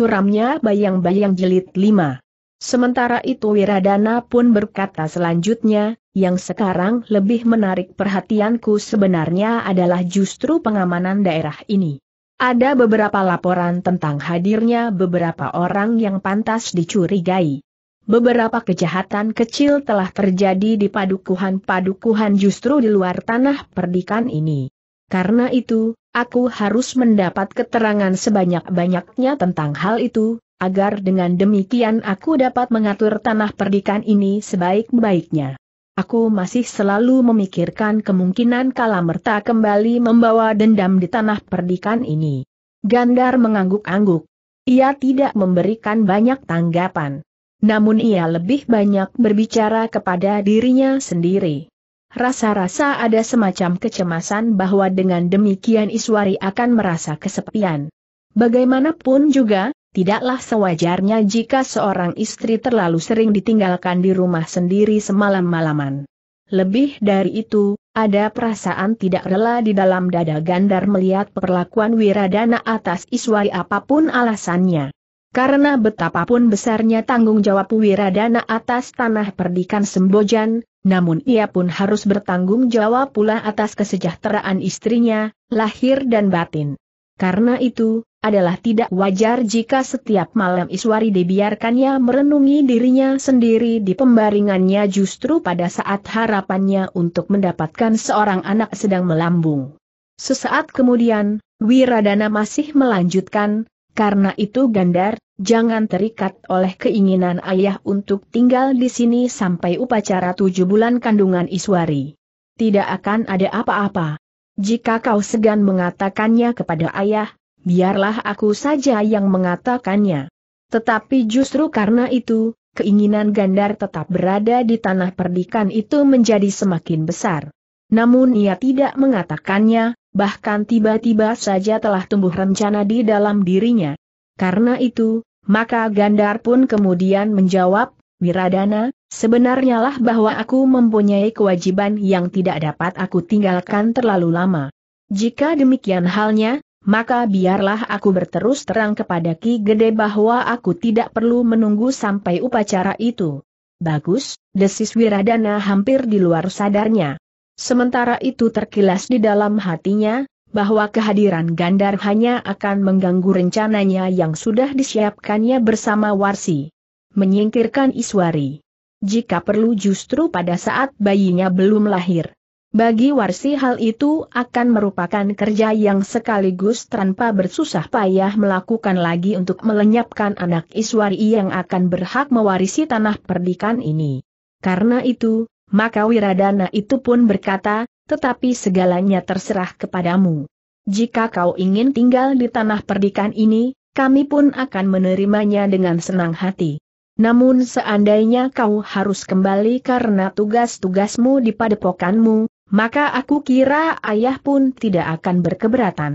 suramnya bayang-bayang jelit 5. Sementara itu Wiradana pun berkata selanjutnya, yang sekarang lebih menarik perhatianku sebenarnya adalah justru pengamanan daerah ini. Ada beberapa laporan tentang hadirnya beberapa orang yang pantas dicurigai. Beberapa kejahatan kecil telah terjadi di padukuhan-padukuhan justru di luar tanah perdikan ini. Karena itu, Aku harus mendapat keterangan sebanyak-banyaknya tentang hal itu, agar dengan demikian aku dapat mengatur tanah perdikan ini sebaik-baiknya. Aku masih selalu memikirkan kemungkinan Kalamerta kembali membawa dendam di tanah perdikan ini. Gandar mengangguk-angguk. Ia tidak memberikan banyak tanggapan. Namun ia lebih banyak berbicara kepada dirinya sendiri. Rasa-rasa ada semacam kecemasan bahwa dengan demikian Iswari akan merasa kesepian. Bagaimanapun juga, tidaklah sewajarnya jika seorang istri terlalu sering ditinggalkan di rumah sendiri semalam-malaman. Lebih dari itu, ada perasaan tidak rela di dalam dada Gandar melihat perlakuan Wiradana atas Iswari apapun alasannya. Karena betapapun besarnya tanggung jawab Wiradana atas tanah perdikan Sembojan, namun ia pun harus bertanggung jawab pula atas kesejahteraan istrinya, lahir dan batin. Karena itu, adalah tidak wajar jika setiap malam Iswari dibiarkannya merenungi dirinya sendiri di pembaringannya justru pada saat harapannya untuk mendapatkan seorang anak sedang melambung. Sesaat kemudian, Wiradana masih melanjutkan, karena itu Gandar, jangan terikat oleh keinginan ayah untuk tinggal di sini sampai upacara tujuh bulan kandungan Iswari. Tidak akan ada apa-apa. Jika kau segan mengatakannya kepada ayah, biarlah aku saja yang mengatakannya. Tetapi justru karena itu, keinginan Gandar tetap berada di tanah perdikan itu menjadi semakin besar. Namun ia tidak mengatakannya, bahkan tiba-tiba saja telah tumbuh rencana di dalam dirinya. Karena itu, maka Gandar pun kemudian menjawab, Wiradana, sebenarnya lah bahwa aku mempunyai kewajiban yang tidak dapat aku tinggalkan terlalu lama. Jika demikian halnya, maka biarlah aku berterus terang kepada Ki Gede bahwa aku tidak perlu menunggu sampai upacara itu. Bagus, desis Wiradana hampir di luar sadarnya. Sementara itu terkilas di dalam hatinya, bahwa kehadiran Gandar hanya akan mengganggu rencananya yang sudah disiapkannya bersama Warsi. Menyingkirkan Iswari. Jika perlu justru pada saat bayinya belum lahir. Bagi Warsi hal itu akan merupakan kerja yang sekaligus tanpa bersusah payah melakukan lagi untuk melenyapkan anak Iswari yang akan berhak mewarisi tanah perdikan ini. Karena itu, maka Wiradana itu pun berkata, tetapi segalanya terserah kepadamu. Jika kau ingin tinggal di tanah perdikan ini, kami pun akan menerimanya dengan senang hati. Namun seandainya kau harus kembali karena tugas-tugasmu di padepokanmu, maka aku kira ayah pun tidak akan berkeberatan.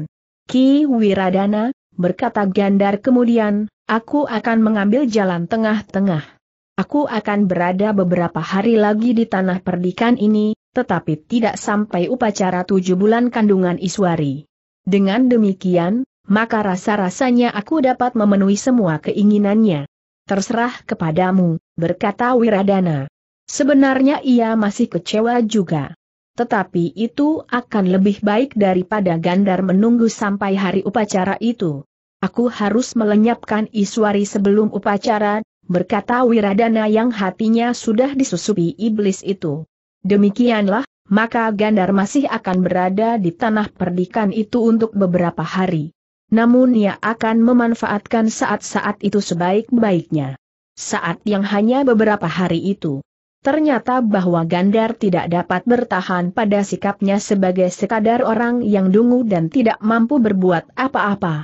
Ki Wiradana, berkata Gandar kemudian, aku akan mengambil jalan tengah-tengah. Aku akan berada beberapa hari lagi di tanah perdikan ini, tetapi tidak sampai upacara tujuh bulan kandungan Iswari. Dengan demikian, maka rasa-rasanya aku dapat memenuhi semua keinginannya. Terserah kepadamu, berkata Wiradana. Sebenarnya ia masih kecewa juga. Tetapi itu akan lebih baik daripada Gandar menunggu sampai hari upacara itu. Aku harus melenyapkan Iswari sebelum upacara, berkata Wiradana yang hatinya sudah disusupi iblis itu. Demikianlah, maka Gandar masih akan berada di tanah perdikan itu untuk beberapa hari. Namun ia akan memanfaatkan saat-saat itu sebaik-baiknya. Saat yang hanya beberapa hari itu. Ternyata bahwa Gandar tidak dapat bertahan pada sikapnya sebagai sekadar orang yang dungu dan tidak mampu berbuat apa-apa.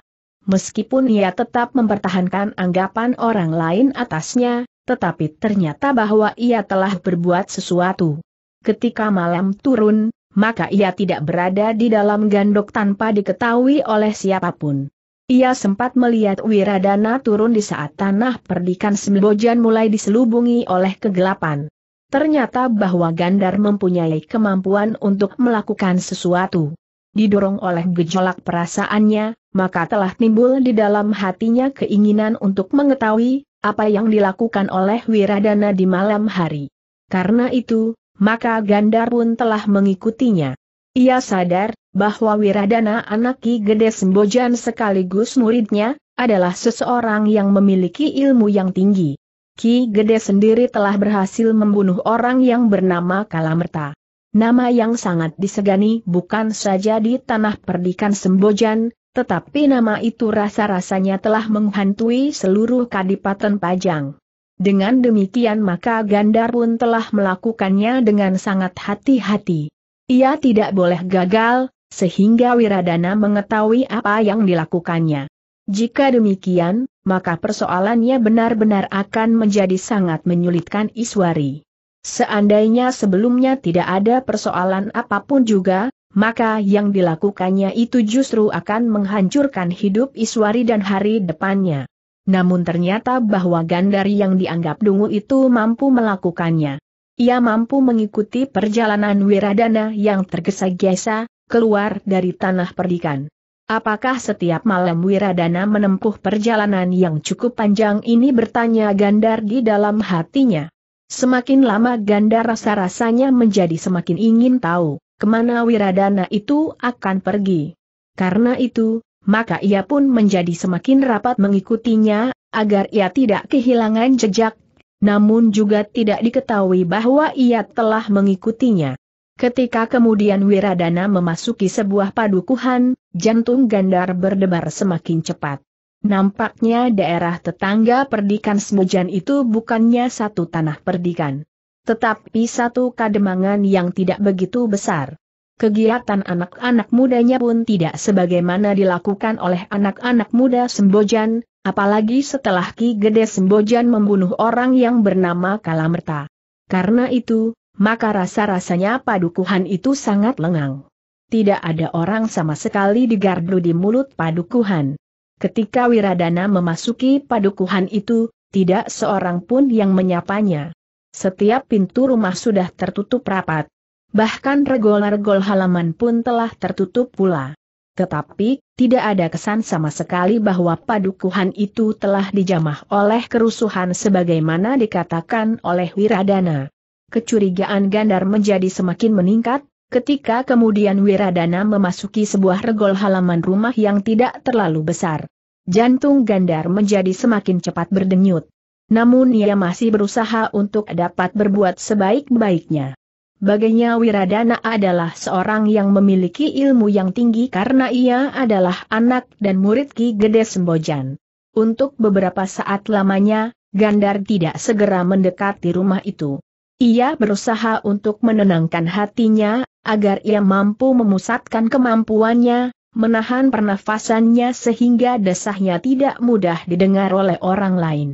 Meskipun ia tetap mempertahankan anggapan orang lain atasnya, tetapi ternyata bahwa ia telah berbuat sesuatu ketika malam turun, maka ia tidak berada di dalam gandok tanpa diketahui oleh siapapun. Ia sempat melihat Wiradana turun di saat tanah perdikan Sembojan mulai diselubungi oleh kegelapan. Ternyata bahwa Gandar mempunyai kemampuan untuk melakukan sesuatu. Didorong oleh gejolak perasaannya, maka telah timbul di dalam hatinya keinginan untuk mengetahui apa yang dilakukan oleh Wiradana di malam hari. Karena itu, maka Gandar pun telah mengikutinya. Ia sadar bahwa Wiradana anak Ki Gede Sembojan sekaligus muridnya, adalah seseorang yang memiliki ilmu yang tinggi. Ki Gede sendiri telah berhasil membunuh orang yang bernama Kalamerta. Nama yang sangat disegani bukan saja di tanah perdikan Sembojan, tetapi nama itu rasa-rasanya telah menghantui seluruh Kadipaten Pajang. Dengan demikian maka Gandar pun telah melakukannya dengan sangat hati-hati. Ia tidak boleh gagal, sehingga Wiradana mengetahui apa yang dilakukannya. Jika demikian, maka persoalannya benar-benar akan menjadi sangat menyulitkan Iswari. Seandainya sebelumnya tidak ada persoalan apapun juga, maka yang dilakukannya itu justru akan menghancurkan hidup Iswari dan hari depannya. Namun ternyata bahwa Gandari yang dianggap dungu itu mampu melakukannya. Ia mampu mengikuti perjalanan Wiradana yang tergesa-gesa, keluar dari tanah perdikan. Apakah setiap malam Wiradana menempuh perjalanan yang cukup panjang ini bertanya Gandar di dalam hatinya. Semakin lama Gandar rasa-rasanya menjadi semakin ingin tahu, kemana Wiradana itu akan pergi. Karena itu, maka ia pun menjadi semakin rapat mengikutinya, agar ia tidak kehilangan jejak, namun juga tidak diketahui bahwa ia telah mengikutinya. Ketika kemudian Wiradana memasuki sebuah padukuhan, jantung Gandar berdebar semakin cepat. Nampaknya daerah tetangga perdikan Semujan itu bukannya satu tanah perdikan. Tetapi satu kademangan yang tidak begitu besar kegiatan anak-anak mudanya pun tidak sebagaimana dilakukan oleh anak-anak muda Sembojan, apalagi setelah Ki Gede Sembojan membunuh orang yang bernama Kalamerta. Karena itu, maka rasa-rasanya padukuhan itu sangat lengang. Tidak ada orang sama sekali di digardu di mulut padukuhan. Ketika Wiradana memasuki padukuhan itu, tidak seorang pun yang menyapanya. Setiap pintu rumah sudah tertutup rapat, bahkan regol-regol halaman pun telah tertutup pula. Tetapi, tidak ada kesan sama sekali bahwa padukuhan itu telah dijamah oleh kerusuhan sebagaimana dikatakan oleh Wiradana. Kecurigaan Gandar menjadi semakin meningkat, ketika kemudian Wiradana memasuki sebuah regol halaman rumah yang tidak terlalu besar. Jantung Gandar menjadi semakin cepat berdenyut. Namun ia masih berusaha untuk dapat berbuat sebaik-baiknya. Baginya Wiradana adalah seorang yang memiliki ilmu yang tinggi karena ia adalah anak dan murid Ki Gede Sembojan. Untuk beberapa saat lamanya, Gandar tidak segera mendekati rumah itu. Ia berusaha untuk menenangkan hatinya, agar ia mampu memusatkan kemampuannya, menahan pernafasannya sehingga desahnya tidak mudah didengar oleh orang lain.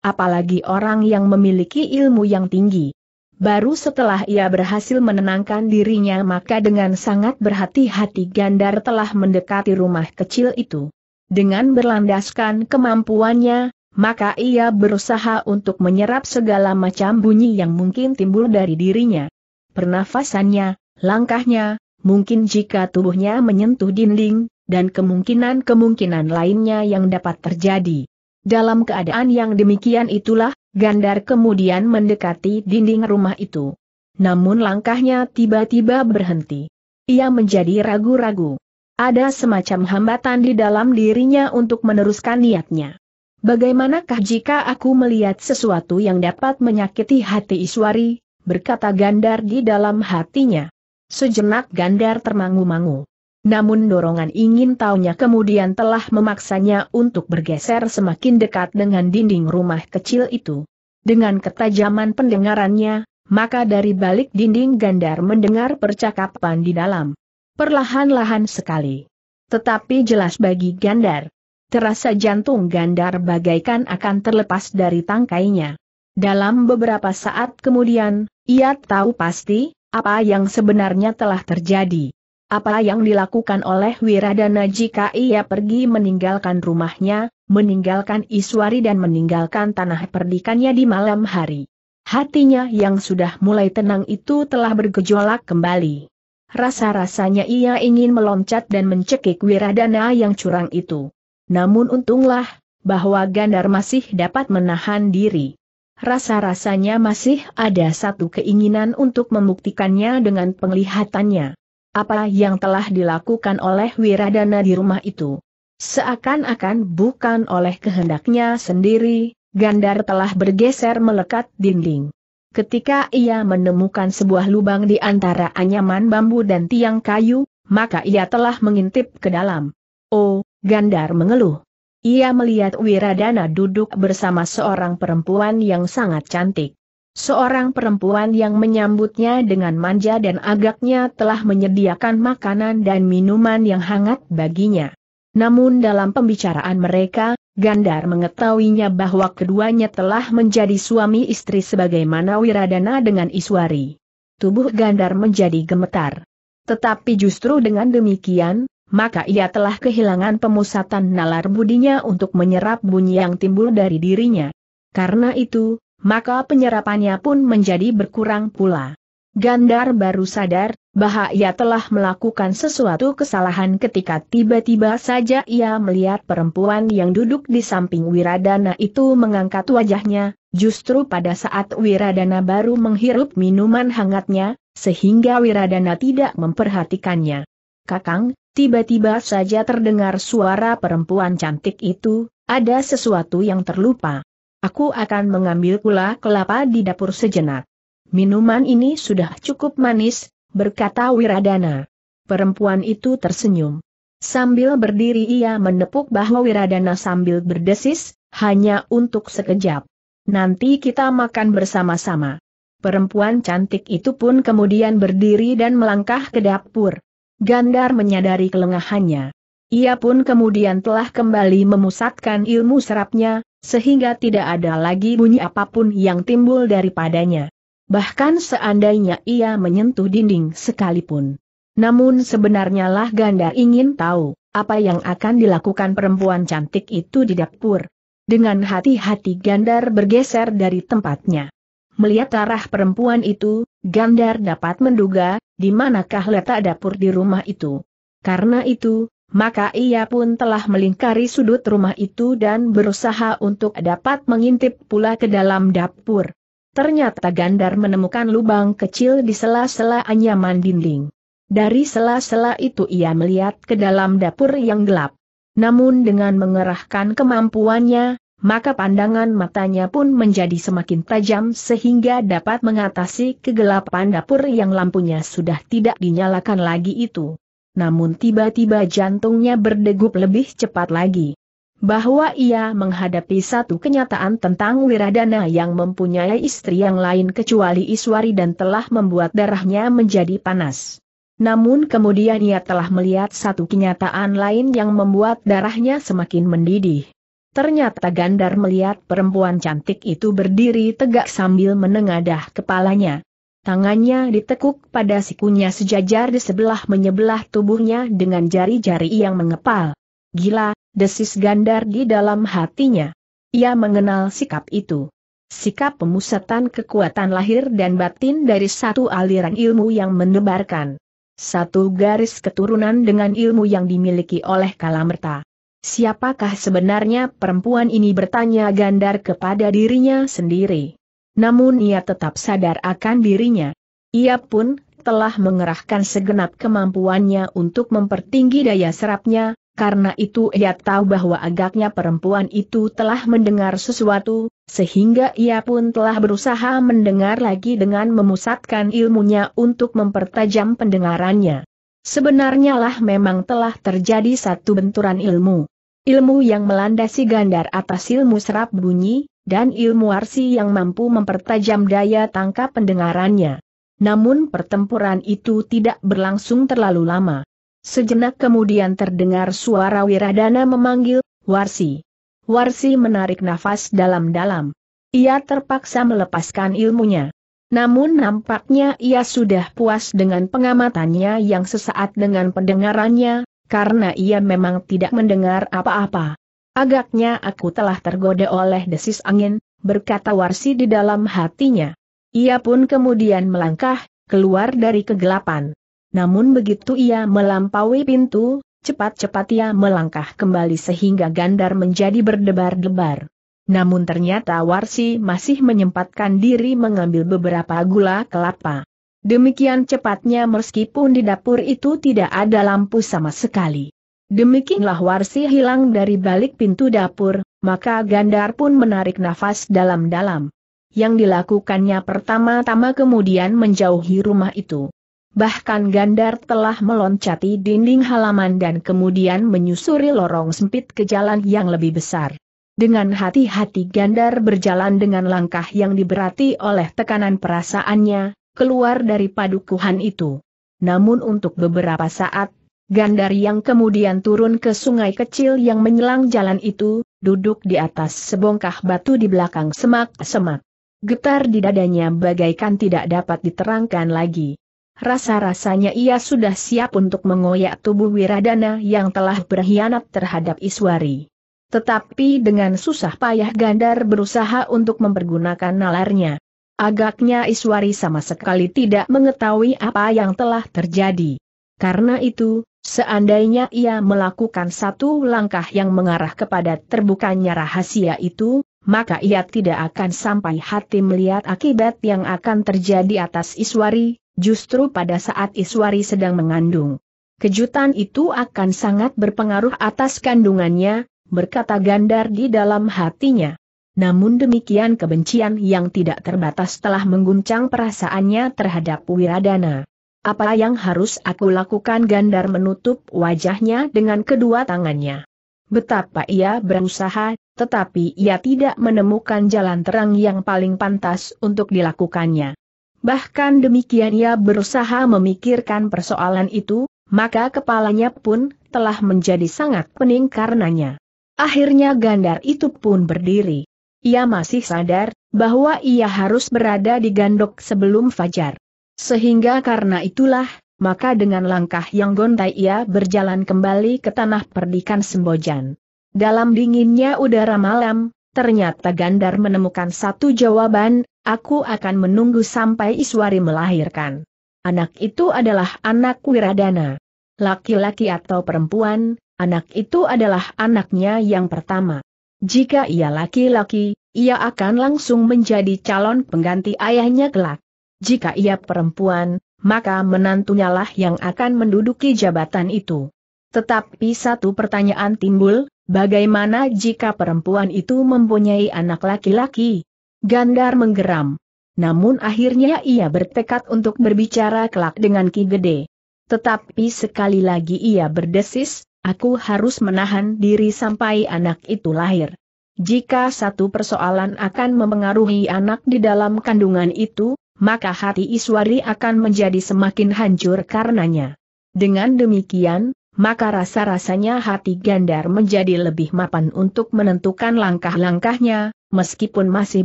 Apalagi orang yang memiliki ilmu yang tinggi. Baru setelah ia berhasil menenangkan dirinya maka dengan sangat berhati-hati Gandar telah mendekati rumah kecil itu. Dengan berlandaskan kemampuannya, maka ia berusaha untuk menyerap segala macam bunyi yang mungkin timbul dari dirinya. Pernafasannya, langkahnya, mungkin jika tubuhnya menyentuh dinding, dan kemungkinan-kemungkinan lainnya yang dapat terjadi. Dalam keadaan yang demikian itulah, Gandar kemudian mendekati dinding rumah itu. Namun langkahnya tiba-tiba berhenti. Ia menjadi ragu-ragu. Ada semacam hambatan di dalam dirinya untuk meneruskan niatnya. Bagaimanakah jika aku melihat sesuatu yang dapat menyakiti hati Iswari, berkata Gandar di dalam hatinya. Sejenak Gandar termangu-mangu. Namun dorongan ingin tahunya kemudian telah memaksanya untuk bergeser semakin dekat dengan dinding rumah kecil itu. Dengan ketajaman pendengarannya, maka dari balik dinding Gandar mendengar percakapan di dalam. Perlahan-lahan sekali. Tetapi jelas bagi Gandar. Terasa jantung Gandar bagaikan akan terlepas dari tangkainya. Dalam beberapa saat kemudian, ia tahu pasti, apa yang sebenarnya telah terjadi. Apa yang dilakukan oleh Wiradana jika ia pergi meninggalkan rumahnya, meninggalkan Iswari dan meninggalkan tanah perdikannya di malam hari. Hatinya yang sudah mulai tenang itu telah bergejolak kembali. Rasa-rasanya ia ingin meloncat dan mencekik Wiradana yang curang itu. Namun untunglah, bahwa Gandar masih dapat menahan diri. Rasa-rasanya masih ada satu keinginan untuk membuktikannya dengan penglihatannya. Apa yang telah dilakukan oleh Wiradana di rumah itu? Seakan-akan bukan oleh kehendaknya sendiri, Gandar telah bergeser melekat dinding. Ketika ia menemukan sebuah lubang di antara anyaman bambu dan tiang kayu, maka ia telah mengintip ke dalam. Oh, Gandar mengeluh. Ia melihat Wiradana duduk bersama seorang perempuan yang sangat cantik. Seorang perempuan yang menyambutnya dengan manja dan agaknya telah menyediakan makanan dan minuman yang hangat baginya. Namun dalam pembicaraan mereka, Gandar mengetahuinya bahwa keduanya telah menjadi suami istri sebagaimana Wiradana dengan Iswari. Tubuh Gandar menjadi gemetar. Tetapi justru dengan demikian, maka ia telah kehilangan pemusatan nalar budinya untuk menyerap bunyi yang timbul dari dirinya. Karena itu, maka penyerapannya pun menjadi berkurang pula. Gandar baru sadar, bahwa ia telah melakukan sesuatu kesalahan ketika tiba-tiba saja ia melihat perempuan yang duduk di samping Wiradana itu mengangkat wajahnya, justru pada saat Wiradana baru menghirup minuman hangatnya, sehingga Wiradana tidak memperhatikannya. Kakang, tiba-tiba saja terdengar suara perempuan cantik itu, ada sesuatu yang terlupa. Aku akan mengambil gula kelapa di dapur sejenak. Minuman ini sudah cukup manis, berkata Wiradana. Perempuan itu tersenyum. Sambil berdiri ia menepuk bahu Wiradana sambil berdesis, hanya untuk sekejap. Nanti kita makan bersama-sama. Perempuan cantik itu pun kemudian berdiri dan melangkah ke dapur. Gandar menyadari kelengahannya. Ia pun kemudian telah kembali memusatkan ilmu serapnya, sehingga tidak ada lagi bunyi apapun yang timbul daripadanya. Bahkan seandainya ia menyentuh dinding sekalipun. Namun sebenarnya lah Ganda ingin tahu, apa yang akan dilakukan perempuan cantik itu di dapur. Dengan hati-hati Gandar bergeser dari tempatnya. Melihat arah perempuan itu, Gandar dapat menduga, di manakah letak dapur di rumah itu. Karena itu, maka ia pun telah melingkari sudut rumah itu dan berusaha untuk dapat mengintip pula ke dalam dapur. Ternyata Gandar menemukan lubang kecil di sela-sela anyaman dinding. Dari sela-sela itu ia melihat ke dalam dapur yang gelap. Namun dengan mengerahkan kemampuannya, maka pandangan matanya pun menjadi semakin tajam sehingga dapat mengatasi kegelapan dapur yang lampunya sudah tidak dinyalakan lagi itu namun tiba-tiba jantungnya berdegup lebih cepat lagi. Bahwa ia menghadapi satu kenyataan tentang Wiradana yang mempunyai istri yang lain kecuali Iswari dan telah membuat darahnya menjadi panas. Namun kemudian ia telah melihat satu kenyataan lain yang membuat darahnya semakin mendidih. Ternyata Gandar melihat perempuan cantik itu berdiri tegak sambil menengadah kepalanya. Tangannya ditekuk pada sikunya sejajar di sebelah menyebelah tubuhnya dengan jari-jari yang mengepal. Gila, desis gandar di dalam hatinya. Ia mengenal sikap itu. Sikap pemusatan kekuatan lahir dan batin dari satu aliran ilmu yang menebarkan. Satu garis keturunan dengan ilmu yang dimiliki oleh Kalamerta. Siapakah sebenarnya perempuan ini bertanya gandar kepada dirinya sendiri namun ia tetap sadar akan dirinya. Ia pun telah mengerahkan segenap kemampuannya untuk mempertinggi daya serapnya, karena itu ia tahu bahwa agaknya perempuan itu telah mendengar sesuatu, sehingga ia pun telah berusaha mendengar lagi dengan memusatkan ilmunya untuk mempertajam pendengarannya. Sebenarnya lah memang telah terjadi satu benturan ilmu. Ilmu yang melandasi gandar atas ilmu serap bunyi, dan ilmu arsi yang mampu mempertajam daya tangkap pendengarannya. Namun pertempuran itu tidak berlangsung terlalu lama. Sejenak kemudian terdengar suara Wiradana memanggil, Warsi. Warsi menarik nafas dalam-dalam. Ia terpaksa melepaskan ilmunya. Namun nampaknya ia sudah puas dengan pengamatannya yang sesaat dengan pendengarannya, karena ia memang tidak mendengar apa-apa. Agaknya aku telah tergoda oleh desis angin, berkata Warsi di dalam hatinya. Ia pun kemudian melangkah, keluar dari kegelapan. Namun begitu ia melampaui pintu, cepat-cepat ia melangkah kembali sehingga Gandar menjadi berdebar-debar. Namun ternyata Warsi masih menyempatkan diri mengambil beberapa gula kelapa. Demikian cepatnya meskipun di dapur itu tidak ada lampu sama sekali. Demikianlah Warsi hilang dari balik pintu dapur, maka Gandar pun menarik nafas dalam-dalam. Yang dilakukannya pertama-tama kemudian menjauhi rumah itu. Bahkan Gandar telah meloncati dinding halaman dan kemudian menyusuri lorong sempit ke jalan yang lebih besar. Dengan hati-hati Gandar berjalan dengan langkah yang diberati oleh tekanan perasaannya, keluar dari padukuhan itu. Namun untuk beberapa saat Gandar yang kemudian turun ke sungai kecil yang menyelang jalan itu, duduk di atas sebongkah batu di belakang semak-semak. Getar di dadanya bagaikan tidak dapat diterangkan lagi. Rasa-rasanya ia sudah siap untuk mengoyak tubuh Wiradana yang telah berkhianat terhadap Iswari. Tetapi dengan susah payah Gandar berusaha untuk mempergunakan nalarnya. Agaknya Iswari sama sekali tidak mengetahui apa yang telah terjadi. Karena itu, Seandainya ia melakukan satu langkah yang mengarah kepada terbukanya rahasia itu, maka ia tidak akan sampai hati melihat akibat yang akan terjadi atas Iswari, justru pada saat Iswari sedang mengandung. Kejutan itu akan sangat berpengaruh atas kandungannya, berkata Gandar di dalam hatinya. Namun demikian kebencian yang tidak terbatas telah mengguncang perasaannya terhadap Wiradana. Apa yang harus aku lakukan Gandar menutup wajahnya dengan kedua tangannya. Betapa ia berusaha, tetapi ia tidak menemukan jalan terang yang paling pantas untuk dilakukannya. Bahkan demikian ia berusaha memikirkan persoalan itu, maka kepalanya pun telah menjadi sangat pening karenanya. Akhirnya Gandar itu pun berdiri. Ia masih sadar bahwa ia harus berada di gandok sebelum fajar. Sehingga karena itulah, maka dengan langkah yang gontai ia berjalan kembali ke tanah perdikan Sembojan. Dalam dinginnya udara malam, ternyata Gandar menemukan satu jawaban, aku akan menunggu sampai Iswari melahirkan. Anak itu adalah anak Wiradana. Laki-laki atau perempuan, anak itu adalah anaknya yang pertama. Jika ia laki-laki, ia akan langsung menjadi calon pengganti ayahnya kelak jika ia perempuan, maka menantunya lah yang akan menduduki jabatan itu. Tetapi satu pertanyaan timbul, bagaimana jika perempuan itu mempunyai anak laki-laki? Gandar menggeram. Namun akhirnya ia bertekad untuk berbicara kelak dengan Ki Gede. Tetapi sekali lagi ia berdesis, aku harus menahan diri sampai anak itu lahir. Jika satu persoalan akan memengaruhi anak di dalam kandungan itu, maka hati Iswari akan menjadi semakin hancur karenanya. Dengan demikian, maka rasa-rasanya hati Gandar menjadi lebih mapan untuk menentukan langkah-langkahnya, meskipun masih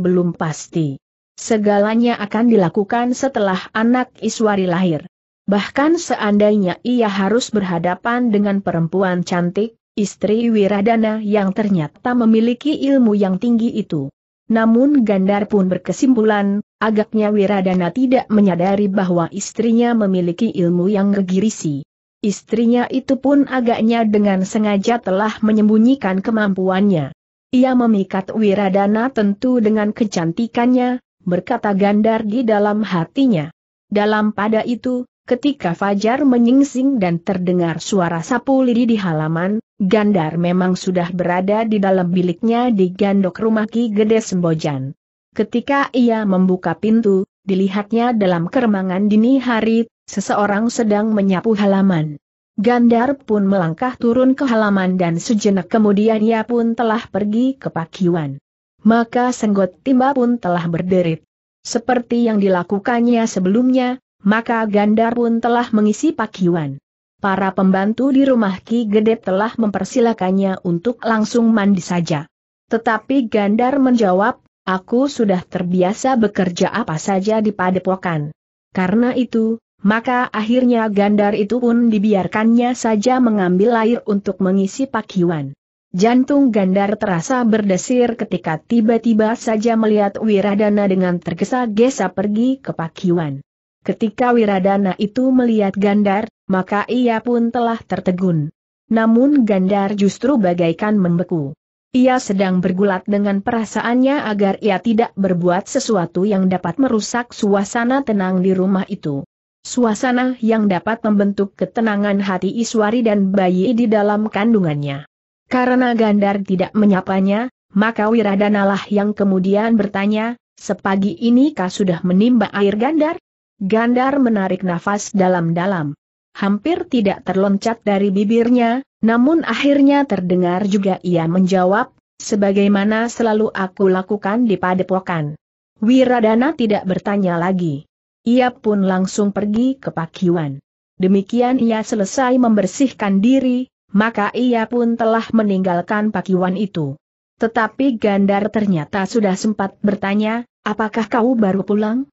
belum pasti. Segalanya akan dilakukan setelah anak Iswari lahir. Bahkan seandainya ia harus berhadapan dengan perempuan cantik, istri Wiradana yang ternyata memiliki ilmu yang tinggi itu. Namun Gandar pun berkesimpulan, agaknya Wiradana tidak menyadari bahwa istrinya memiliki ilmu yang gegirisi. Istrinya itu pun agaknya dengan sengaja telah menyembunyikan kemampuannya. Ia memikat Wiradana tentu dengan kecantikannya, berkata Gandar di dalam hatinya. Dalam pada itu, ketika Fajar menyingsing dan terdengar suara sapu lidi di halaman, Gandar memang sudah berada di dalam biliknya di gandok rumah Ki Gede Sembojan. Ketika ia membuka pintu, dilihatnya dalam keremangan dini hari, seseorang sedang menyapu halaman. Gandar pun melangkah turun ke halaman dan sejenak kemudian ia pun telah pergi ke pakiwan. Maka senggot timba pun telah berderit. Seperti yang dilakukannya sebelumnya, maka Gandar pun telah mengisi pakiwan para pembantu di rumah Ki Gede telah mempersilakannya untuk langsung mandi saja. Tetapi Gandar menjawab, aku sudah terbiasa bekerja apa saja di padepokan. Karena itu, maka akhirnya Gandar itu pun dibiarkannya saja mengambil air untuk mengisi pakiwan. Jantung Gandar terasa berdesir ketika tiba-tiba saja melihat Wiradana dengan tergesa-gesa pergi ke pakiwan. Ketika Wiradana itu melihat Gandar, maka ia pun telah tertegun. Namun Gandar justru bagaikan membeku. Ia sedang bergulat dengan perasaannya agar ia tidak berbuat sesuatu yang dapat merusak suasana tenang di rumah itu. Suasana yang dapat membentuk ketenangan hati Iswari dan bayi di dalam kandungannya. Karena Gandar tidak menyapanya, maka Wiradana lah yang kemudian bertanya, Sepagi ini kau sudah menimba air gandar? Gandar menarik nafas dalam-dalam. Hampir tidak terloncat dari bibirnya, namun akhirnya terdengar juga ia menjawab, sebagaimana selalu aku lakukan di padepokan. Wiradana tidak bertanya lagi. Ia pun langsung pergi ke pakiwan. Demikian ia selesai membersihkan diri, maka ia pun telah meninggalkan pakiwan itu. Tetapi Gandar ternyata sudah sempat bertanya, apakah kau baru pulang?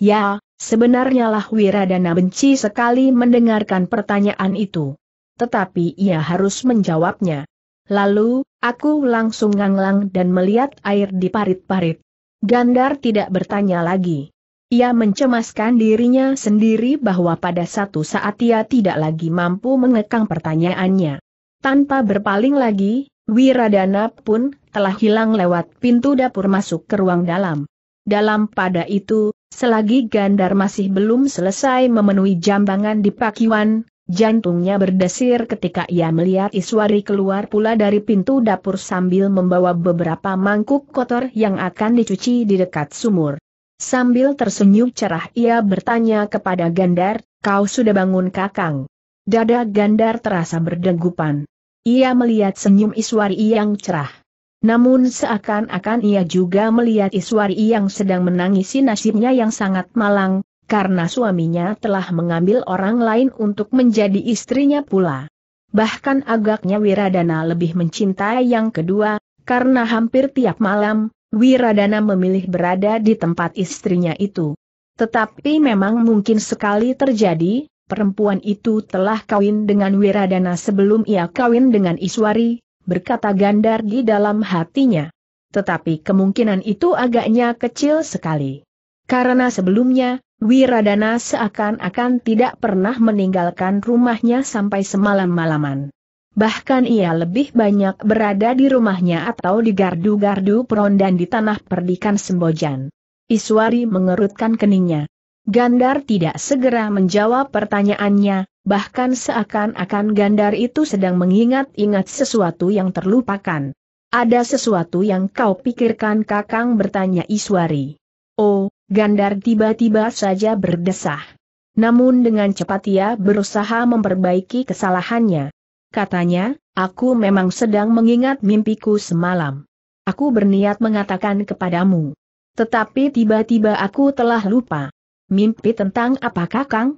Ya, sebenarnya lah Wiradana benci sekali mendengarkan pertanyaan itu. Tetapi ia harus menjawabnya. Lalu, aku langsung nganglang dan melihat air di parit-parit. Gandar tidak bertanya lagi. Ia mencemaskan dirinya sendiri bahwa pada satu saat ia tidak lagi mampu mengekang pertanyaannya. Tanpa berpaling lagi, Wiradana pun telah hilang lewat pintu dapur masuk ke ruang dalam. Dalam pada itu, selagi Gandar masih belum selesai memenuhi jambangan di Pakiwan, jantungnya berdesir ketika ia melihat Iswari keluar pula dari pintu dapur sambil membawa beberapa mangkuk kotor yang akan dicuci di dekat sumur. Sambil tersenyum cerah ia bertanya kepada Gandar, kau sudah bangun kakang. Dada Gandar terasa berdegupan. Ia melihat senyum Iswari yang cerah. Namun seakan-akan ia juga melihat Iswari yang sedang menangisi nasibnya yang sangat malang, karena suaminya telah mengambil orang lain untuk menjadi istrinya pula. Bahkan agaknya Wiradana lebih mencintai yang kedua, karena hampir tiap malam, Wiradana memilih berada di tempat istrinya itu. Tetapi memang mungkin sekali terjadi, perempuan itu telah kawin dengan Wiradana sebelum ia kawin dengan Iswari, berkata Gandar di dalam hatinya. Tetapi kemungkinan itu agaknya kecil sekali. Karena sebelumnya, Wiradana seakan-akan tidak pernah meninggalkan rumahnya sampai semalam-malaman. Bahkan ia lebih banyak berada di rumahnya atau di gardu-gardu peron dan di tanah perdikan Sembojan. Iswari mengerutkan keningnya. Gandar tidak segera menjawab pertanyaannya, bahkan seakan-akan Gandar itu sedang mengingat-ingat sesuatu yang terlupakan. Ada sesuatu yang kau pikirkan kakang bertanya Iswari. Oh, Gandar tiba-tiba saja berdesah. Namun dengan cepat ia berusaha memperbaiki kesalahannya. Katanya, aku memang sedang mengingat mimpiku semalam. Aku berniat mengatakan kepadamu. Tetapi tiba-tiba aku telah lupa. Mimpi tentang apakah Kang?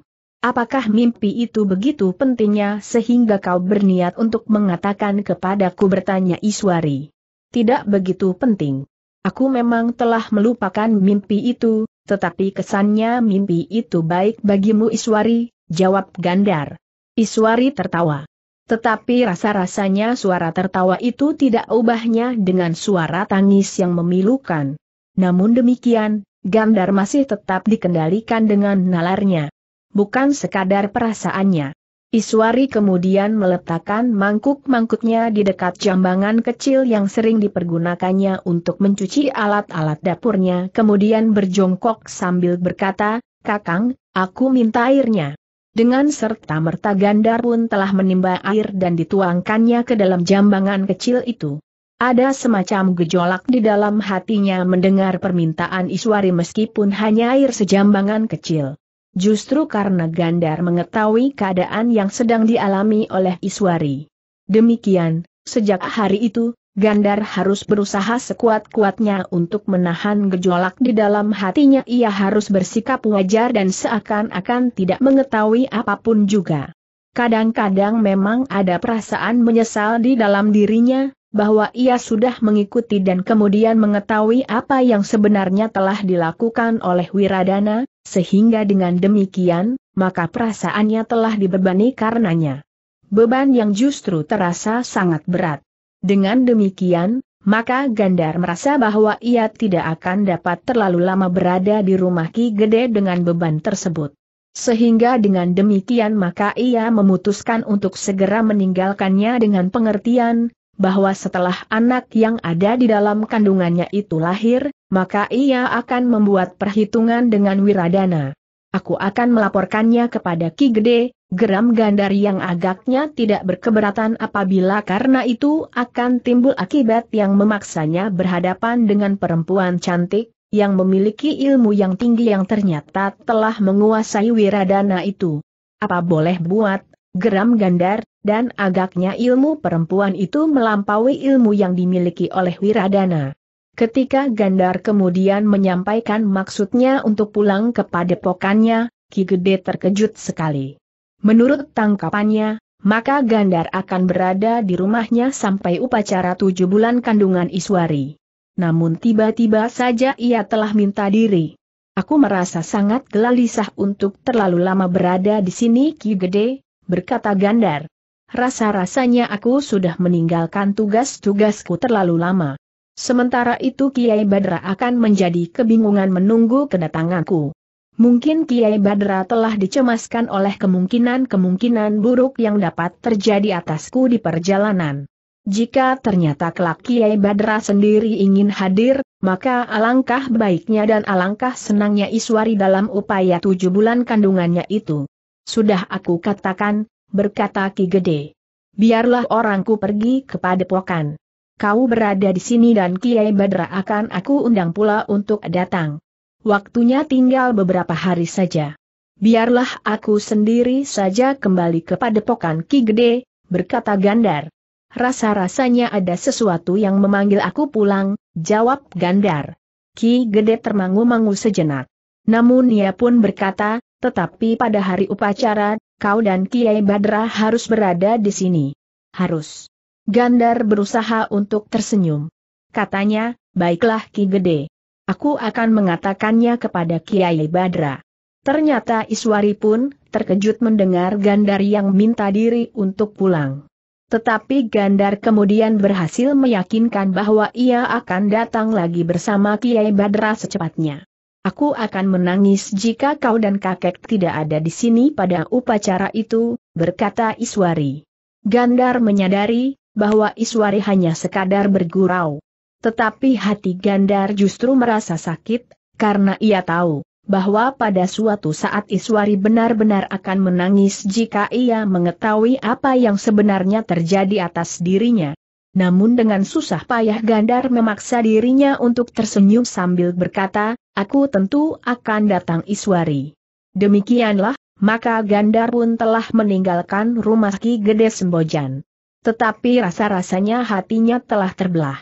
Apakah mimpi itu begitu pentingnya sehingga kau berniat untuk mengatakan kepadaku bertanya Iswari? Tidak begitu penting. Aku memang telah melupakan mimpi itu, tetapi kesannya mimpi itu baik bagimu Iswari, jawab Gandar. Iswari tertawa. Tetapi rasa-rasanya suara tertawa itu tidak ubahnya dengan suara tangis yang memilukan. Namun demikian, Gandar masih tetap dikendalikan dengan nalarnya. Bukan sekadar perasaannya. Iswari kemudian meletakkan mangkuk-mangkuknya di dekat jambangan kecil yang sering dipergunakannya untuk mencuci alat-alat dapurnya kemudian berjongkok sambil berkata, Kakang, aku minta airnya. Dengan serta merta Gandar pun telah menimba air dan dituangkannya ke dalam jambangan kecil itu. Ada semacam gejolak di dalam hatinya mendengar permintaan Iswari meskipun hanya air sejambangan kecil. Justru karena Gandar mengetahui keadaan yang sedang dialami oleh Iswari. Demikian, sejak hari itu, Gandar harus berusaha sekuat-kuatnya untuk menahan gejolak di dalam hatinya. Ia harus bersikap wajar dan seakan-akan tidak mengetahui apapun juga. Kadang-kadang memang ada perasaan menyesal di dalam dirinya, bahwa ia sudah mengikuti dan kemudian mengetahui apa yang sebenarnya telah dilakukan oleh Wiradana, sehingga dengan demikian, maka perasaannya telah dibebani karenanya. Beban yang justru terasa sangat berat. Dengan demikian, maka Gandar merasa bahwa ia tidak akan dapat terlalu lama berada di rumah Ki Gede dengan beban tersebut. Sehingga dengan demikian maka ia memutuskan untuk segera meninggalkannya dengan pengertian, bahwa setelah anak yang ada di dalam kandungannya itu lahir, maka ia akan membuat perhitungan dengan Wiradana. Aku akan melaporkannya kepada Ki Gede, geram gandar yang agaknya tidak berkeberatan apabila karena itu akan timbul akibat yang memaksanya berhadapan dengan perempuan cantik, yang memiliki ilmu yang tinggi yang ternyata telah menguasai Wiradana itu. Apa boleh buat, geram gandar, dan agaknya ilmu perempuan itu melampaui ilmu yang dimiliki oleh Wiradana. Ketika Gandar kemudian menyampaikan maksudnya untuk pulang kepada pokannya, Ki Gede terkejut sekali. Menurut tangkapannya, maka Gandar akan berada di rumahnya sampai upacara tujuh bulan kandungan Iswari. Namun tiba-tiba saja ia telah minta diri. Aku merasa sangat gelisah untuk terlalu lama berada di sini Ki Gede, berkata Gandar. Rasa-rasanya aku sudah meninggalkan tugas-tugasku terlalu lama. Sementara itu Kiai Badra akan menjadi kebingungan menunggu kedatanganku. Mungkin Kiai Badra telah dicemaskan oleh kemungkinan-kemungkinan buruk yang dapat terjadi atasku di perjalanan. Jika ternyata kelak Kiai Badra sendiri ingin hadir, maka alangkah baiknya dan alangkah senangnya Iswari dalam upaya tujuh bulan kandungannya itu. Sudah aku katakan, berkata Ki Gede. Biarlah orangku pergi kepada pokan. Kau berada di sini dan Kiai Badra akan aku undang pula untuk datang. Waktunya tinggal beberapa hari saja. Biarlah aku sendiri saja kembali kepada pokan Ki Gede, berkata Gandar. Rasa-rasanya ada sesuatu yang memanggil aku pulang, jawab Gandar. Ki Gede termangu-mangu sejenak. Namun ia pun berkata, tetapi pada hari upacara, kau dan Kiai Badra harus berada di sini. Harus. Gandar berusaha untuk tersenyum. Katanya, baiklah Ki Gede. Aku akan mengatakannya kepada Kiai Badra. Ternyata Iswari pun terkejut mendengar Gandar yang minta diri untuk pulang. Tetapi Gandar kemudian berhasil meyakinkan bahwa ia akan datang lagi bersama Kiai Badra secepatnya. Aku akan menangis jika kau dan kakek tidak ada di sini pada upacara itu, berkata Iswari. Gandar menyadari bahwa Iswari hanya sekadar bergurau. Tetapi hati Gandar justru merasa sakit, karena ia tahu bahwa pada suatu saat Iswari benar-benar akan menangis jika ia mengetahui apa yang sebenarnya terjadi atas dirinya. Namun dengan susah payah Gandar memaksa dirinya untuk tersenyum sambil berkata, aku tentu akan datang Iswari. Demikianlah, maka Gandar pun telah meninggalkan rumah Ki Gede Sembojan. Tetapi rasa-rasanya hatinya telah terbelah.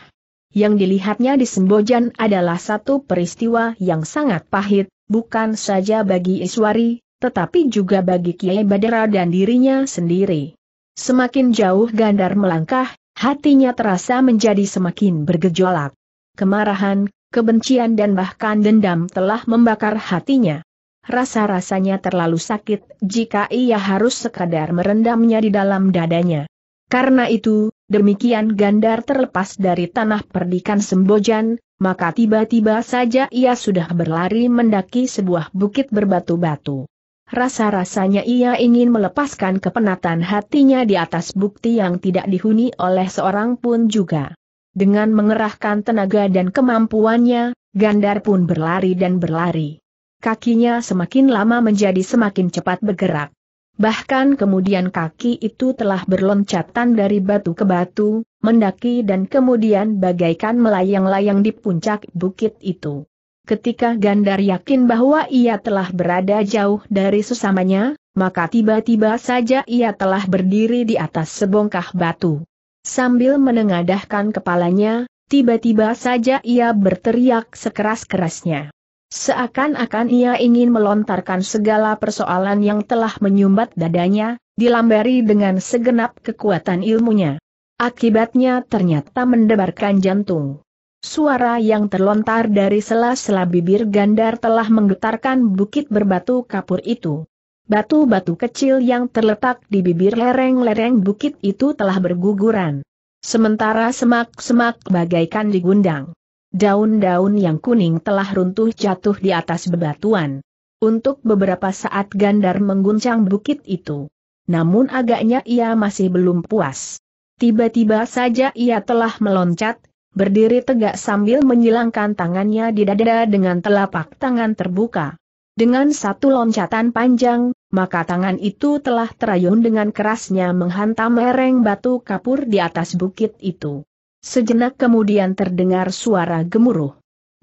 Yang dilihatnya di Sembojan adalah satu peristiwa yang sangat pahit, bukan saja bagi Iswari, tetapi juga bagi Kiai Badera dan dirinya sendiri. Semakin jauh Gandar melangkah, Hatinya terasa menjadi semakin bergejolak. Kemarahan, kebencian dan bahkan dendam telah membakar hatinya. Rasa-rasanya terlalu sakit jika ia harus sekadar merendamnya di dalam dadanya. Karena itu, demikian Gandar terlepas dari tanah perdikan Sembojan, maka tiba-tiba saja ia sudah berlari mendaki sebuah bukit berbatu-batu. Rasa-rasanya ia ingin melepaskan kepenatan hatinya di atas bukti yang tidak dihuni oleh seorang pun juga. Dengan mengerahkan tenaga dan kemampuannya, Gandar pun berlari dan berlari. Kakinya semakin lama menjadi semakin cepat bergerak. Bahkan kemudian kaki itu telah berloncatan dari batu ke batu, mendaki dan kemudian bagaikan melayang-layang di puncak bukit itu. Ketika Gandar yakin bahwa ia telah berada jauh dari sesamanya, maka tiba-tiba saja ia telah berdiri di atas sebongkah batu. Sambil menengadahkan kepalanya, tiba-tiba saja ia berteriak sekeras-kerasnya. Seakan-akan ia ingin melontarkan segala persoalan yang telah menyumbat dadanya, dilambari dengan segenap kekuatan ilmunya. Akibatnya ternyata mendebarkan jantung. Suara yang terlontar dari sela-sela bibir Gandar telah menggetarkan bukit berbatu kapur itu. Batu-batu kecil yang terletak di bibir lereng-lereng bukit itu telah berguguran. Sementara semak-semak bagaikan digundang. Daun-daun yang kuning telah runtuh jatuh di atas bebatuan. Untuk beberapa saat Gandar mengguncang bukit itu. Namun agaknya ia masih belum puas. Tiba-tiba saja ia telah meloncat, berdiri tegak sambil menyilangkan tangannya di dada dengan telapak tangan terbuka. Dengan satu loncatan panjang, maka tangan itu telah terayun dengan kerasnya menghantam lereng batu kapur di atas bukit itu. Sejenak kemudian terdengar suara gemuruh.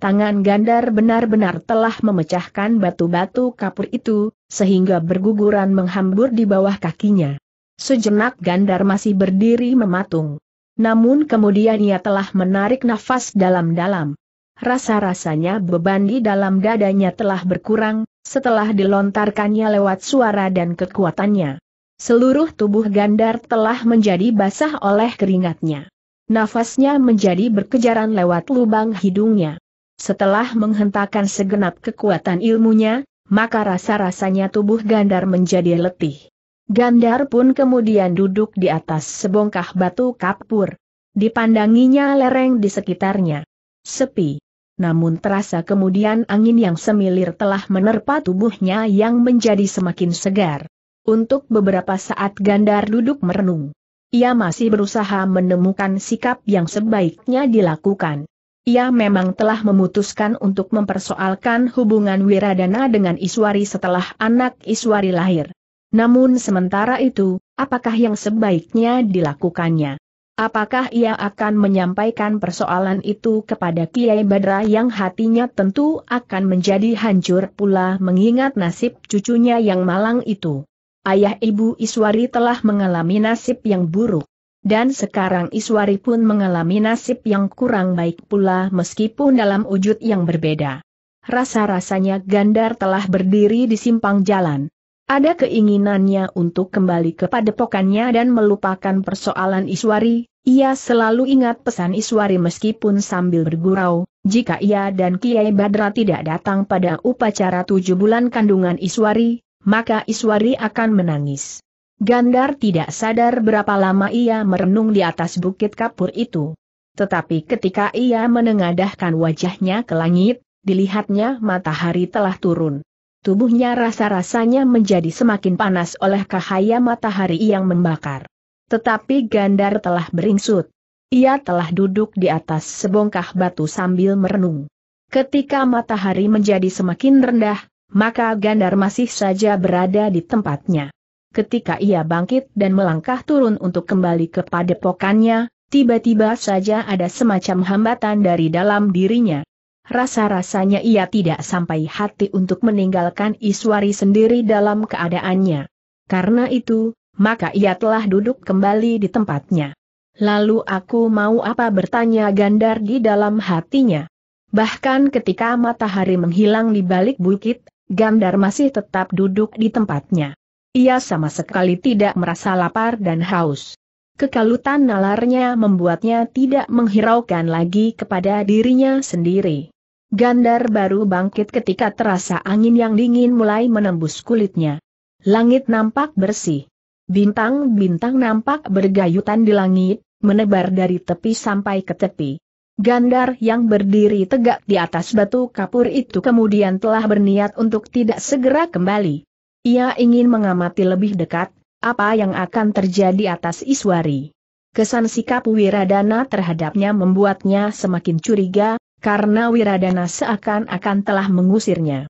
Tangan Gandar benar-benar telah memecahkan batu-batu kapur itu, sehingga berguguran menghambur di bawah kakinya. Sejenak Gandar masih berdiri mematung. Namun kemudian ia telah menarik nafas dalam-dalam. Rasa-rasanya beban di dalam dadanya telah berkurang, setelah dilontarkannya lewat suara dan kekuatannya. Seluruh tubuh Gandar telah menjadi basah oleh keringatnya. Nafasnya menjadi berkejaran lewat lubang hidungnya. Setelah menghentakkan segenap kekuatan ilmunya, maka rasa-rasanya tubuh Gandar menjadi letih. Gandar pun kemudian duduk di atas sebongkah batu kapur. Dipandanginya lereng di sekitarnya. Sepi. Namun terasa kemudian angin yang semilir telah menerpa tubuhnya yang menjadi semakin segar. Untuk beberapa saat Gandar duduk merenung. Ia masih berusaha menemukan sikap yang sebaiknya dilakukan. Ia memang telah memutuskan untuk mempersoalkan hubungan Wiradana dengan Iswari setelah anak Iswari lahir. Namun sementara itu, apakah yang sebaiknya dilakukannya? Apakah ia akan menyampaikan persoalan itu kepada Kiai Badra yang hatinya tentu akan menjadi hancur pula mengingat nasib cucunya yang malang itu? Ayah Ibu Iswari telah mengalami nasib yang buruk. Dan sekarang Iswari pun mengalami nasib yang kurang baik pula meskipun dalam wujud yang berbeda. Rasa-rasanya Gandar telah berdiri di simpang jalan. Ada keinginannya untuk kembali kepada pokannya dan melupakan persoalan Iswari, ia selalu ingat pesan Iswari meskipun sambil bergurau, jika ia dan Kiai Badra tidak datang pada upacara tujuh bulan kandungan Iswari, maka Iswari akan menangis. Gandar tidak sadar berapa lama ia merenung di atas bukit kapur itu. Tetapi ketika ia menengadahkan wajahnya ke langit, dilihatnya matahari telah turun. Tubuhnya rasa-rasanya menjadi semakin panas oleh cahaya matahari yang membakar. Tetapi Gandar telah beringsut. Ia telah duduk di atas sebongkah batu sambil merenung. Ketika matahari menjadi semakin rendah, maka Gandar masih saja berada di tempatnya. Ketika ia bangkit dan melangkah turun untuk kembali kepada pokannya, tiba-tiba saja ada semacam hambatan dari dalam dirinya rasa-rasanya ia tidak sampai hati untuk meninggalkan Iswari sendiri dalam keadaannya. Karena itu, maka ia telah duduk kembali di tempatnya. Lalu aku mau apa bertanya Gandar di dalam hatinya. Bahkan ketika matahari menghilang di balik bukit, Gandar masih tetap duduk di tempatnya. Ia sama sekali tidak merasa lapar dan haus. Kekalutan nalarnya membuatnya tidak menghiraukan lagi kepada dirinya sendiri. Gandar baru bangkit ketika terasa angin yang dingin mulai menembus kulitnya. Langit nampak bersih. Bintang-bintang nampak bergayutan di langit, menebar dari tepi sampai ke tepi. Gandar yang berdiri tegak di atas batu kapur itu kemudian telah berniat untuk tidak segera kembali. Ia ingin mengamati lebih dekat, apa yang akan terjadi atas Iswari. Kesan sikap Wiradana terhadapnya membuatnya semakin curiga, karena Wiradana seakan-akan telah mengusirnya.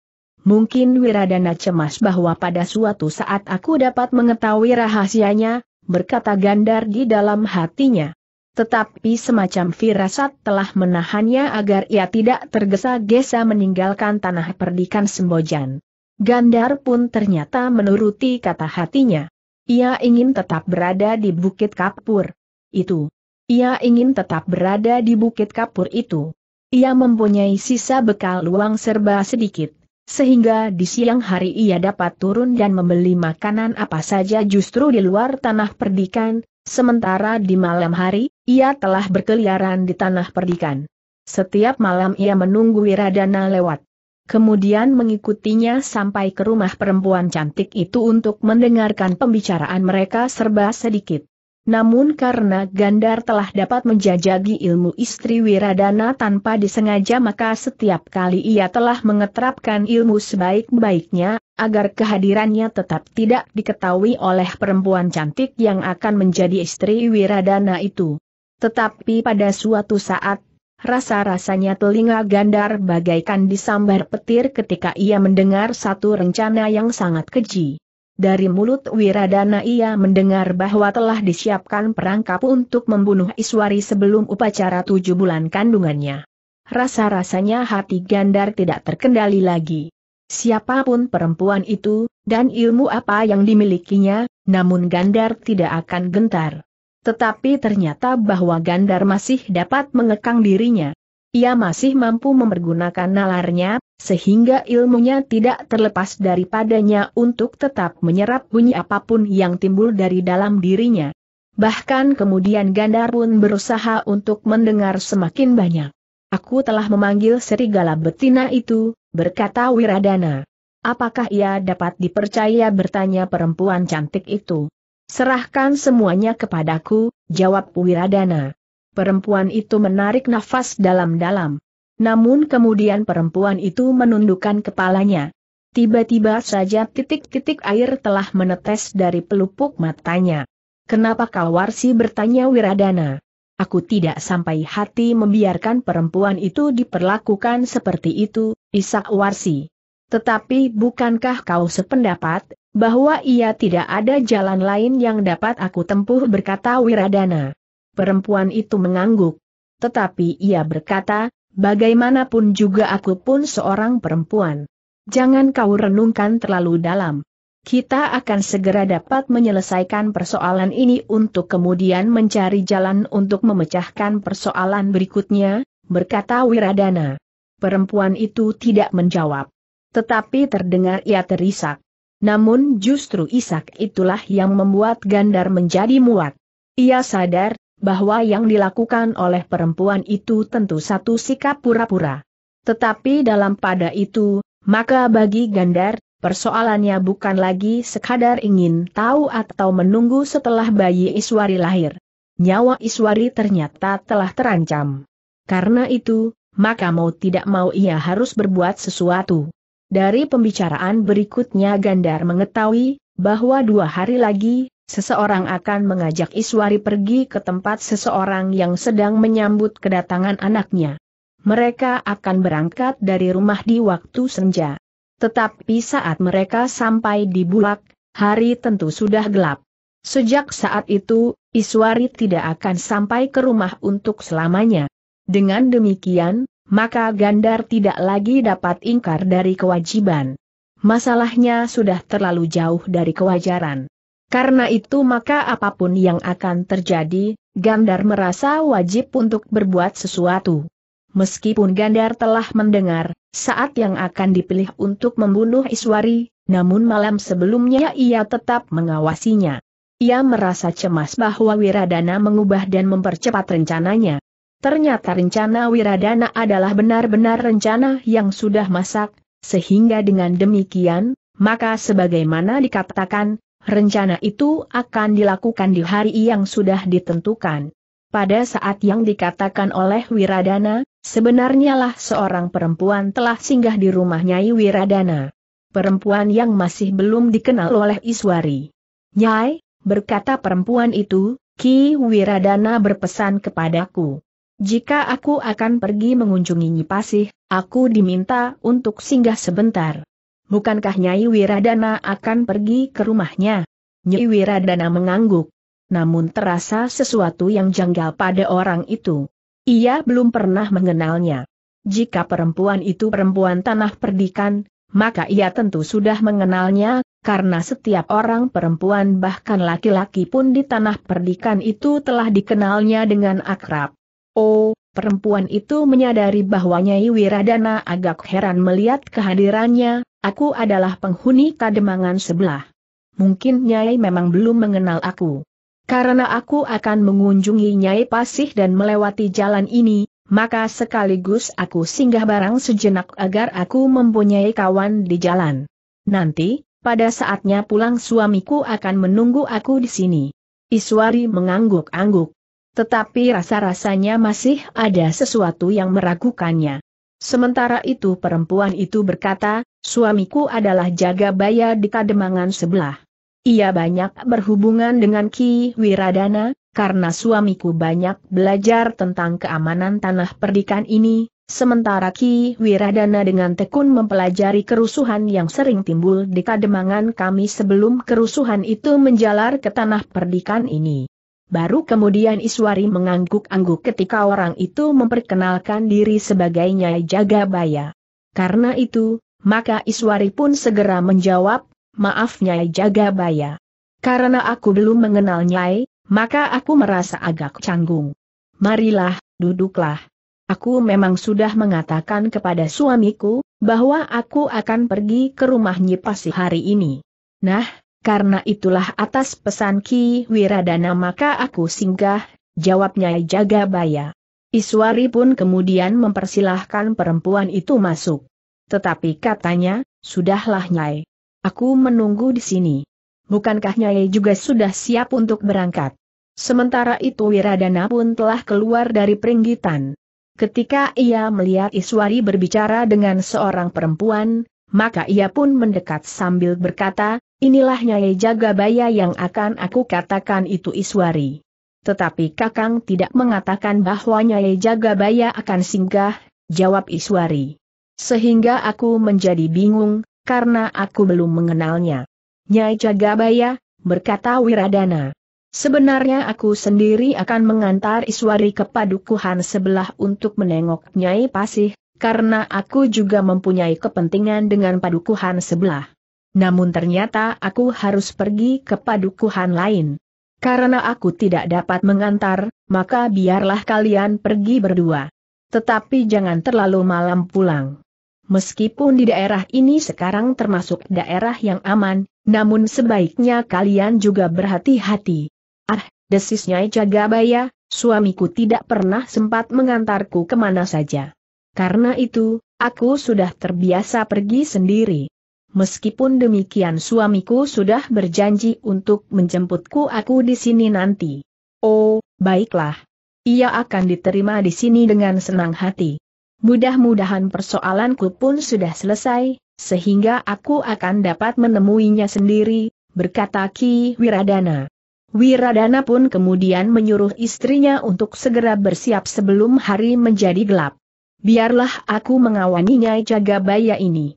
Mungkin Wiradana cemas bahwa pada suatu saat aku dapat mengetahui rahasianya, berkata Gandar di dalam hatinya. Tetapi semacam firasat telah menahannya agar ia tidak tergesa-gesa meninggalkan tanah perdikan Sembojan. Gandar pun ternyata menuruti kata hatinya. Ia ingin tetap berada di Bukit Kapur. Itu. Ia ingin tetap berada di Bukit Kapur itu. Ia mempunyai sisa bekal luang serba sedikit, sehingga di siang hari ia dapat turun dan membeli makanan apa saja justru di luar tanah perdikan, sementara di malam hari, ia telah berkeliaran di tanah perdikan. Setiap malam ia menunggu Wiradana lewat. Kemudian mengikutinya sampai ke rumah perempuan cantik itu untuk mendengarkan pembicaraan mereka serba sedikit. Namun karena Gandar telah dapat menjajagi ilmu istri Wiradana tanpa disengaja maka setiap kali ia telah mengeterapkan ilmu sebaik-baiknya, agar kehadirannya tetap tidak diketahui oleh perempuan cantik yang akan menjadi istri Wiradana itu. Tetapi pada suatu saat, rasa-rasanya telinga Gandar bagaikan disambar petir ketika ia mendengar satu rencana yang sangat keji. Dari mulut Wiradana ia mendengar bahwa telah disiapkan perangkap untuk membunuh Iswari sebelum upacara tujuh bulan kandungannya. Rasa-rasanya hati Gandar tidak terkendali lagi. Siapapun perempuan itu, dan ilmu apa yang dimilikinya, namun Gandar tidak akan gentar. Tetapi ternyata bahwa Gandar masih dapat mengekang dirinya. Ia masih mampu mempergunakan nalarnya, sehingga ilmunya tidak terlepas daripadanya untuk tetap menyerap bunyi apapun yang timbul dari dalam dirinya. Bahkan kemudian Gandar pun berusaha untuk mendengar semakin banyak. Aku telah memanggil serigala betina itu, berkata Wiradana. Apakah ia dapat dipercaya bertanya perempuan cantik itu? Serahkan semuanya kepadaku, jawab Wiradana. Perempuan itu menarik nafas dalam-dalam. Namun kemudian perempuan itu menundukkan kepalanya. Tiba-tiba saja titik-titik air telah menetes dari pelupuk matanya. Kenapa kau warsi bertanya Wiradana? Aku tidak sampai hati membiarkan perempuan itu diperlakukan seperti itu, Isak Warsi. Tetapi bukankah kau sependapat, bahwa ia tidak ada jalan lain yang dapat aku tempuh berkata Wiradana. Perempuan itu mengangguk. Tetapi ia berkata, Bagaimanapun juga aku pun seorang perempuan. Jangan kau renungkan terlalu dalam. Kita akan segera dapat menyelesaikan persoalan ini untuk kemudian mencari jalan untuk memecahkan persoalan berikutnya, berkata Wiradana. Perempuan itu tidak menjawab. Tetapi terdengar ia terisak. Namun justru isak itulah yang membuat Gandar menjadi muat. Ia sadar, bahwa yang dilakukan oleh perempuan itu tentu satu sikap pura-pura. Tetapi dalam pada itu, maka bagi Gandar, persoalannya bukan lagi sekadar ingin tahu atau menunggu setelah bayi Iswari lahir. Nyawa Iswari ternyata telah terancam. Karena itu, maka mau tidak mau ia harus berbuat sesuatu. Dari pembicaraan berikutnya Gandar mengetahui, bahwa dua hari lagi, seseorang akan mengajak Iswari pergi ke tempat seseorang yang sedang menyambut kedatangan anaknya. Mereka akan berangkat dari rumah di waktu senja. Tetapi saat mereka sampai di Bulak, hari tentu sudah gelap. Sejak saat itu, Iswari tidak akan sampai ke rumah untuk selamanya. Dengan demikian, maka Gandar tidak lagi dapat ingkar dari kewajiban. Masalahnya sudah terlalu jauh dari kewajaran. Karena itu maka apapun yang akan terjadi, Gandar merasa wajib untuk berbuat sesuatu. Meskipun Gandar telah mendengar, saat yang akan dipilih untuk membunuh Iswari, namun malam sebelumnya ia tetap mengawasinya. Ia merasa cemas bahwa Wiradana mengubah dan mempercepat rencananya. Ternyata rencana Wiradana adalah benar-benar rencana yang sudah masak, sehingga dengan demikian, maka sebagaimana dikatakan, rencana itu akan dilakukan di hari yang sudah ditentukan. Pada saat yang dikatakan oleh Wiradana, sebenarnya lah seorang perempuan telah singgah di rumah Nyai Wiradana. Perempuan yang masih belum dikenal oleh Iswari. Nyai, berkata perempuan itu, Ki Wiradana berpesan kepadaku. Jika aku akan pergi mengunjungi Nyipasih, aku diminta untuk singgah sebentar. Bukankah Nyai Wiradana akan pergi ke rumahnya? Nyai Wiradana mengangguk. Namun terasa sesuatu yang janggal pada orang itu. Ia belum pernah mengenalnya. Jika perempuan itu perempuan tanah perdikan, maka ia tentu sudah mengenalnya, karena setiap orang perempuan bahkan laki-laki pun di tanah perdikan itu telah dikenalnya dengan akrab. Oh, Perempuan itu menyadari bahwa Nyai Wiradana agak heran melihat kehadirannya, aku adalah penghuni kademangan sebelah. Mungkin Nyai memang belum mengenal aku. Karena aku akan mengunjungi Nyai Pasih dan melewati jalan ini, maka sekaligus aku singgah barang sejenak agar aku mempunyai kawan di jalan. Nanti, pada saatnya pulang suamiku akan menunggu aku di sini. Iswari mengangguk-angguk. Tetapi rasa-rasanya masih ada sesuatu yang meragukannya. Sementara itu perempuan itu berkata, suamiku adalah jaga baya di kademangan sebelah. Ia banyak berhubungan dengan Ki Wiradana, karena suamiku banyak belajar tentang keamanan tanah perdikan ini, sementara Ki Wiradana dengan tekun mempelajari kerusuhan yang sering timbul di kademangan kami sebelum kerusuhan itu menjalar ke tanah perdikan ini. Baru kemudian Iswari mengangguk-angguk ketika orang itu memperkenalkan diri sebagai Nyai Jagabaya. Karena itu, maka Iswari pun segera menjawab, maaf Nyai Jagabaya. Karena aku belum mengenal Nyai, maka aku merasa agak canggung. Marilah, duduklah. Aku memang sudah mengatakan kepada suamiku, bahwa aku akan pergi ke rumah pasti hari ini. Nah, karena itulah atas pesan Ki Wiradana maka aku singgah, jawabnya Jaga Baya. Iswari pun kemudian mempersilahkan perempuan itu masuk. Tetapi katanya, sudahlah Nyai. Aku menunggu di sini. Bukankah Nyai juga sudah siap untuk berangkat? Sementara itu Wiradana pun telah keluar dari peringgitan. Ketika ia melihat Iswari berbicara dengan seorang perempuan, maka ia pun mendekat sambil berkata, Inilah Nyai Jagabaya yang akan aku katakan itu Iswari. Tetapi Kakang tidak mengatakan bahwa Nyai Jagabaya akan singgah, jawab Iswari. Sehingga aku menjadi bingung, karena aku belum mengenalnya. Nyai Jagabaya, berkata Wiradana. Sebenarnya aku sendiri akan mengantar Iswari ke padukuhan sebelah untuk menengok Nyai Pasih, karena aku juga mempunyai kepentingan dengan padukuhan sebelah. Namun ternyata aku harus pergi ke padukuhan lain. Karena aku tidak dapat mengantar, maka biarlah kalian pergi berdua. Tetapi jangan terlalu malam pulang. Meskipun di daerah ini sekarang termasuk daerah yang aman, namun sebaiknya kalian juga berhati-hati. Ah, desisnya Jagabaya, suamiku tidak pernah sempat mengantarku kemana saja. Karena itu, aku sudah terbiasa pergi sendiri. Meskipun demikian suamiku sudah berjanji untuk menjemputku aku di sini nanti. Oh, baiklah. Ia akan diterima di sini dengan senang hati. Mudah-mudahan persoalanku pun sudah selesai, sehingga aku akan dapat menemuinya sendiri, berkata Ki Wiradana. Wiradana pun kemudian menyuruh istrinya untuk segera bersiap sebelum hari menjadi gelap. Biarlah aku mengawaninya jaga bayi ini.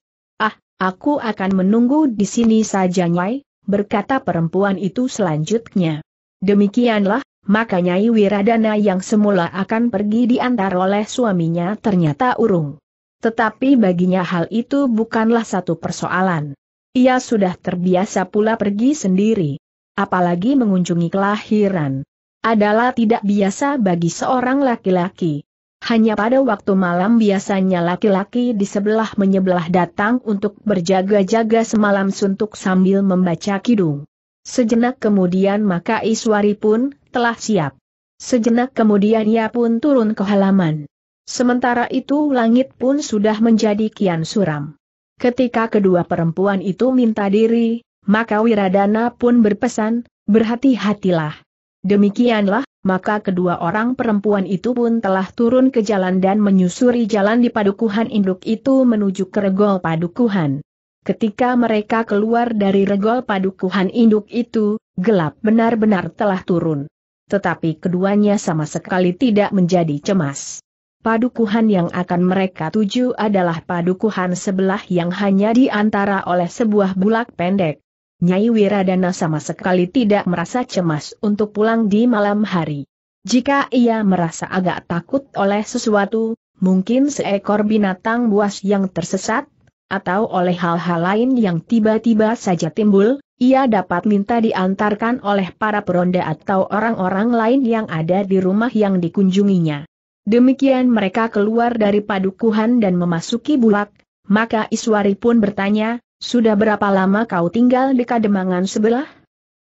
Aku akan menunggu di sini saja Nyai, berkata perempuan itu selanjutnya. Demikianlah, maka Nyai Wiradana yang semula akan pergi diantar oleh suaminya ternyata urung. Tetapi baginya hal itu bukanlah satu persoalan. Ia sudah terbiasa pula pergi sendiri. Apalagi mengunjungi kelahiran. Adalah tidak biasa bagi seorang laki-laki. Hanya pada waktu malam biasanya laki-laki di sebelah menyebelah datang untuk berjaga-jaga semalam suntuk sambil membaca kidung. Sejenak kemudian maka Iswari pun telah siap. Sejenak kemudian ia pun turun ke halaman. Sementara itu langit pun sudah menjadi kian suram. Ketika kedua perempuan itu minta diri, maka Wiradana pun berpesan, berhati-hatilah. Demikianlah maka kedua orang perempuan itu pun telah turun ke jalan dan menyusuri jalan di padukuhan induk itu menuju ke regol padukuhan. Ketika mereka keluar dari regol padukuhan induk itu, gelap benar-benar telah turun. Tetapi keduanya sama sekali tidak menjadi cemas. Padukuhan yang akan mereka tuju adalah padukuhan sebelah yang hanya diantara oleh sebuah bulak pendek. Nyai Wiradana sama sekali tidak merasa cemas untuk pulang di malam hari. Jika ia merasa agak takut oleh sesuatu, mungkin seekor binatang buas yang tersesat, atau oleh hal-hal lain yang tiba-tiba saja timbul, ia dapat minta diantarkan oleh para peronda atau orang-orang lain yang ada di rumah yang dikunjunginya. Demikian mereka keluar dari padukuhan dan memasuki bulak, maka Iswari pun bertanya, sudah berapa lama kau tinggal di kademangan sebelah?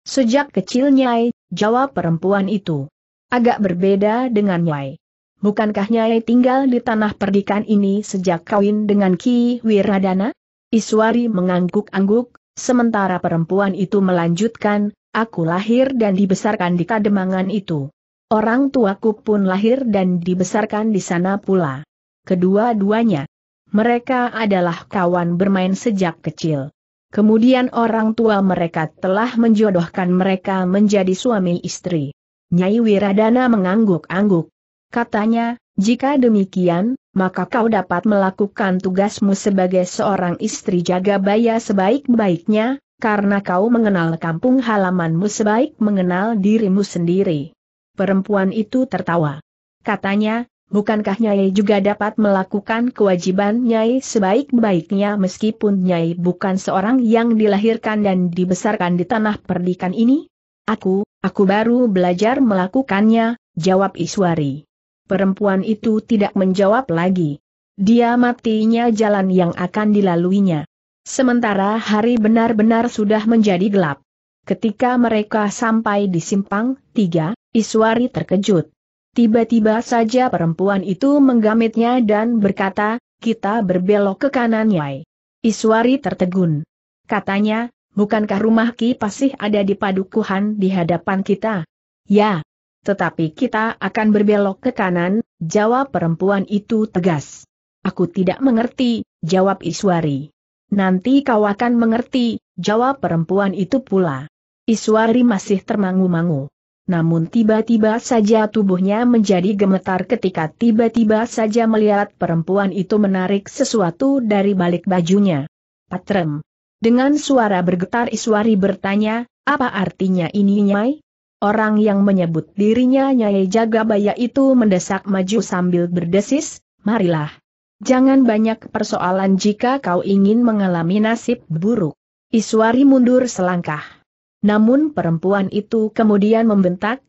Sejak kecil Nyai, jawab perempuan itu. Agak berbeda dengan Nyai. Bukankah Nyai tinggal di tanah perdikan ini sejak kawin dengan Ki Wiradana? Iswari mengangguk-angguk, sementara perempuan itu melanjutkan, aku lahir dan dibesarkan di kademangan itu. Orang tuaku pun lahir dan dibesarkan di sana pula. Kedua-duanya. Mereka adalah kawan bermain sejak kecil. Kemudian orang tua mereka telah menjodohkan mereka menjadi suami istri. Nyai Wiradana mengangguk-angguk. Katanya, jika demikian, maka kau dapat melakukan tugasmu sebagai seorang istri jaga baya sebaik-baiknya, karena kau mengenal kampung halamanmu sebaik mengenal dirimu sendiri. Perempuan itu tertawa. Katanya, Bukankah Nyai juga dapat melakukan kewajiban Nyai sebaik-baiknya meskipun Nyai bukan seorang yang dilahirkan dan dibesarkan di tanah perdikan ini? Aku, aku baru belajar melakukannya, jawab Iswari. Perempuan itu tidak menjawab lagi. Dia matinya jalan yang akan dilaluinya. Sementara hari benar-benar sudah menjadi gelap. Ketika mereka sampai di simpang tiga, Iswari terkejut. Tiba-tiba saja perempuan itu menggamitnya dan berkata, kita berbelok ke kanan Yai. Iswari tertegun. Katanya, bukankah rumah Ki Pasih ada di padukuhan di hadapan kita? Ya. Tetapi kita akan berbelok ke kanan, jawab perempuan itu tegas. Aku tidak mengerti, jawab Iswari. Nanti kau akan mengerti, jawab perempuan itu pula. Iswari masih termangu-mangu namun tiba-tiba saja tubuhnya menjadi gemetar ketika tiba-tiba saja melihat perempuan itu menarik sesuatu dari balik bajunya. Patrem. Dengan suara bergetar Iswari bertanya, apa artinya ini Nyai? Orang yang menyebut dirinya Nyai Jagabaya itu mendesak maju sambil berdesis, marilah. Jangan banyak persoalan jika kau ingin mengalami nasib buruk. Iswari mundur selangkah. Namun perempuan itu kemudian membentak,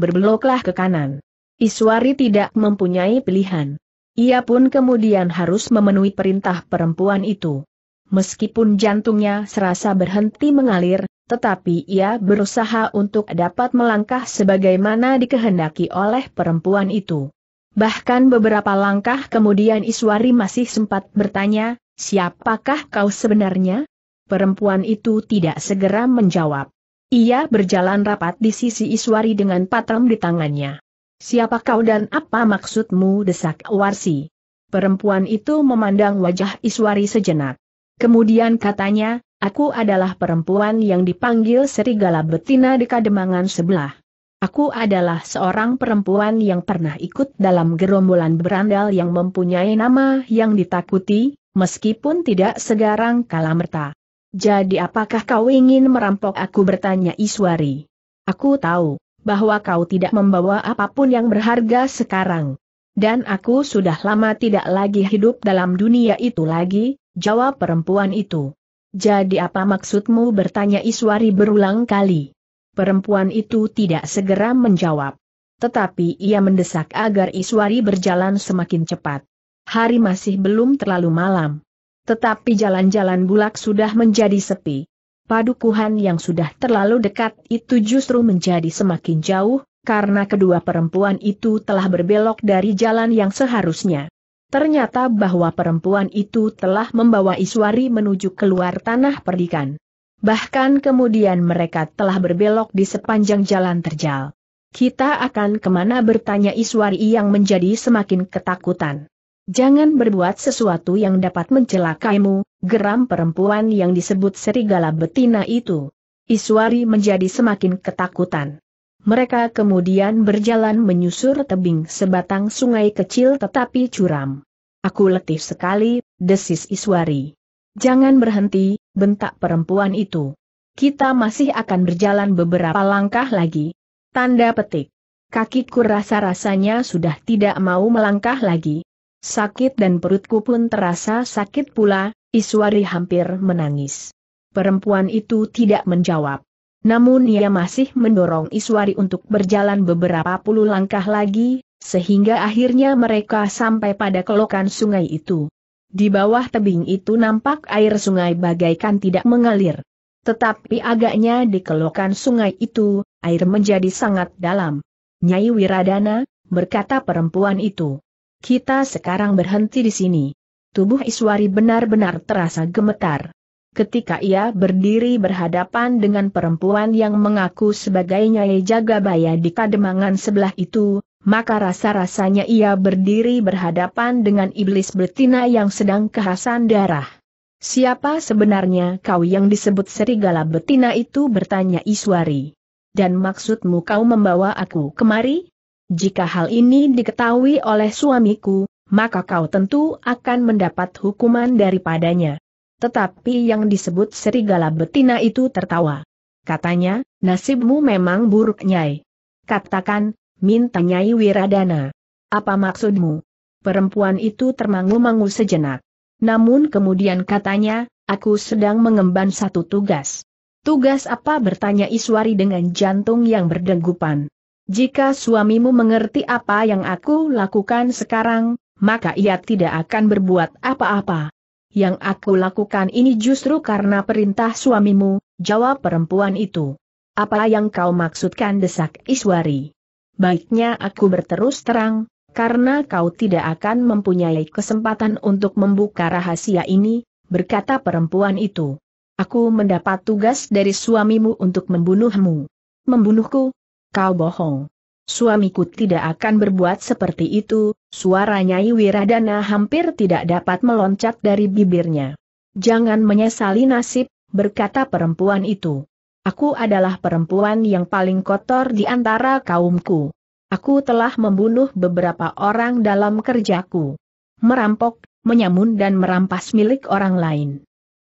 berbeloklah ke kanan. Iswari tidak mempunyai pilihan. Ia pun kemudian harus memenuhi perintah perempuan itu. Meskipun jantungnya serasa berhenti mengalir, tetapi ia berusaha untuk dapat melangkah sebagaimana dikehendaki oleh perempuan itu. Bahkan beberapa langkah kemudian Iswari masih sempat bertanya, siapakah kau sebenarnya? Perempuan itu tidak segera menjawab. Ia berjalan rapat di sisi Iswari dengan patram di tangannya. Siapa kau dan apa maksudmu desak Warsi? Perempuan itu memandang wajah Iswari sejenak. Kemudian katanya, aku adalah perempuan yang dipanggil Serigala Betina di Kademangan sebelah. Aku adalah seorang perempuan yang pernah ikut dalam gerombolan berandal yang mempunyai nama yang ditakuti, meskipun tidak segarang Kalamerta. Jadi apakah kau ingin merampok aku bertanya Iswari? Aku tahu, bahwa kau tidak membawa apapun yang berharga sekarang. Dan aku sudah lama tidak lagi hidup dalam dunia itu lagi, jawab perempuan itu. Jadi apa maksudmu bertanya Iswari berulang kali? Perempuan itu tidak segera menjawab. Tetapi ia mendesak agar Iswari berjalan semakin cepat. Hari masih belum terlalu malam. Tetapi jalan-jalan bulak sudah menjadi sepi. Padukuhan yang sudah terlalu dekat itu justru menjadi semakin jauh, karena kedua perempuan itu telah berbelok dari jalan yang seharusnya. Ternyata bahwa perempuan itu telah membawa Iswari menuju keluar tanah perdikan. Bahkan kemudian mereka telah berbelok di sepanjang jalan terjal. Kita akan kemana bertanya Iswari yang menjadi semakin ketakutan. Jangan berbuat sesuatu yang dapat mencelakaimu, geram perempuan yang disebut serigala betina itu. Iswari menjadi semakin ketakutan. Mereka kemudian berjalan menyusur tebing sebatang sungai kecil tetapi curam. Aku letih sekali, desis Iswari. Jangan berhenti, bentak perempuan itu. Kita masih akan berjalan beberapa langkah lagi. Tanda petik. Kakiku rasa-rasanya sudah tidak mau melangkah lagi. Sakit dan perutku pun terasa sakit pula, Iswari hampir menangis. Perempuan itu tidak menjawab. Namun ia masih mendorong Iswari untuk berjalan beberapa puluh langkah lagi, sehingga akhirnya mereka sampai pada kelokan sungai itu. Di bawah tebing itu nampak air sungai bagaikan tidak mengalir. Tetapi agaknya di kelokan sungai itu, air menjadi sangat dalam. Nyai Wiradana, berkata perempuan itu. Kita sekarang berhenti di sini. Tubuh Iswari benar-benar terasa gemetar. Ketika ia berdiri berhadapan dengan perempuan yang mengaku sebagai Nyai Jagabaya di kademangan sebelah itu, maka rasa-rasanya ia berdiri berhadapan dengan iblis betina yang sedang kehasan darah. Siapa sebenarnya kau yang disebut serigala betina itu bertanya Iswari. Dan maksudmu kau membawa aku kemari? Jika hal ini diketahui oleh suamiku, maka kau tentu akan mendapat hukuman daripadanya. Tetapi yang disebut serigala betina itu tertawa. Katanya, nasibmu memang buruk Nyai. Katakan, minta Nyai Wiradana. Apa maksudmu? Perempuan itu termangu-mangu sejenak. Namun kemudian katanya, aku sedang mengemban satu tugas. Tugas apa bertanya Iswari dengan jantung yang berdegupan. Jika suamimu mengerti apa yang aku lakukan sekarang, maka ia tidak akan berbuat apa-apa. Yang aku lakukan ini justru karena perintah suamimu, jawab perempuan itu. Apa yang kau maksudkan desak Iswari? Baiknya aku berterus terang, karena kau tidak akan mempunyai kesempatan untuk membuka rahasia ini, berkata perempuan itu. Aku mendapat tugas dari suamimu untuk membunuhmu. Membunuhku, kau bohong. Suamiku tidak akan berbuat seperti itu, suara Nyai Wiradana hampir tidak dapat meloncat dari bibirnya. Jangan menyesali nasib, berkata perempuan itu. Aku adalah perempuan yang paling kotor di antara kaumku. Aku telah membunuh beberapa orang dalam kerjaku. Merampok, menyamun dan merampas milik orang lain.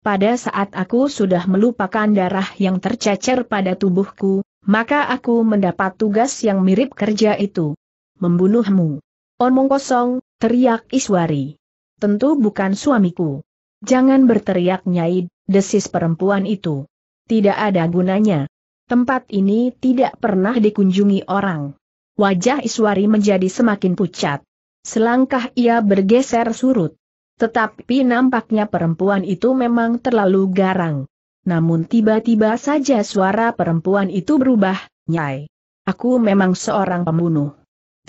Pada saat aku sudah melupakan darah yang tercecer pada tubuhku, maka aku mendapat tugas yang mirip kerja itu. Membunuhmu. Omong kosong, teriak Iswari. Tentu bukan suamiku. Jangan berteriak Nyai, desis perempuan itu. Tidak ada gunanya. Tempat ini tidak pernah dikunjungi orang. Wajah Iswari menjadi semakin pucat. Selangkah ia bergeser surut. Tetapi nampaknya perempuan itu memang terlalu garang. Namun tiba-tiba saja suara perempuan itu berubah, Nyai. Aku memang seorang pembunuh.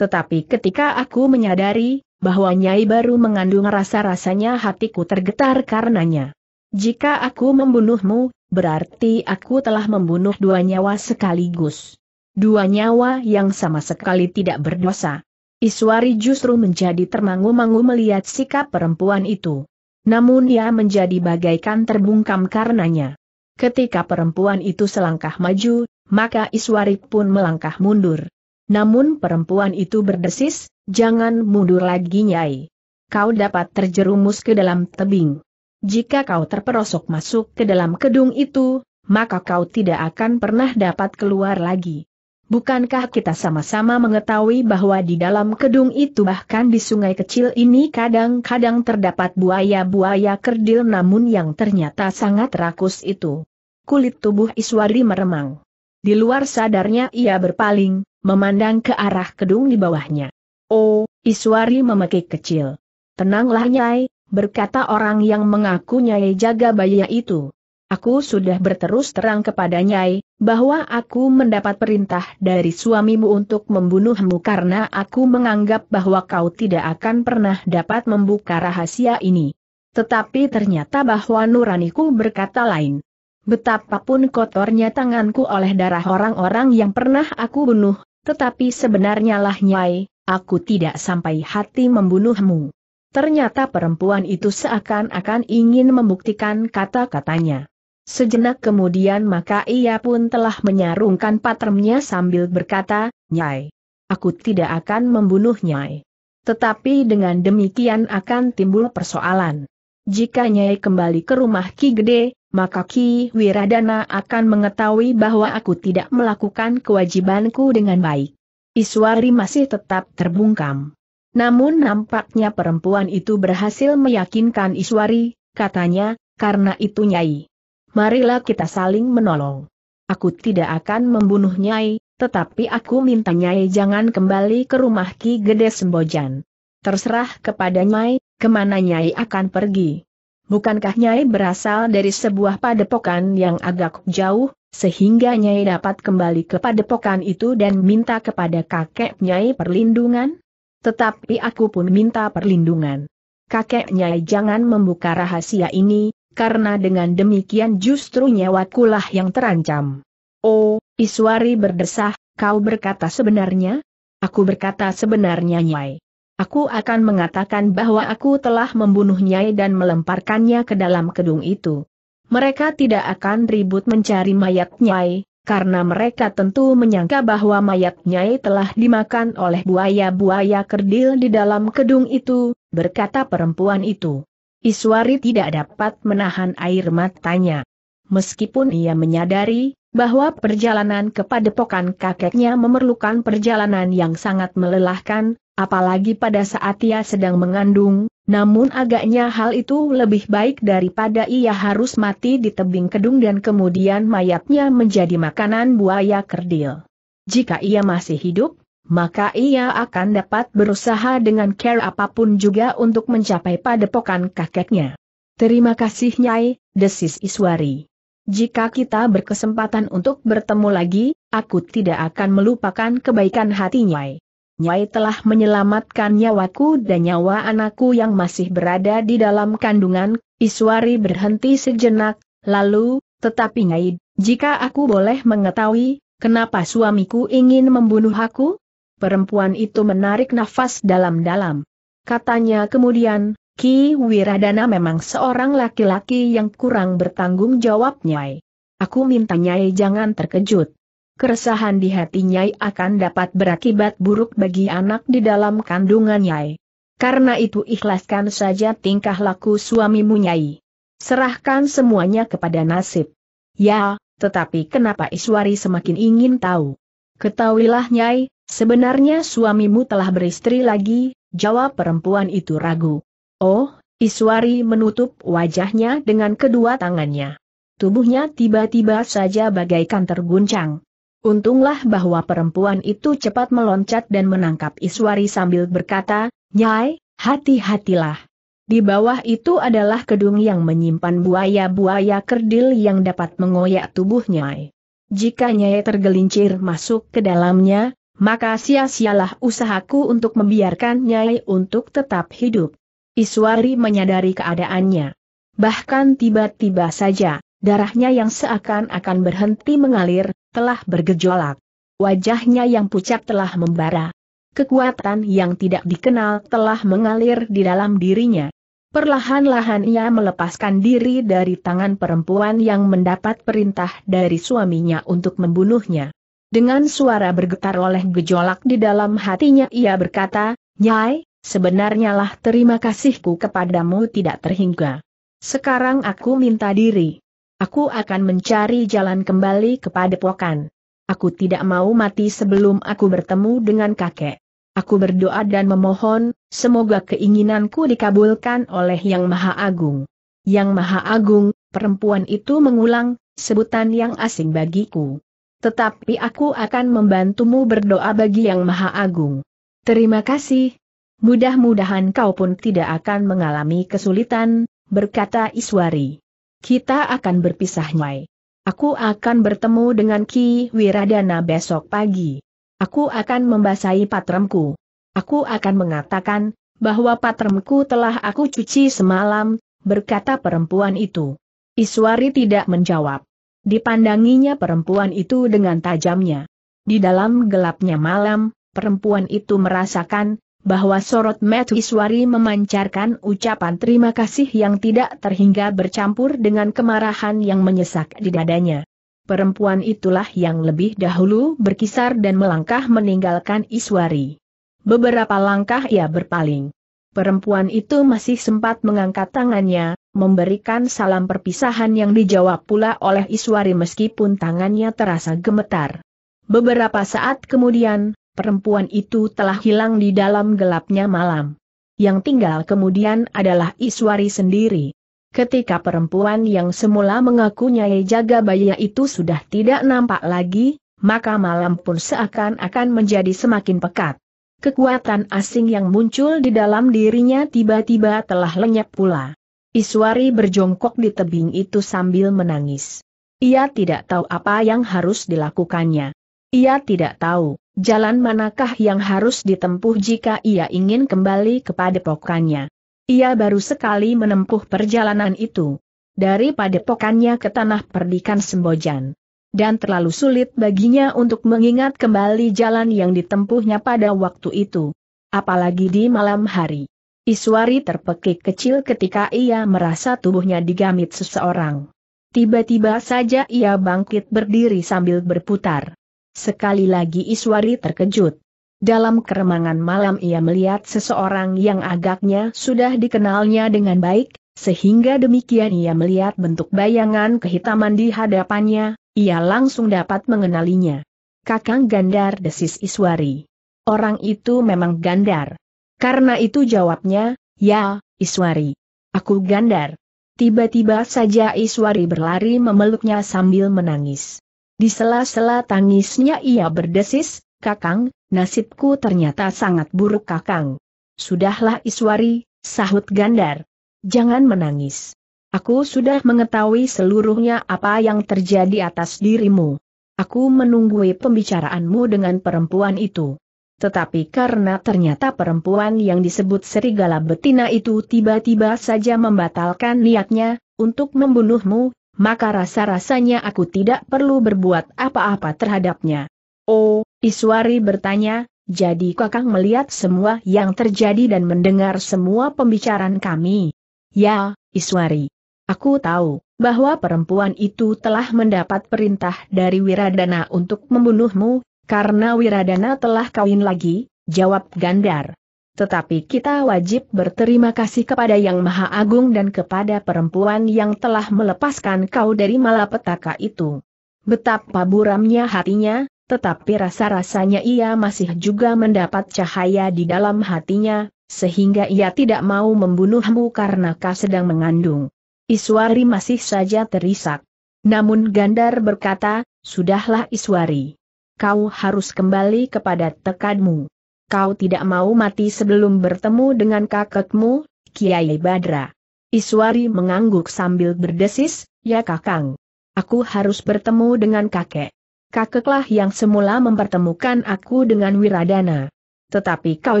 Tetapi ketika aku menyadari, bahwa Nyai baru mengandung rasa-rasanya hatiku tergetar karenanya. Jika aku membunuhmu, berarti aku telah membunuh dua nyawa sekaligus. Dua nyawa yang sama sekali tidak berdosa. Iswari justru menjadi termangu-mangu melihat sikap perempuan itu. Namun ia menjadi bagaikan terbungkam karenanya. Ketika perempuan itu selangkah maju, maka Iswari pun melangkah mundur. Namun perempuan itu berdesis, jangan mundur lagi Nyai. Kau dapat terjerumus ke dalam tebing. Jika kau terperosok masuk ke dalam gedung itu, maka kau tidak akan pernah dapat keluar lagi. Bukankah kita sama-sama mengetahui bahwa di dalam kedung itu bahkan di sungai kecil ini kadang-kadang terdapat buaya-buaya kerdil namun yang ternyata sangat rakus itu. Kulit tubuh Iswari meremang. Di luar sadarnya ia berpaling, memandang ke arah kedung di bawahnya. Oh, Iswari memekik kecil. Tenanglah Nyai, berkata orang yang mengaku Nyai jaga bayi itu. Aku sudah berterus terang kepada Nyai, bahwa aku mendapat perintah dari suamimu untuk membunuhmu karena aku menganggap bahwa kau tidak akan pernah dapat membuka rahasia ini. Tetapi ternyata bahwa nuraniku berkata lain. Betapapun kotornya tanganku oleh darah orang-orang yang pernah aku bunuh, tetapi sebenarnya lah Nyai, aku tidak sampai hati membunuhmu. Ternyata perempuan itu seakan-akan ingin membuktikan kata-katanya. Sejenak kemudian maka ia pun telah menyarungkan patremnya sambil berkata, Nyai, aku tidak akan membunuh Nyai. Tetapi dengan demikian akan timbul persoalan. Jika Nyai kembali ke rumah Ki Gede, maka Ki Wiradana akan mengetahui bahwa aku tidak melakukan kewajibanku dengan baik. Iswari masih tetap terbungkam. Namun nampaknya perempuan itu berhasil meyakinkan Iswari, katanya, karena itu Nyai marilah kita saling menolong. Aku tidak akan membunuh Nyai, tetapi aku minta Nyai jangan kembali ke rumah Ki Gede Sembojan. Terserah kepada Nyai, kemana Nyai akan pergi. Bukankah Nyai berasal dari sebuah padepokan yang agak jauh, sehingga Nyai dapat kembali ke padepokan itu dan minta kepada kakek Nyai perlindungan? Tetapi aku pun minta perlindungan. Kakek Nyai jangan membuka rahasia ini, karena dengan demikian justru nyawakulah yang terancam. Oh, Iswari berdesah, kau berkata sebenarnya? Aku berkata sebenarnya Nyai. Aku akan mengatakan bahwa aku telah membunuh Nyai dan melemparkannya ke dalam gedung itu. Mereka tidak akan ribut mencari mayat Nyai, karena mereka tentu menyangka bahwa mayat Nyai telah dimakan oleh buaya-buaya kerdil di dalam gedung itu, berkata perempuan itu. Iswari tidak dapat menahan air matanya. Meskipun ia menyadari bahwa perjalanan ke padepokan kakeknya memerlukan perjalanan yang sangat melelahkan, apalagi pada saat ia sedang mengandung, namun agaknya hal itu lebih baik daripada ia harus mati di tebing kedung dan kemudian mayatnya menjadi makanan buaya kerdil. Jika ia masih hidup, maka ia akan dapat berusaha dengan care apapun juga untuk mencapai padepokan kakeknya. Terima kasih Nyai, desis Iswari. Jika kita berkesempatan untuk bertemu lagi, aku tidak akan melupakan kebaikan hati Nyai. Nyai telah menyelamatkan nyawaku dan nyawa anakku yang masih berada di dalam kandungan, Iswari berhenti sejenak, lalu, tetapi Nyai, jika aku boleh mengetahui, kenapa suamiku ingin membunuh aku? Perempuan itu menarik nafas dalam-dalam. Katanya kemudian, Ki Wiradana memang seorang laki-laki yang kurang bertanggung jawab Nyai. Aku minta Nyai jangan terkejut. Keresahan di hati Nyai akan dapat berakibat buruk bagi anak di dalam kandungan Nyai. Karena itu ikhlaskan saja tingkah laku suamimu Nyai. Serahkan semuanya kepada nasib. Ya, tetapi kenapa Iswari semakin ingin tahu? Ketahuilah Nyai, sebenarnya suamimu telah beristri lagi, jawab perempuan itu ragu. Oh, Iswari menutup wajahnya dengan kedua tangannya. Tubuhnya tiba-tiba saja bagaikan terguncang. Untunglah bahwa perempuan itu cepat meloncat dan menangkap Iswari sambil berkata, Nyai, hati-hatilah. Di bawah itu adalah kedung yang menyimpan buaya-buaya kerdil yang dapat mengoyak tubuh Nyai. Jika Nyai tergelincir masuk ke dalamnya, maka sia-sialah usahaku untuk membiarkan Nyai untuk tetap hidup. Iswari menyadari keadaannya. Bahkan tiba-tiba saja, darahnya yang seakan-akan berhenti mengalir, telah bergejolak. Wajahnya yang pucat telah membara. Kekuatan yang tidak dikenal telah mengalir di dalam dirinya. Perlahan-lahan ia melepaskan diri dari tangan perempuan yang mendapat perintah dari suaminya untuk membunuhnya. Dengan suara bergetar oleh gejolak di dalam hatinya ia berkata, Nyai, sebenarnya lah terima kasihku kepadamu tidak terhingga. Sekarang aku minta diri. Aku akan mencari jalan kembali kepada pokan. Aku tidak mau mati sebelum aku bertemu dengan kakek. Aku berdoa dan memohon, semoga keinginanku dikabulkan oleh Yang Maha Agung. Yang Maha Agung, perempuan itu mengulang, sebutan yang asing bagiku. Tetapi aku akan membantumu berdoa bagi Yang Maha Agung. Terima kasih. Mudah-mudahan kau pun tidak akan mengalami kesulitan, berkata Iswari. Kita akan berpisah Nyai. Aku akan bertemu dengan Ki Wiradana besok pagi. Aku akan membasahi patremku. Aku akan mengatakan, bahwa patremku telah aku cuci semalam, berkata perempuan itu. Iswari tidak menjawab. Dipandanginya perempuan itu dengan tajamnya. Di dalam gelapnya malam, perempuan itu merasakan, bahwa sorot mata Iswari memancarkan ucapan terima kasih yang tidak terhingga bercampur dengan kemarahan yang menyesak di dadanya perempuan itulah yang lebih dahulu berkisar dan melangkah meninggalkan Iswari. Beberapa langkah ia berpaling. Perempuan itu masih sempat mengangkat tangannya, memberikan salam perpisahan yang dijawab pula oleh Iswari meskipun tangannya terasa gemetar. Beberapa saat kemudian, perempuan itu telah hilang di dalam gelapnya malam. Yang tinggal kemudian adalah Iswari sendiri. Ketika perempuan yang semula mengaku Nyai bayi itu sudah tidak nampak lagi, maka malam pun seakan-akan menjadi semakin pekat. Kekuatan asing yang muncul di dalam dirinya tiba-tiba telah lenyap pula. Iswari berjongkok di tebing itu sambil menangis. Ia tidak tahu apa yang harus dilakukannya. Ia tidak tahu, jalan manakah yang harus ditempuh jika ia ingin kembali kepada pokoknya. Ia baru sekali menempuh perjalanan itu. Dari padepokannya ke tanah perdikan Sembojan. Dan terlalu sulit baginya untuk mengingat kembali jalan yang ditempuhnya pada waktu itu. Apalagi di malam hari. Iswari terpekik kecil ketika ia merasa tubuhnya digamit seseorang. Tiba-tiba saja ia bangkit berdiri sambil berputar. Sekali lagi Iswari terkejut. Dalam keremangan malam ia melihat seseorang yang agaknya sudah dikenalnya dengan baik, sehingga demikian ia melihat bentuk bayangan kehitaman di hadapannya, ia langsung dapat mengenalinya. Kakang Gandar desis Iswari. Orang itu memang Gandar. Karena itu jawabnya, ya, Iswari. Aku Gandar. Tiba-tiba saja Iswari berlari memeluknya sambil menangis. Di sela-sela tangisnya ia berdesis, Kakang, nasibku ternyata sangat buruk kakang. Sudahlah Iswari, sahut Gandar. Jangan menangis. Aku sudah mengetahui seluruhnya apa yang terjadi atas dirimu. Aku menunggu pembicaraanmu dengan perempuan itu. Tetapi karena ternyata perempuan yang disebut serigala betina itu tiba-tiba saja membatalkan niatnya, untuk membunuhmu, maka rasa-rasanya aku tidak perlu berbuat apa-apa terhadapnya. Oh, Iswari bertanya, jadi kakang melihat semua yang terjadi dan mendengar semua pembicaraan kami. Ya, Iswari. Aku tahu bahwa perempuan itu telah mendapat perintah dari Wiradana untuk membunuhmu, karena Wiradana telah kawin lagi, jawab Gandar. Tetapi kita wajib berterima kasih kepada Yang Maha Agung dan kepada perempuan yang telah melepaskan kau dari malapetaka itu. Betapa buramnya hatinya, tetapi rasa-rasanya ia masih juga mendapat cahaya di dalam hatinya, sehingga ia tidak mau membunuhmu karena kau sedang mengandung. Iswari masih saja terisak. Namun Gandar berkata, Sudahlah Iswari. Kau harus kembali kepada tekadmu. Kau tidak mau mati sebelum bertemu dengan kakekmu, Kiai Badra. Iswari mengangguk sambil berdesis, ya kakang. Aku harus bertemu dengan kakek kakeklah yang semula mempertemukan aku dengan Wiradana. Tetapi kau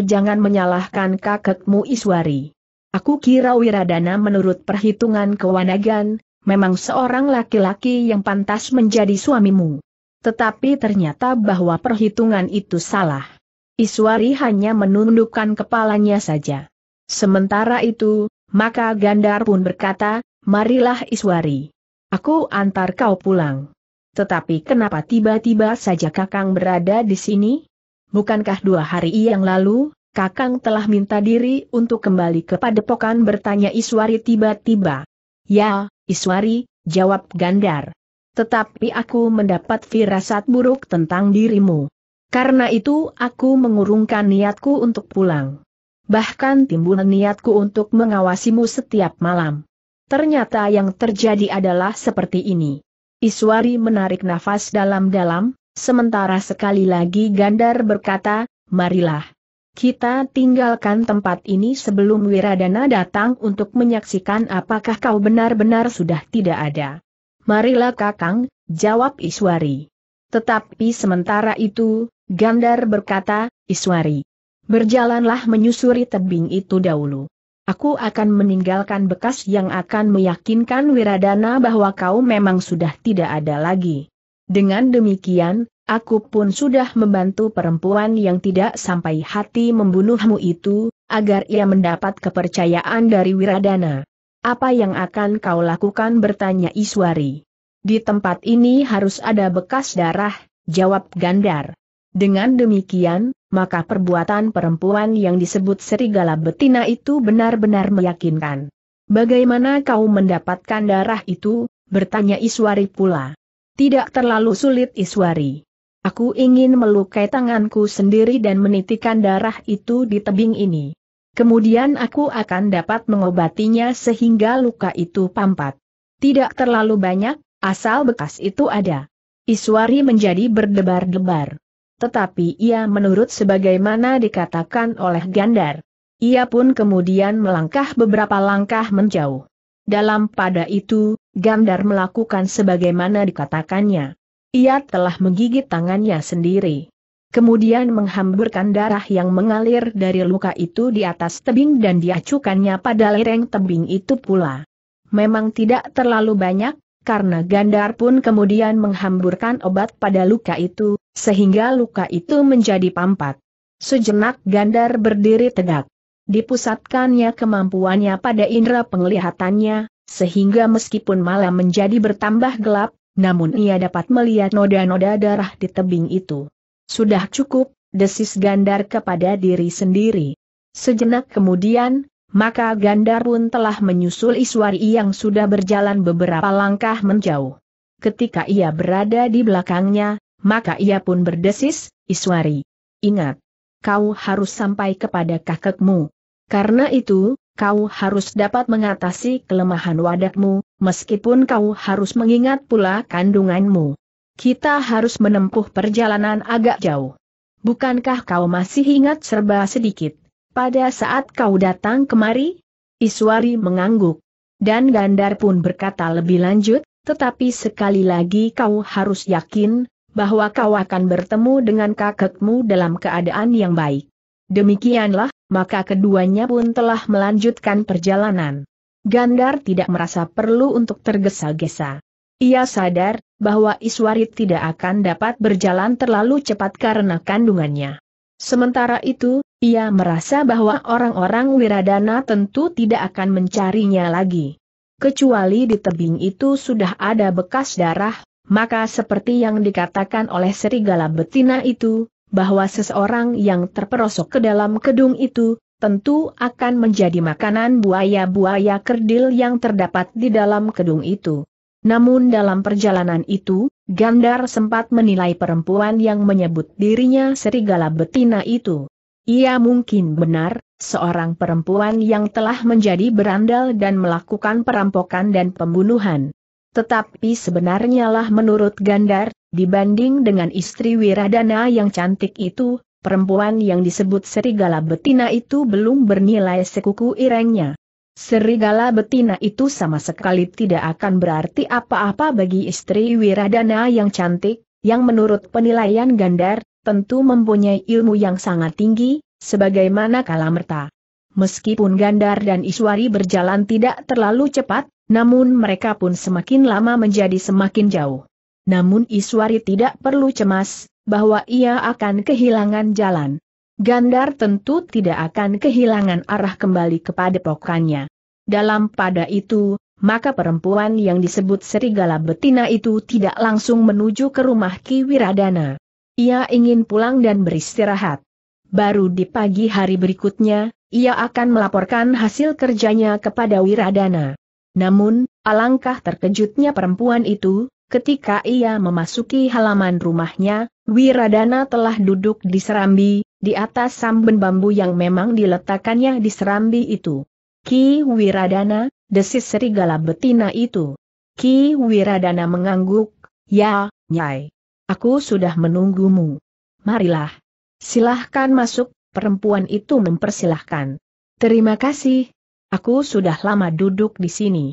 jangan menyalahkan kakekmu Iswari. Aku kira Wiradana menurut perhitungan kewanagan, memang seorang laki-laki yang pantas menjadi suamimu. Tetapi ternyata bahwa perhitungan itu salah. Iswari hanya menundukkan kepalanya saja. Sementara itu, maka Gandar pun berkata, Marilah Iswari. Aku antar kau pulang. Tetapi kenapa tiba-tiba saja Kakang berada di sini? Bukankah dua hari yang lalu, Kakang telah minta diri untuk kembali ke padepokan bertanya Iswari tiba-tiba. Ya, Iswari, jawab Gandar. Tetapi aku mendapat firasat buruk tentang dirimu. Karena itu aku mengurungkan niatku untuk pulang. Bahkan timbul niatku untuk mengawasimu setiap malam. Ternyata yang terjadi adalah seperti ini. Iswari menarik nafas dalam-dalam, sementara sekali lagi Gandar berkata, marilah. Kita tinggalkan tempat ini sebelum Wiradana datang untuk menyaksikan apakah kau benar-benar sudah tidak ada. Marilah kakang, jawab Iswari. Tetapi sementara itu, Gandar berkata, Iswari. Berjalanlah menyusuri tebing itu dahulu. Aku akan meninggalkan bekas yang akan meyakinkan Wiradana bahwa kau memang sudah tidak ada lagi. Dengan demikian, aku pun sudah membantu perempuan yang tidak sampai hati membunuhmu itu, agar ia mendapat kepercayaan dari Wiradana. Apa yang akan kau lakukan bertanya Iswari. Di tempat ini harus ada bekas darah, jawab Gandar. Dengan demikian, maka perbuatan perempuan yang disebut serigala betina itu benar-benar meyakinkan. Bagaimana kau mendapatkan darah itu? bertanya Iswari pula. Tidak terlalu sulit Iswari. Aku ingin melukai tanganku sendiri dan menitikan darah itu di tebing ini. Kemudian aku akan dapat mengobatinya sehingga luka itu pampat. Tidak terlalu banyak, asal bekas itu ada. Iswari menjadi berdebar-debar tetapi ia menurut sebagaimana dikatakan oleh Gandar. Ia pun kemudian melangkah beberapa langkah menjauh. Dalam pada itu, Gandar melakukan sebagaimana dikatakannya. Ia telah menggigit tangannya sendiri. Kemudian menghamburkan darah yang mengalir dari luka itu di atas tebing dan diacukannya pada lereng tebing itu pula. Memang tidak terlalu banyak, karena Gandar pun kemudian menghamburkan obat pada luka itu, sehingga luka itu menjadi pampat. Sejenak Gandar berdiri tegak. Dipusatkannya kemampuannya pada indera penglihatannya, sehingga meskipun malam menjadi bertambah gelap, namun ia dapat melihat noda-noda darah di tebing itu. Sudah cukup, desis Gandar kepada diri sendiri. Sejenak kemudian, maka Gandar pun telah menyusul Iswari yang sudah berjalan beberapa langkah menjauh. Ketika ia berada di belakangnya, maka ia pun berdesis, Iswari. Ingat, kau harus sampai kepada kakekmu. Karena itu, kau harus dapat mengatasi kelemahan wadakmu, meskipun kau harus mengingat pula kandunganmu. Kita harus menempuh perjalanan agak jauh. Bukankah kau masih ingat serba sedikit? Pada saat kau datang kemari? Iswari mengangguk. Dan Gandar pun berkata lebih lanjut, tetapi sekali lagi kau harus yakin, bahwa kau akan bertemu dengan kakekmu dalam keadaan yang baik. Demikianlah, maka keduanya pun telah melanjutkan perjalanan. Gandar tidak merasa perlu untuk tergesa-gesa. Ia sadar, bahwa Iswari tidak akan dapat berjalan terlalu cepat karena kandungannya. Sementara itu, ia merasa bahwa orang-orang Wiradana tentu tidak akan mencarinya lagi. Kecuali di tebing itu sudah ada bekas darah, maka seperti yang dikatakan oleh serigala betina itu, bahwa seseorang yang terperosok ke dalam gedung itu, tentu akan menjadi makanan buaya-buaya kerdil yang terdapat di dalam gedung itu. Namun dalam perjalanan itu, Gandar sempat menilai perempuan yang menyebut dirinya serigala betina itu. Ia mungkin benar, seorang perempuan yang telah menjadi berandal dan melakukan perampokan dan pembunuhan. Tetapi sebenarnya lah menurut Gandar, dibanding dengan istri Wiradana yang cantik itu, perempuan yang disebut serigala betina itu belum bernilai sekuku irengnya. Serigala betina itu sama sekali tidak akan berarti apa-apa bagi istri Wiradana yang cantik, yang menurut penilaian Gandar, tentu mempunyai ilmu yang sangat tinggi, sebagaimana Kalamerta. Meskipun Gandar dan Iswari berjalan tidak terlalu cepat, namun mereka pun semakin lama menjadi semakin jauh. Namun Iswari tidak perlu cemas, bahwa ia akan kehilangan jalan. Gandar tentu tidak akan kehilangan arah kembali kepada pokannya. Dalam pada itu, maka perempuan yang disebut serigala betina itu tidak langsung menuju ke rumah Ki Wiradana. Ia ingin pulang dan beristirahat. Baru di pagi hari berikutnya, ia akan melaporkan hasil kerjanya kepada Wiradana. Namun, alangkah terkejutnya perempuan itu, ketika ia memasuki halaman rumahnya, Wiradana telah duduk di serambi, di atas samben bambu yang memang diletakkannya di serambi itu. Ki Wiradana, desis serigala betina itu. Ki Wiradana mengangguk, ya, nyai. Aku sudah menunggumu. Marilah. Silahkan masuk, perempuan itu mempersilahkan. Terima kasih. Aku sudah lama duduk di sini.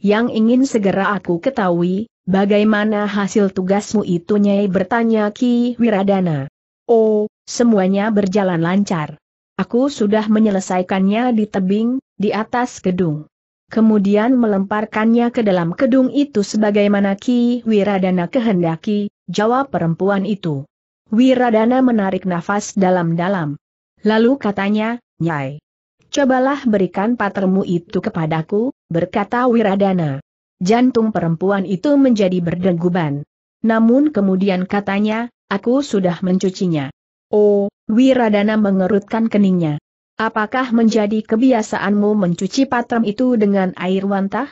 Yang ingin segera aku ketahui, bagaimana hasil tugasmu itu Nyai bertanya Ki Wiradana. Oh, Semuanya berjalan lancar. Aku sudah menyelesaikannya di tebing, di atas gedung. Kemudian melemparkannya ke dalam gedung itu sebagaimana Ki Wiradana kehendaki, jawab perempuan itu. Wiradana menarik nafas dalam-dalam. Lalu katanya, Nyai. Cobalah berikan patermu itu kepadaku, berkata Wiradana. Jantung perempuan itu menjadi berdeguban. Namun kemudian katanya, aku sudah mencucinya. Oh, Wiradana mengerutkan keningnya. Apakah menjadi kebiasaanmu mencuci patrem itu dengan air wantah?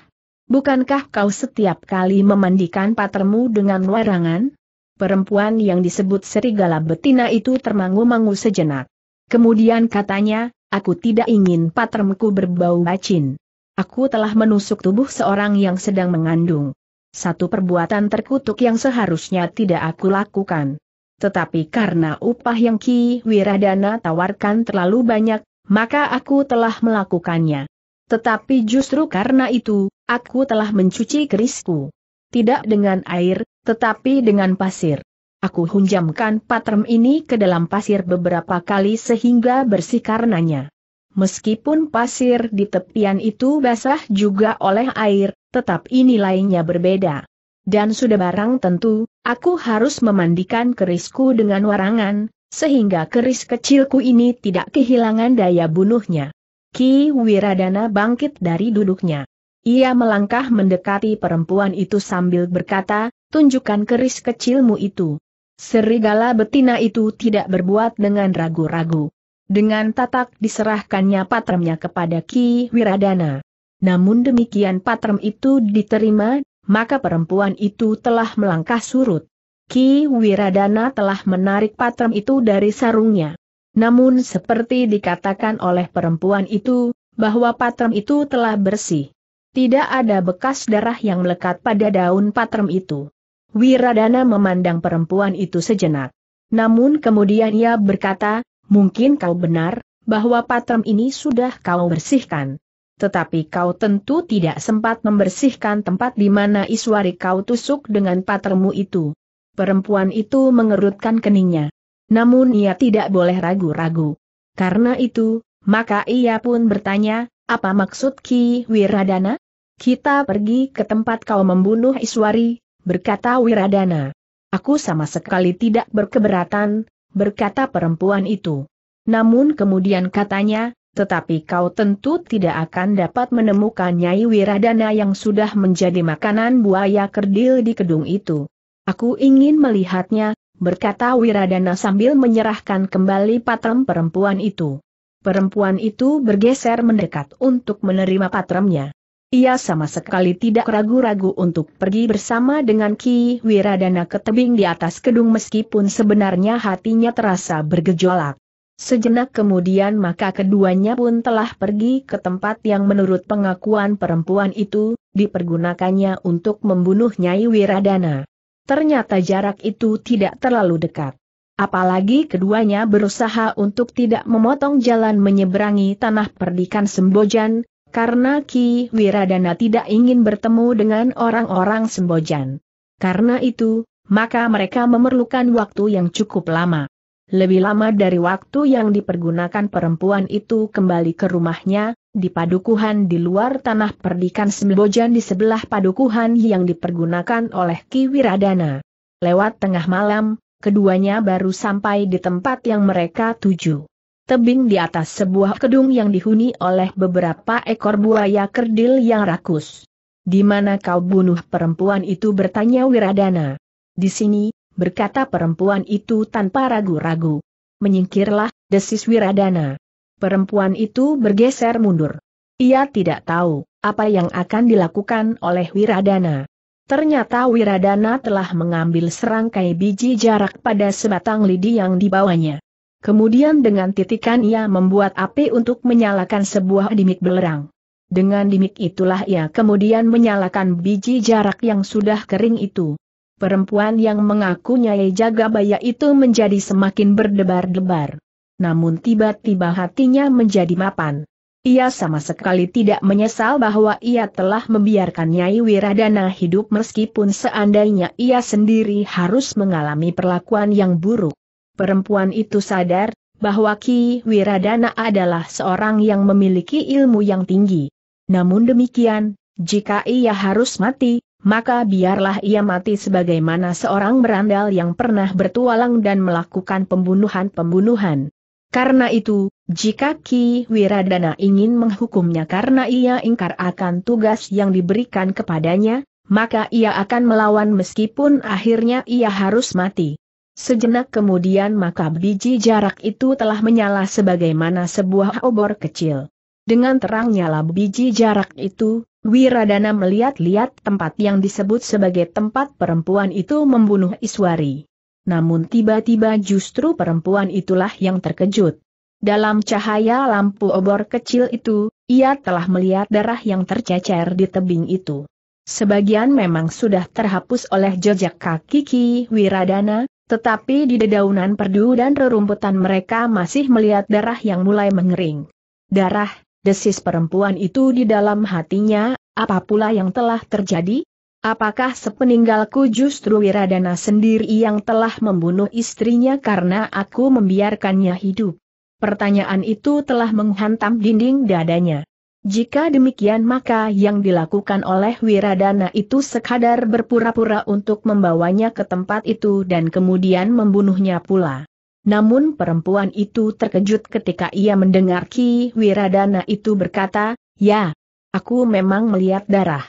Bukankah kau setiap kali memandikan patremu dengan warangan? Perempuan yang disebut serigala betina itu termangu-mangu sejenak. Kemudian katanya, aku tidak ingin patremku berbau bacin. Aku telah menusuk tubuh seorang yang sedang mengandung. Satu perbuatan terkutuk yang seharusnya tidak aku lakukan tetapi karena upah yang Ki Wiradana tawarkan terlalu banyak, maka aku telah melakukannya. Tetapi justru karena itu, aku telah mencuci kerisku. Tidak dengan air, tetapi dengan pasir. Aku hunjamkan patrem ini ke dalam pasir beberapa kali sehingga bersih karenanya. Meskipun pasir di tepian itu basah juga oleh air, tetap ini lainnya berbeda. Dan sudah barang tentu, aku harus memandikan kerisku dengan warangan, sehingga keris kecilku ini tidak kehilangan daya bunuhnya. Ki Wiradana bangkit dari duduknya. Ia melangkah mendekati perempuan itu sambil berkata, tunjukkan keris kecilmu itu. Serigala betina itu tidak berbuat dengan ragu-ragu. Dengan tatak diserahkannya patremnya kepada Ki Wiradana. Namun demikian patrem itu diterima maka perempuan itu telah melangkah surut. Ki Wiradana telah menarik patrem itu dari sarungnya. Namun seperti dikatakan oleh perempuan itu, bahwa patrem itu telah bersih. Tidak ada bekas darah yang melekat pada daun patrem itu. Wiradana memandang perempuan itu sejenak. Namun kemudian ia berkata, mungkin kau benar, bahwa patrem ini sudah kau bersihkan tetapi kau tentu tidak sempat membersihkan tempat di mana Iswari kau tusuk dengan patermu itu. Perempuan itu mengerutkan keningnya. Namun ia tidak boleh ragu-ragu. Karena itu, maka ia pun bertanya, apa maksud Ki Wiradana? Kita pergi ke tempat kau membunuh Iswari, berkata Wiradana. Aku sama sekali tidak berkeberatan, berkata perempuan itu. Namun kemudian katanya, tetapi kau tentu tidak akan dapat menemukan Nyai Wiradana yang sudah menjadi makanan buaya kerdil di gedung itu. Aku ingin melihatnya, berkata Wiradana sambil menyerahkan kembali patrem perempuan itu. Perempuan itu bergeser mendekat untuk menerima patremnya. Ia sama sekali tidak ragu-ragu untuk pergi bersama dengan Ki Wiradana ke tebing di atas gedung meskipun sebenarnya hatinya terasa bergejolak. Sejenak kemudian maka keduanya pun telah pergi ke tempat yang menurut pengakuan perempuan itu, dipergunakannya untuk membunuh Nyai Wiradana. Ternyata jarak itu tidak terlalu dekat. Apalagi keduanya berusaha untuk tidak memotong jalan menyeberangi tanah perdikan Sembojan, karena Ki Wiradana tidak ingin bertemu dengan orang-orang Sembojan. Karena itu, maka mereka memerlukan waktu yang cukup lama lebih lama dari waktu yang dipergunakan perempuan itu kembali ke rumahnya, di padukuhan di luar tanah perdikan Sembojan di sebelah padukuhan yang dipergunakan oleh Ki Wiradana. Lewat tengah malam, keduanya baru sampai di tempat yang mereka tuju. Tebing di atas sebuah gedung yang dihuni oleh beberapa ekor buaya kerdil yang rakus. Di mana kau bunuh perempuan itu bertanya Wiradana. Di sini, berkata perempuan itu tanpa ragu-ragu. Menyingkirlah, desis Wiradana. Perempuan itu bergeser mundur. Ia tidak tahu apa yang akan dilakukan oleh Wiradana. Ternyata Wiradana telah mengambil serangkai biji jarak pada sebatang lidi yang dibawanya. Kemudian dengan titikan ia membuat api untuk menyalakan sebuah dimik belerang. Dengan dimik itulah ia kemudian menyalakan biji jarak yang sudah kering itu perempuan yang mengaku Nyai Jagabaya itu menjadi semakin berdebar-debar. Namun tiba-tiba hatinya menjadi mapan. Ia sama sekali tidak menyesal bahwa ia telah membiarkan Nyai Wiradana hidup meskipun seandainya ia sendiri harus mengalami perlakuan yang buruk. Perempuan itu sadar bahwa Ki Wiradana adalah seorang yang memiliki ilmu yang tinggi. Namun demikian, jika ia harus mati, maka biarlah ia mati sebagaimana seorang berandal yang pernah bertualang dan melakukan pembunuhan-pembunuhan. Karena itu, jika Ki Wiradana ingin menghukumnya karena ia ingkar akan tugas yang diberikan kepadanya, maka ia akan melawan meskipun akhirnya ia harus mati. Sejenak kemudian maka biji jarak itu telah menyala sebagaimana sebuah obor kecil. Dengan terang nyala biji jarak itu, Wiradana melihat-lihat tempat yang disebut sebagai tempat perempuan itu membunuh Iswari. Namun tiba-tiba justru perempuan itulah yang terkejut. Dalam cahaya lampu obor kecil itu, ia telah melihat darah yang tercecer di tebing itu. Sebagian memang sudah terhapus oleh jejak kaki Ki Wiradana, tetapi di dedaunan perdu dan rerumputan mereka masih melihat darah yang mulai mengering. Darah, Desis perempuan itu di dalam hatinya, apa pula yang telah terjadi? Apakah sepeninggalku justru Wiradana sendiri yang telah membunuh istrinya karena aku membiarkannya hidup? Pertanyaan itu telah menghantam dinding dadanya. Jika demikian maka yang dilakukan oleh Wiradana itu sekadar berpura-pura untuk membawanya ke tempat itu dan kemudian membunuhnya pula. Namun perempuan itu terkejut ketika ia mendengar Ki Wiradana itu berkata, Ya, aku memang melihat darah.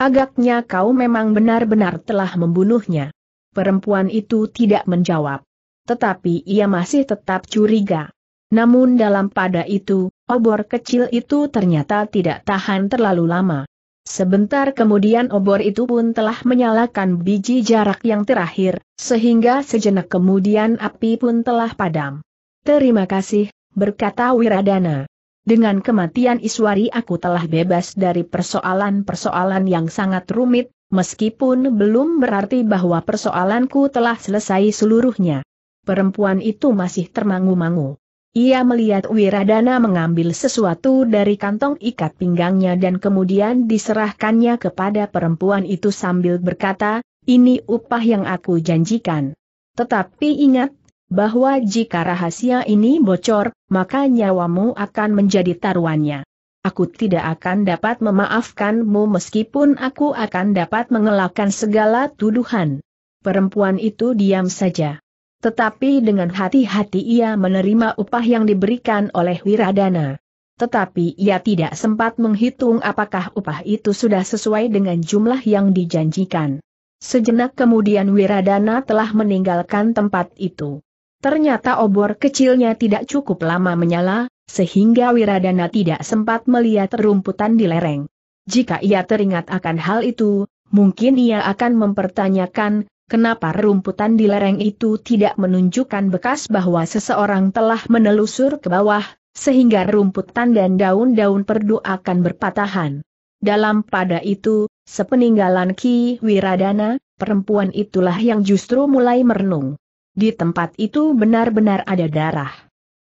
Agaknya kau memang benar-benar telah membunuhnya. Perempuan itu tidak menjawab. Tetapi ia masih tetap curiga. Namun dalam pada itu, obor kecil itu ternyata tidak tahan terlalu lama. Sebentar kemudian obor itu pun telah menyalakan biji jarak yang terakhir, sehingga sejenak kemudian api pun telah padam. Terima kasih, berkata Wiradana. Dengan kematian Iswari aku telah bebas dari persoalan-persoalan yang sangat rumit, meskipun belum berarti bahwa persoalanku telah selesai seluruhnya. Perempuan itu masih termangu-mangu. Ia melihat Wiradana mengambil sesuatu dari kantong ikat pinggangnya dan kemudian diserahkannya kepada perempuan itu sambil berkata, ini upah yang aku janjikan. Tetapi ingat, bahwa jika rahasia ini bocor, maka nyawamu akan menjadi taruhannya. Aku tidak akan dapat memaafkanmu meskipun aku akan dapat mengelakkan segala tuduhan. Perempuan itu diam saja. Tetapi dengan hati-hati ia menerima upah yang diberikan oleh Wiradana. Tetapi ia tidak sempat menghitung apakah upah itu sudah sesuai dengan jumlah yang dijanjikan. Sejenak kemudian Wiradana telah meninggalkan tempat itu. Ternyata obor kecilnya tidak cukup lama menyala, sehingga Wiradana tidak sempat melihat rumputan di lereng. Jika ia teringat akan hal itu, mungkin ia akan mempertanyakan, kenapa rumputan di lereng itu tidak menunjukkan bekas bahwa seseorang telah menelusur ke bawah, sehingga rumputan dan daun-daun perdu akan berpatahan. Dalam pada itu, sepeninggalan Ki Wiradana, perempuan itulah yang justru mulai merenung. Di tempat itu benar-benar ada darah.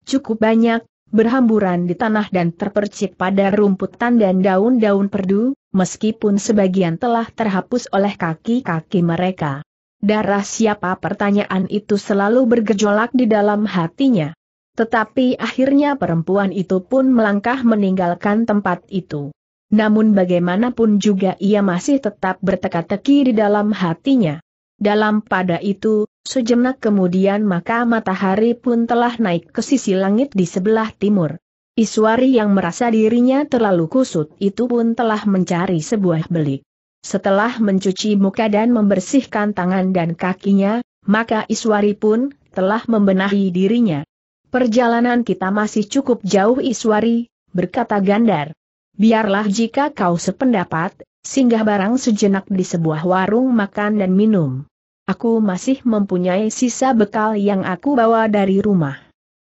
Cukup banyak, berhamburan di tanah dan terpercik pada rumputan dan daun-daun perdu, meskipun sebagian telah terhapus oleh kaki-kaki mereka. Darah siapa pertanyaan itu selalu bergejolak di dalam hatinya. Tetapi akhirnya perempuan itu pun melangkah meninggalkan tempat itu. Namun bagaimanapun juga ia masih tetap berteka-teki di dalam hatinya. Dalam pada itu, sejenak kemudian maka matahari pun telah naik ke sisi langit di sebelah timur. Iswari yang merasa dirinya terlalu kusut itu pun telah mencari sebuah belik. Setelah mencuci muka dan membersihkan tangan dan kakinya, maka Iswari pun telah membenahi dirinya. Perjalanan kita masih cukup jauh Iswari, berkata Gandar. Biarlah jika kau sependapat, singgah barang sejenak di sebuah warung makan dan minum. Aku masih mempunyai sisa bekal yang aku bawa dari rumah.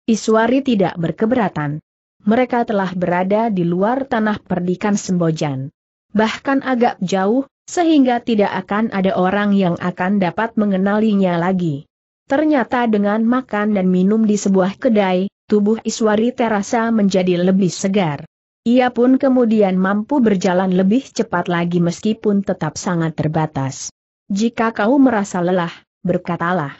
Iswari tidak berkeberatan. Mereka telah berada di luar tanah perdikan Sembojan bahkan agak jauh, sehingga tidak akan ada orang yang akan dapat mengenalinya lagi. Ternyata dengan makan dan minum di sebuah kedai, tubuh Iswari terasa menjadi lebih segar. Ia pun kemudian mampu berjalan lebih cepat lagi meskipun tetap sangat terbatas. Jika kau merasa lelah, berkatalah.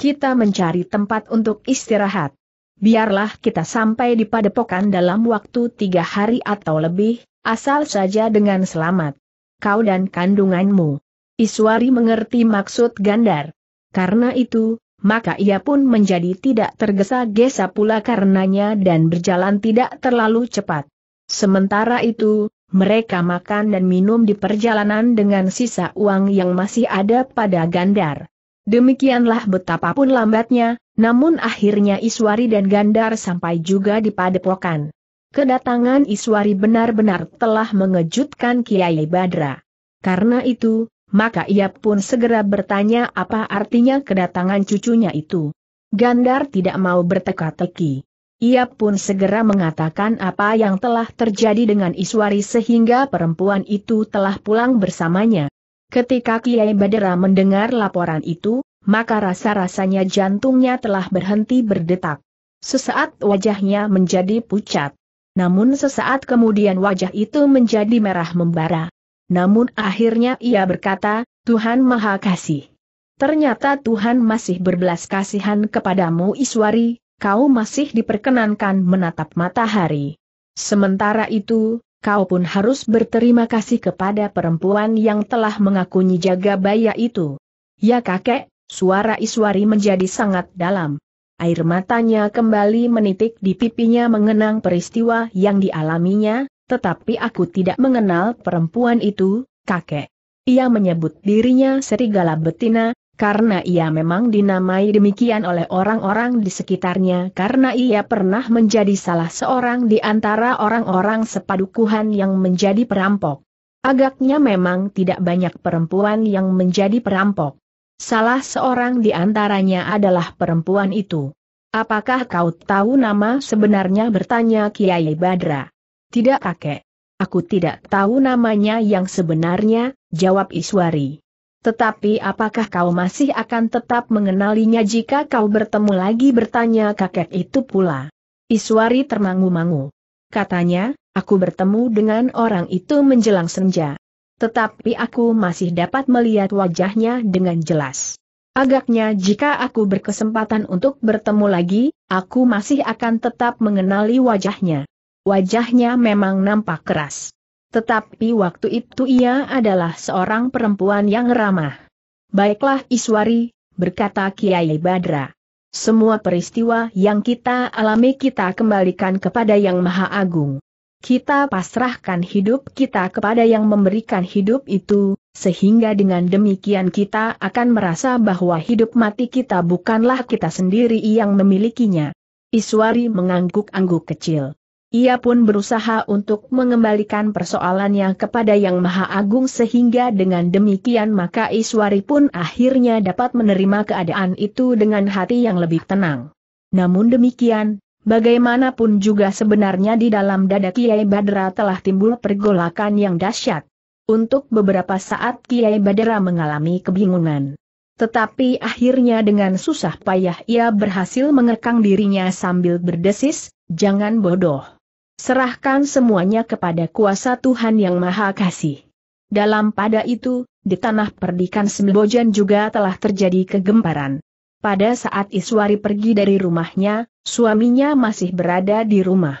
Kita mencari tempat untuk istirahat. Biarlah kita sampai di padepokan dalam waktu tiga hari atau lebih, Asal saja dengan selamat. Kau dan kandunganmu. Iswari mengerti maksud Gandar. Karena itu, maka ia pun menjadi tidak tergesa-gesa pula karenanya dan berjalan tidak terlalu cepat. Sementara itu, mereka makan dan minum di perjalanan dengan sisa uang yang masih ada pada Gandar. Demikianlah betapapun lambatnya, namun akhirnya Iswari dan Gandar sampai juga di padepokan. Kedatangan Iswari benar-benar telah mengejutkan Kiai Badra. Karena itu, maka ia pun segera bertanya apa artinya kedatangan cucunya itu. Gandar tidak mau berteka-teki. Ia pun segera mengatakan apa yang telah terjadi dengan Iswari sehingga perempuan itu telah pulang bersamanya. Ketika Kiai Badra mendengar laporan itu, maka rasa-rasanya jantungnya telah berhenti berdetak. Sesaat wajahnya menjadi pucat. Namun sesaat kemudian wajah itu menjadi merah membara. Namun akhirnya ia berkata, Tuhan Maha Kasih. Ternyata Tuhan masih berbelas kasihan kepadamu Iswari, kau masih diperkenankan menatap matahari. Sementara itu, kau pun harus berterima kasih kepada perempuan yang telah mengakuni jaga baya itu. Ya kakek, suara Iswari menjadi sangat dalam. Air matanya kembali menitik di pipinya mengenang peristiwa yang dialaminya, tetapi aku tidak mengenal perempuan itu, kakek. Ia menyebut dirinya serigala betina, karena ia memang dinamai demikian oleh orang-orang di sekitarnya karena ia pernah menjadi salah seorang di antara orang-orang sepadukuhan yang menjadi perampok. Agaknya memang tidak banyak perempuan yang menjadi perampok. Salah seorang di antaranya adalah perempuan itu. Apakah kau tahu nama sebenarnya bertanya Kiai Badra? Tidak kakek. Aku tidak tahu namanya yang sebenarnya, jawab Iswari. Tetapi apakah kau masih akan tetap mengenalinya jika kau bertemu lagi bertanya kakek itu pula? Iswari termangu-mangu. Katanya, aku bertemu dengan orang itu menjelang senja. Tetapi aku masih dapat melihat wajahnya dengan jelas. Agaknya jika aku berkesempatan untuk bertemu lagi, aku masih akan tetap mengenali wajahnya. Wajahnya memang nampak keras. Tetapi waktu itu ia adalah seorang perempuan yang ramah. Baiklah Iswari, berkata Kiai Badra. Semua peristiwa yang kita alami kita kembalikan kepada Yang Maha Agung kita pasrahkan hidup kita kepada yang memberikan hidup itu, sehingga dengan demikian kita akan merasa bahwa hidup mati kita bukanlah kita sendiri yang memilikinya. Iswari mengangguk-angguk kecil. Ia pun berusaha untuk mengembalikan persoalannya kepada Yang Maha Agung sehingga dengan demikian maka Iswari pun akhirnya dapat menerima keadaan itu dengan hati yang lebih tenang. Namun demikian, Bagaimanapun juga sebenarnya di dalam dada Kiai Badra telah timbul pergolakan yang dahsyat. Untuk beberapa saat Kiai Badra mengalami kebingungan. Tetapi akhirnya dengan susah payah ia berhasil mengekang dirinya sambil berdesis, jangan bodoh. Serahkan semuanya kepada kuasa Tuhan Yang Maha Kasih. Dalam pada itu, di tanah perdikan Sembojan juga telah terjadi kegemparan. Pada saat Iswari pergi dari rumahnya, suaminya masih berada di rumah.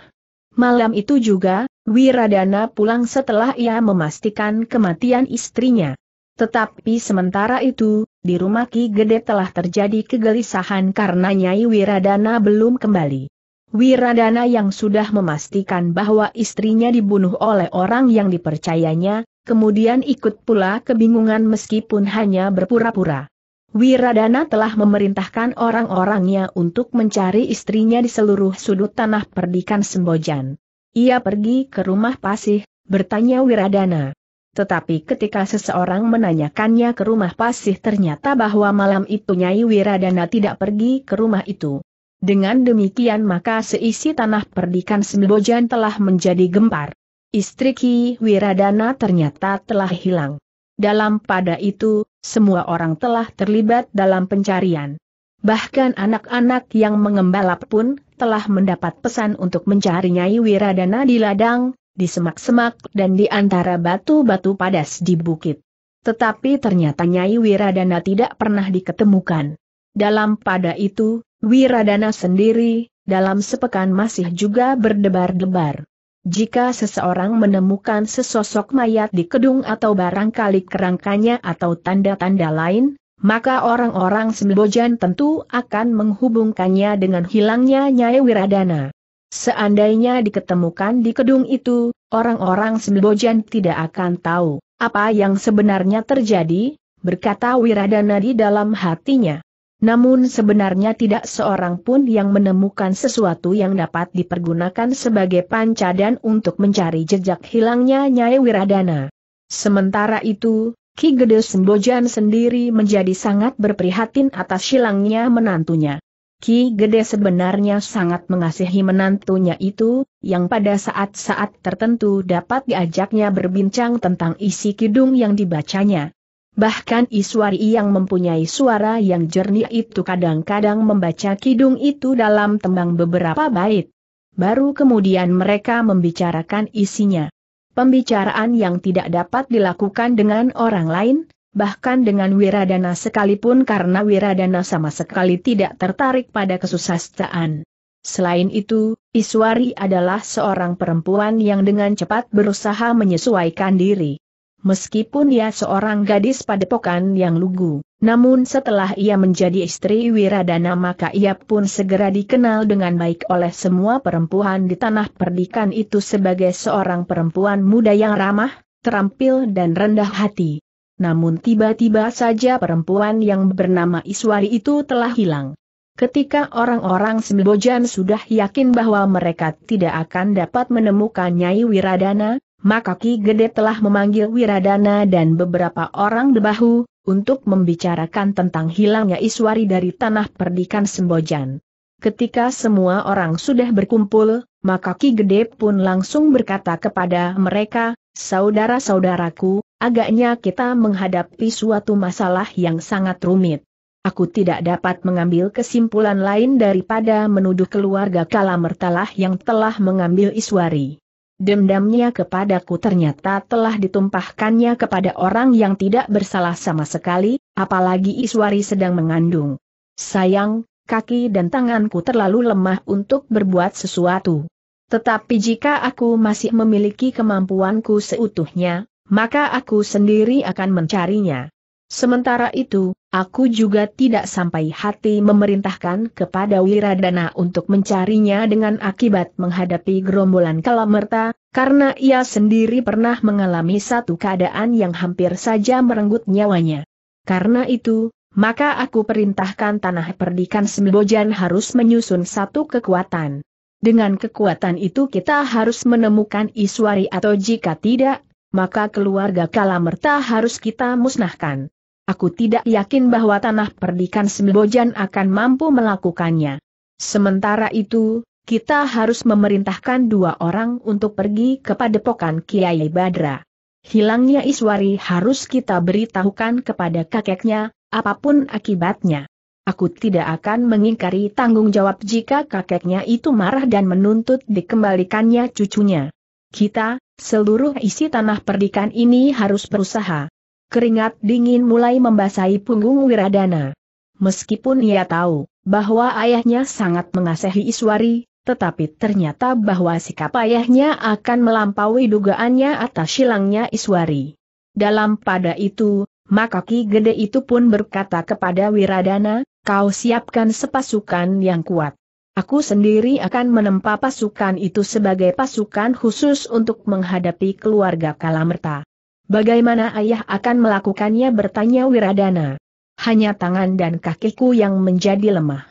Malam itu juga, Wiradana pulang setelah ia memastikan kematian istrinya. Tetapi sementara itu, di rumah Ki Gede telah terjadi kegelisahan karena Nyai Wiradana belum kembali. Wiradana yang sudah memastikan bahwa istrinya dibunuh oleh orang yang dipercayanya, kemudian ikut pula kebingungan meskipun hanya berpura-pura. Wiradana telah memerintahkan orang-orangnya untuk mencari istrinya di seluruh sudut tanah perdikan Sembojan. Ia pergi ke rumah Pasih, bertanya Wiradana. Tetapi ketika seseorang menanyakannya ke rumah Pasih ternyata bahwa malam itu Nyai Wiradana tidak pergi ke rumah itu. Dengan demikian maka seisi tanah perdikan Sembojan telah menjadi gempar. Istri Ki Wiradana ternyata telah hilang. Dalam pada itu, semua orang telah terlibat dalam pencarian. Bahkan anak-anak yang mengembalap pun telah mendapat pesan untuk mencari Nyai Wiradana di ladang, di semak-semak dan di antara batu-batu padas di bukit. Tetapi ternyata Nyai Wiradana tidak pernah diketemukan. Dalam pada itu, Wiradana sendiri, dalam sepekan masih juga berdebar-debar. Jika seseorang menemukan sesosok mayat di kedung atau barangkali kerangkanya atau tanda-tanda lain, maka orang-orang Sembojan tentu akan menghubungkannya dengan hilangnya Nyai Wiradana. Seandainya diketemukan di kedung itu, orang-orang Sembojan tidak akan tahu apa yang sebenarnya terjadi, berkata Wiradana di dalam hatinya. Namun sebenarnya tidak seorang pun yang menemukan sesuatu yang dapat dipergunakan sebagai pancadan untuk mencari jejak hilangnya Nyai Wiradana. Sementara itu, Ki Gede Sembojan sendiri menjadi sangat berprihatin atas hilangnya menantunya. Ki Gede sebenarnya sangat mengasihi menantunya itu, yang pada saat-saat tertentu dapat diajaknya berbincang tentang isi kidung yang dibacanya. Bahkan Iswari yang mempunyai suara yang jernih itu kadang-kadang membaca kidung itu dalam tembang beberapa bait. Baru kemudian mereka membicarakan isinya. Pembicaraan yang tidak dapat dilakukan dengan orang lain, bahkan dengan Wiradana sekalipun karena Wiradana sama sekali tidak tertarik pada kesusastaan. Selain itu, Iswari adalah seorang perempuan yang dengan cepat berusaha menyesuaikan diri. Meskipun ia seorang gadis padepokan yang lugu, namun setelah ia menjadi istri Wiradana maka ia pun segera dikenal dengan baik oleh semua perempuan di tanah perdikan itu sebagai seorang perempuan muda yang ramah, terampil dan rendah hati. Namun tiba-tiba saja perempuan yang bernama Iswari itu telah hilang. Ketika orang-orang Sembojan sudah yakin bahwa mereka tidak akan dapat menemukan Nyai Wiradana, maka Ki Gede telah memanggil Wiradana dan beberapa orang debahu, untuk membicarakan tentang hilangnya Iswari dari tanah perdikan Sembojan. Ketika semua orang sudah berkumpul, maka Ki Gede pun langsung berkata kepada mereka, Saudara-saudaraku, agaknya kita menghadapi suatu masalah yang sangat rumit. Aku tidak dapat mengambil kesimpulan lain daripada menuduh keluarga Kalamertalah yang telah mengambil Iswari. Dendamnya kepadaku ternyata telah ditumpahkannya kepada orang yang tidak bersalah sama sekali, apalagi Iswari sedang mengandung. Sayang, kaki dan tanganku terlalu lemah untuk berbuat sesuatu. Tetapi jika aku masih memiliki kemampuanku seutuhnya, maka aku sendiri akan mencarinya. Sementara itu, aku juga tidak sampai hati memerintahkan kepada Wiradana untuk mencarinya dengan akibat menghadapi gerombolan kalamerta, karena ia sendiri pernah mengalami satu keadaan yang hampir saja merenggut nyawanya. Karena itu, maka aku perintahkan tanah perdikan Sembojan harus menyusun satu kekuatan. Dengan kekuatan itu kita harus menemukan Iswari atau jika tidak, maka keluarga Kalamerta harus kita musnahkan. Aku tidak yakin bahwa tanah perdikan Sembojan akan mampu melakukannya. Sementara itu, kita harus memerintahkan dua orang untuk pergi kepada pokan Kiai Badra. Hilangnya Iswari harus kita beritahukan kepada kakeknya, apapun akibatnya. Aku tidak akan mengingkari tanggung jawab jika kakeknya itu marah dan menuntut dikembalikannya cucunya. Kita, seluruh isi tanah perdikan ini harus berusaha. Keringat dingin mulai membasahi punggung Wiradana. Meskipun ia tahu bahwa ayahnya sangat mengasihi Iswari, tetapi ternyata bahwa sikap ayahnya akan melampaui dugaannya atas hilangnya Iswari. Dalam pada itu, maka Ki Gede itu pun berkata kepada Wiradana, kau siapkan sepasukan yang kuat. Aku sendiri akan menempa pasukan itu sebagai pasukan khusus untuk menghadapi keluarga Kalamerta. Bagaimana ayah akan melakukannya bertanya Wiradana. Hanya tangan dan kakiku yang menjadi lemah.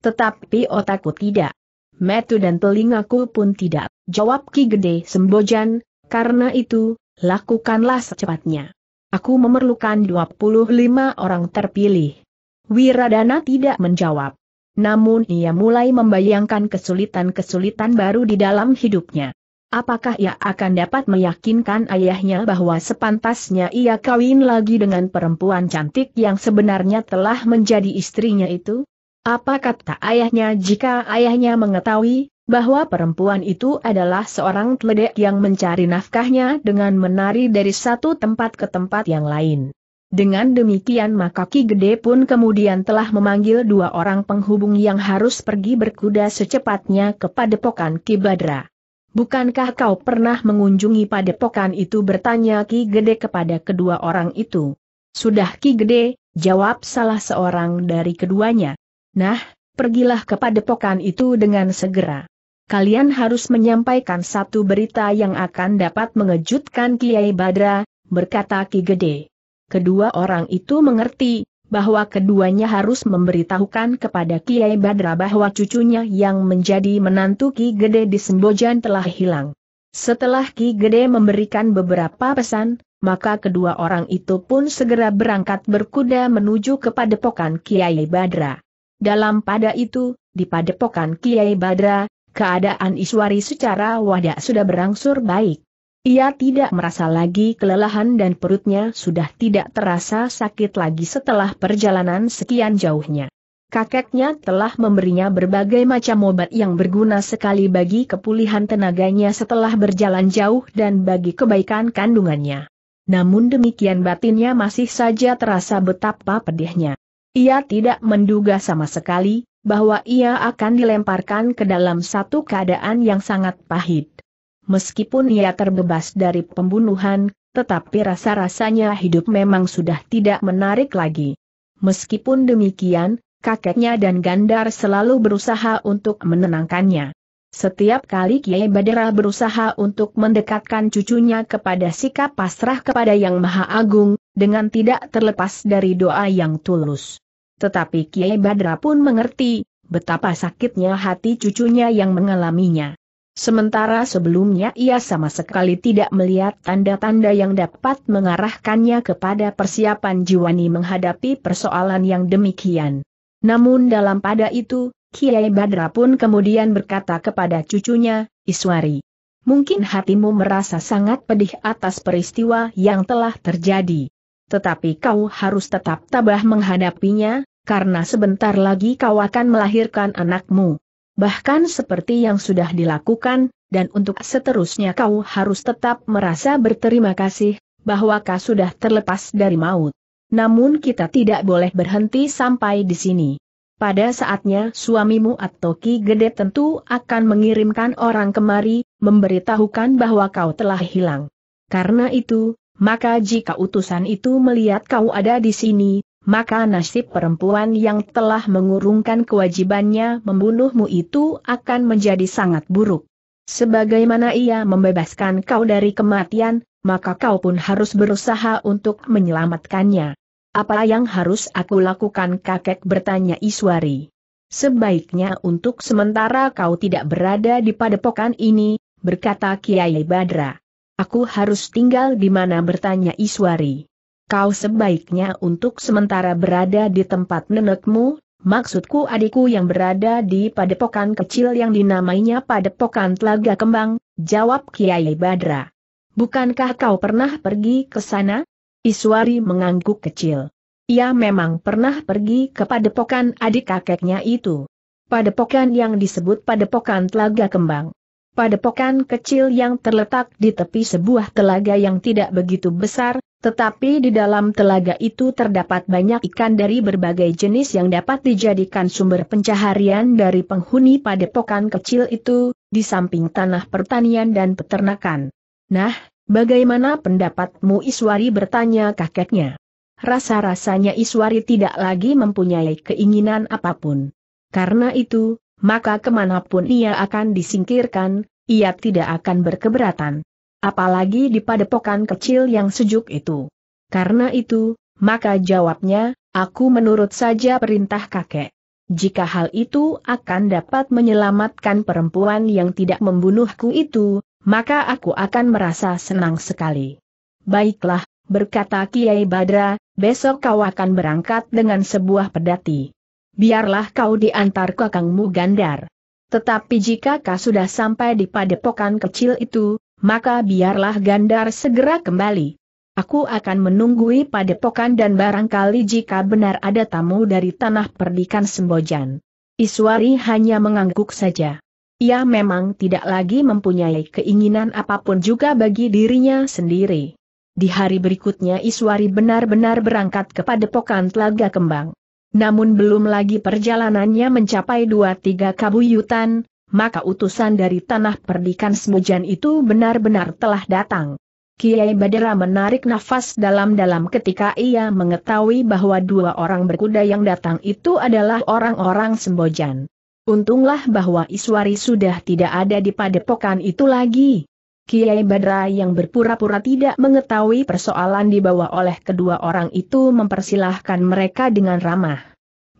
Tetapi otakku tidak. Metu dan telingaku pun tidak. Jawab Ki Gede Sembojan, karena itu, lakukanlah secepatnya. Aku memerlukan 25 orang terpilih. Wiradana tidak menjawab. Namun ia mulai membayangkan kesulitan-kesulitan baru di dalam hidupnya. Apakah ia akan dapat meyakinkan ayahnya bahwa sepantasnya ia kawin lagi dengan perempuan cantik yang sebenarnya telah menjadi istrinya itu? Apa kata ayahnya jika ayahnya mengetahui bahwa perempuan itu adalah seorang teledek yang mencari nafkahnya dengan menari dari satu tempat ke tempat yang lain? Dengan demikian maka Ki Gede pun kemudian telah memanggil dua orang penghubung yang harus pergi berkuda secepatnya kepada pokan Ki Badra bukankah kau pernah mengunjungi padepokan itu bertanya Ki Gede kepada kedua orang itu. Sudah Ki Gede, jawab salah seorang dari keduanya. Nah, pergilah ke padepokan itu dengan segera. Kalian harus menyampaikan satu berita yang akan dapat mengejutkan Kiai Badra, berkata Ki Gede. Kedua orang itu mengerti, bahwa keduanya harus memberitahukan kepada Kiai Badra bahwa cucunya yang menjadi menantu Ki Gede di Sembojan telah hilang. Setelah Ki Gede memberikan beberapa pesan, maka kedua orang itu pun segera berangkat berkuda menuju ke padepokan Kiai Badra. Dalam pada itu, di padepokan Kiai Badra, keadaan Iswari secara wadah sudah berangsur baik. Ia tidak merasa lagi kelelahan dan perutnya sudah tidak terasa sakit lagi setelah perjalanan sekian jauhnya. Kakeknya telah memberinya berbagai macam obat yang berguna sekali bagi kepulihan tenaganya setelah berjalan jauh dan bagi kebaikan kandungannya. Namun demikian batinnya masih saja terasa betapa pedihnya. Ia tidak menduga sama sekali, bahwa ia akan dilemparkan ke dalam satu keadaan yang sangat pahit meskipun ia terbebas dari pembunuhan, tetapi rasa-rasanya hidup memang sudah tidak menarik lagi. Meskipun demikian, kakeknya dan Gandar selalu berusaha untuk menenangkannya. Setiap kali Kiai Badera berusaha untuk mendekatkan cucunya kepada sikap pasrah kepada Yang Maha Agung, dengan tidak terlepas dari doa yang tulus. Tetapi Kiai Badra pun mengerti, betapa sakitnya hati cucunya yang mengalaminya. Sementara sebelumnya ia sama sekali tidak melihat tanda-tanda yang dapat mengarahkannya kepada persiapan Jiwani menghadapi persoalan yang demikian. Namun dalam pada itu, Kiai Badra pun kemudian berkata kepada cucunya, Iswari. Mungkin hatimu merasa sangat pedih atas peristiwa yang telah terjadi. Tetapi kau harus tetap tabah menghadapinya, karena sebentar lagi kau akan melahirkan anakmu bahkan seperti yang sudah dilakukan, dan untuk seterusnya kau harus tetap merasa berterima kasih, bahwa kau sudah terlepas dari maut. Namun kita tidak boleh berhenti sampai di sini. Pada saatnya suamimu atau Ki Gede tentu akan mengirimkan orang kemari, memberitahukan bahwa kau telah hilang. Karena itu, maka jika utusan itu melihat kau ada di sini, maka nasib perempuan yang telah mengurungkan kewajibannya membunuhmu itu akan menjadi sangat buruk. Sebagaimana ia membebaskan kau dari kematian, maka kau pun harus berusaha untuk menyelamatkannya. Apa yang harus aku lakukan kakek bertanya Iswari. Sebaiknya untuk sementara kau tidak berada di padepokan ini, berkata Kiai Badra. Aku harus tinggal di mana bertanya Iswari kau sebaiknya untuk sementara berada di tempat nenekmu, maksudku adikku yang berada di padepokan kecil yang dinamainya padepokan Telaga Kembang, jawab Kiai Badra. Bukankah kau pernah pergi ke sana? Iswari mengangguk kecil. Ia memang pernah pergi ke padepokan adik kakeknya itu. Padepokan yang disebut padepokan Telaga Kembang. Padepokan kecil yang terletak di tepi sebuah telaga yang tidak begitu besar, tetapi di dalam telaga itu terdapat banyak ikan dari berbagai jenis yang dapat dijadikan sumber pencaharian dari penghuni padepokan kecil itu, di samping tanah pertanian dan peternakan. Nah, bagaimana pendapatmu Iswari bertanya kakeknya. Rasa-rasanya Iswari tidak lagi mempunyai keinginan apapun. Karena itu, maka kemanapun ia akan disingkirkan, ia tidak akan berkeberatan apalagi di padepokan kecil yang sejuk itu. Karena itu, maka jawabnya, aku menurut saja perintah kakek. Jika hal itu akan dapat menyelamatkan perempuan yang tidak membunuhku itu, maka aku akan merasa senang sekali. Baiklah, berkata Kiai Badra, besok kau akan berangkat dengan sebuah pedati. Biarlah kau diantar kakangmu Gandar. Tetapi jika kau sudah sampai di padepokan kecil itu, maka biarlah Gandar segera kembali. Aku akan menunggui padepokan dan barangkali jika benar ada tamu dari tanah perdikan Sembojan. Iswari hanya mengangguk saja. Ia memang tidak lagi mempunyai keinginan apapun juga bagi dirinya sendiri. Di hari berikutnya Iswari benar-benar berangkat kepada pokan Telaga Kembang. Namun belum lagi perjalanannya mencapai dua tiga kabuyutan, maka utusan dari tanah perdikan Semujan itu benar-benar telah datang. Kiai Badera menarik nafas dalam-dalam ketika ia mengetahui bahwa dua orang berkuda yang datang itu adalah orang-orang Sembojan. Untunglah bahwa Iswari sudah tidak ada di padepokan itu lagi. Kiai Badra yang berpura-pura tidak mengetahui persoalan dibawa oleh kedua orang itu mempersilahkan mereka dengan ramah.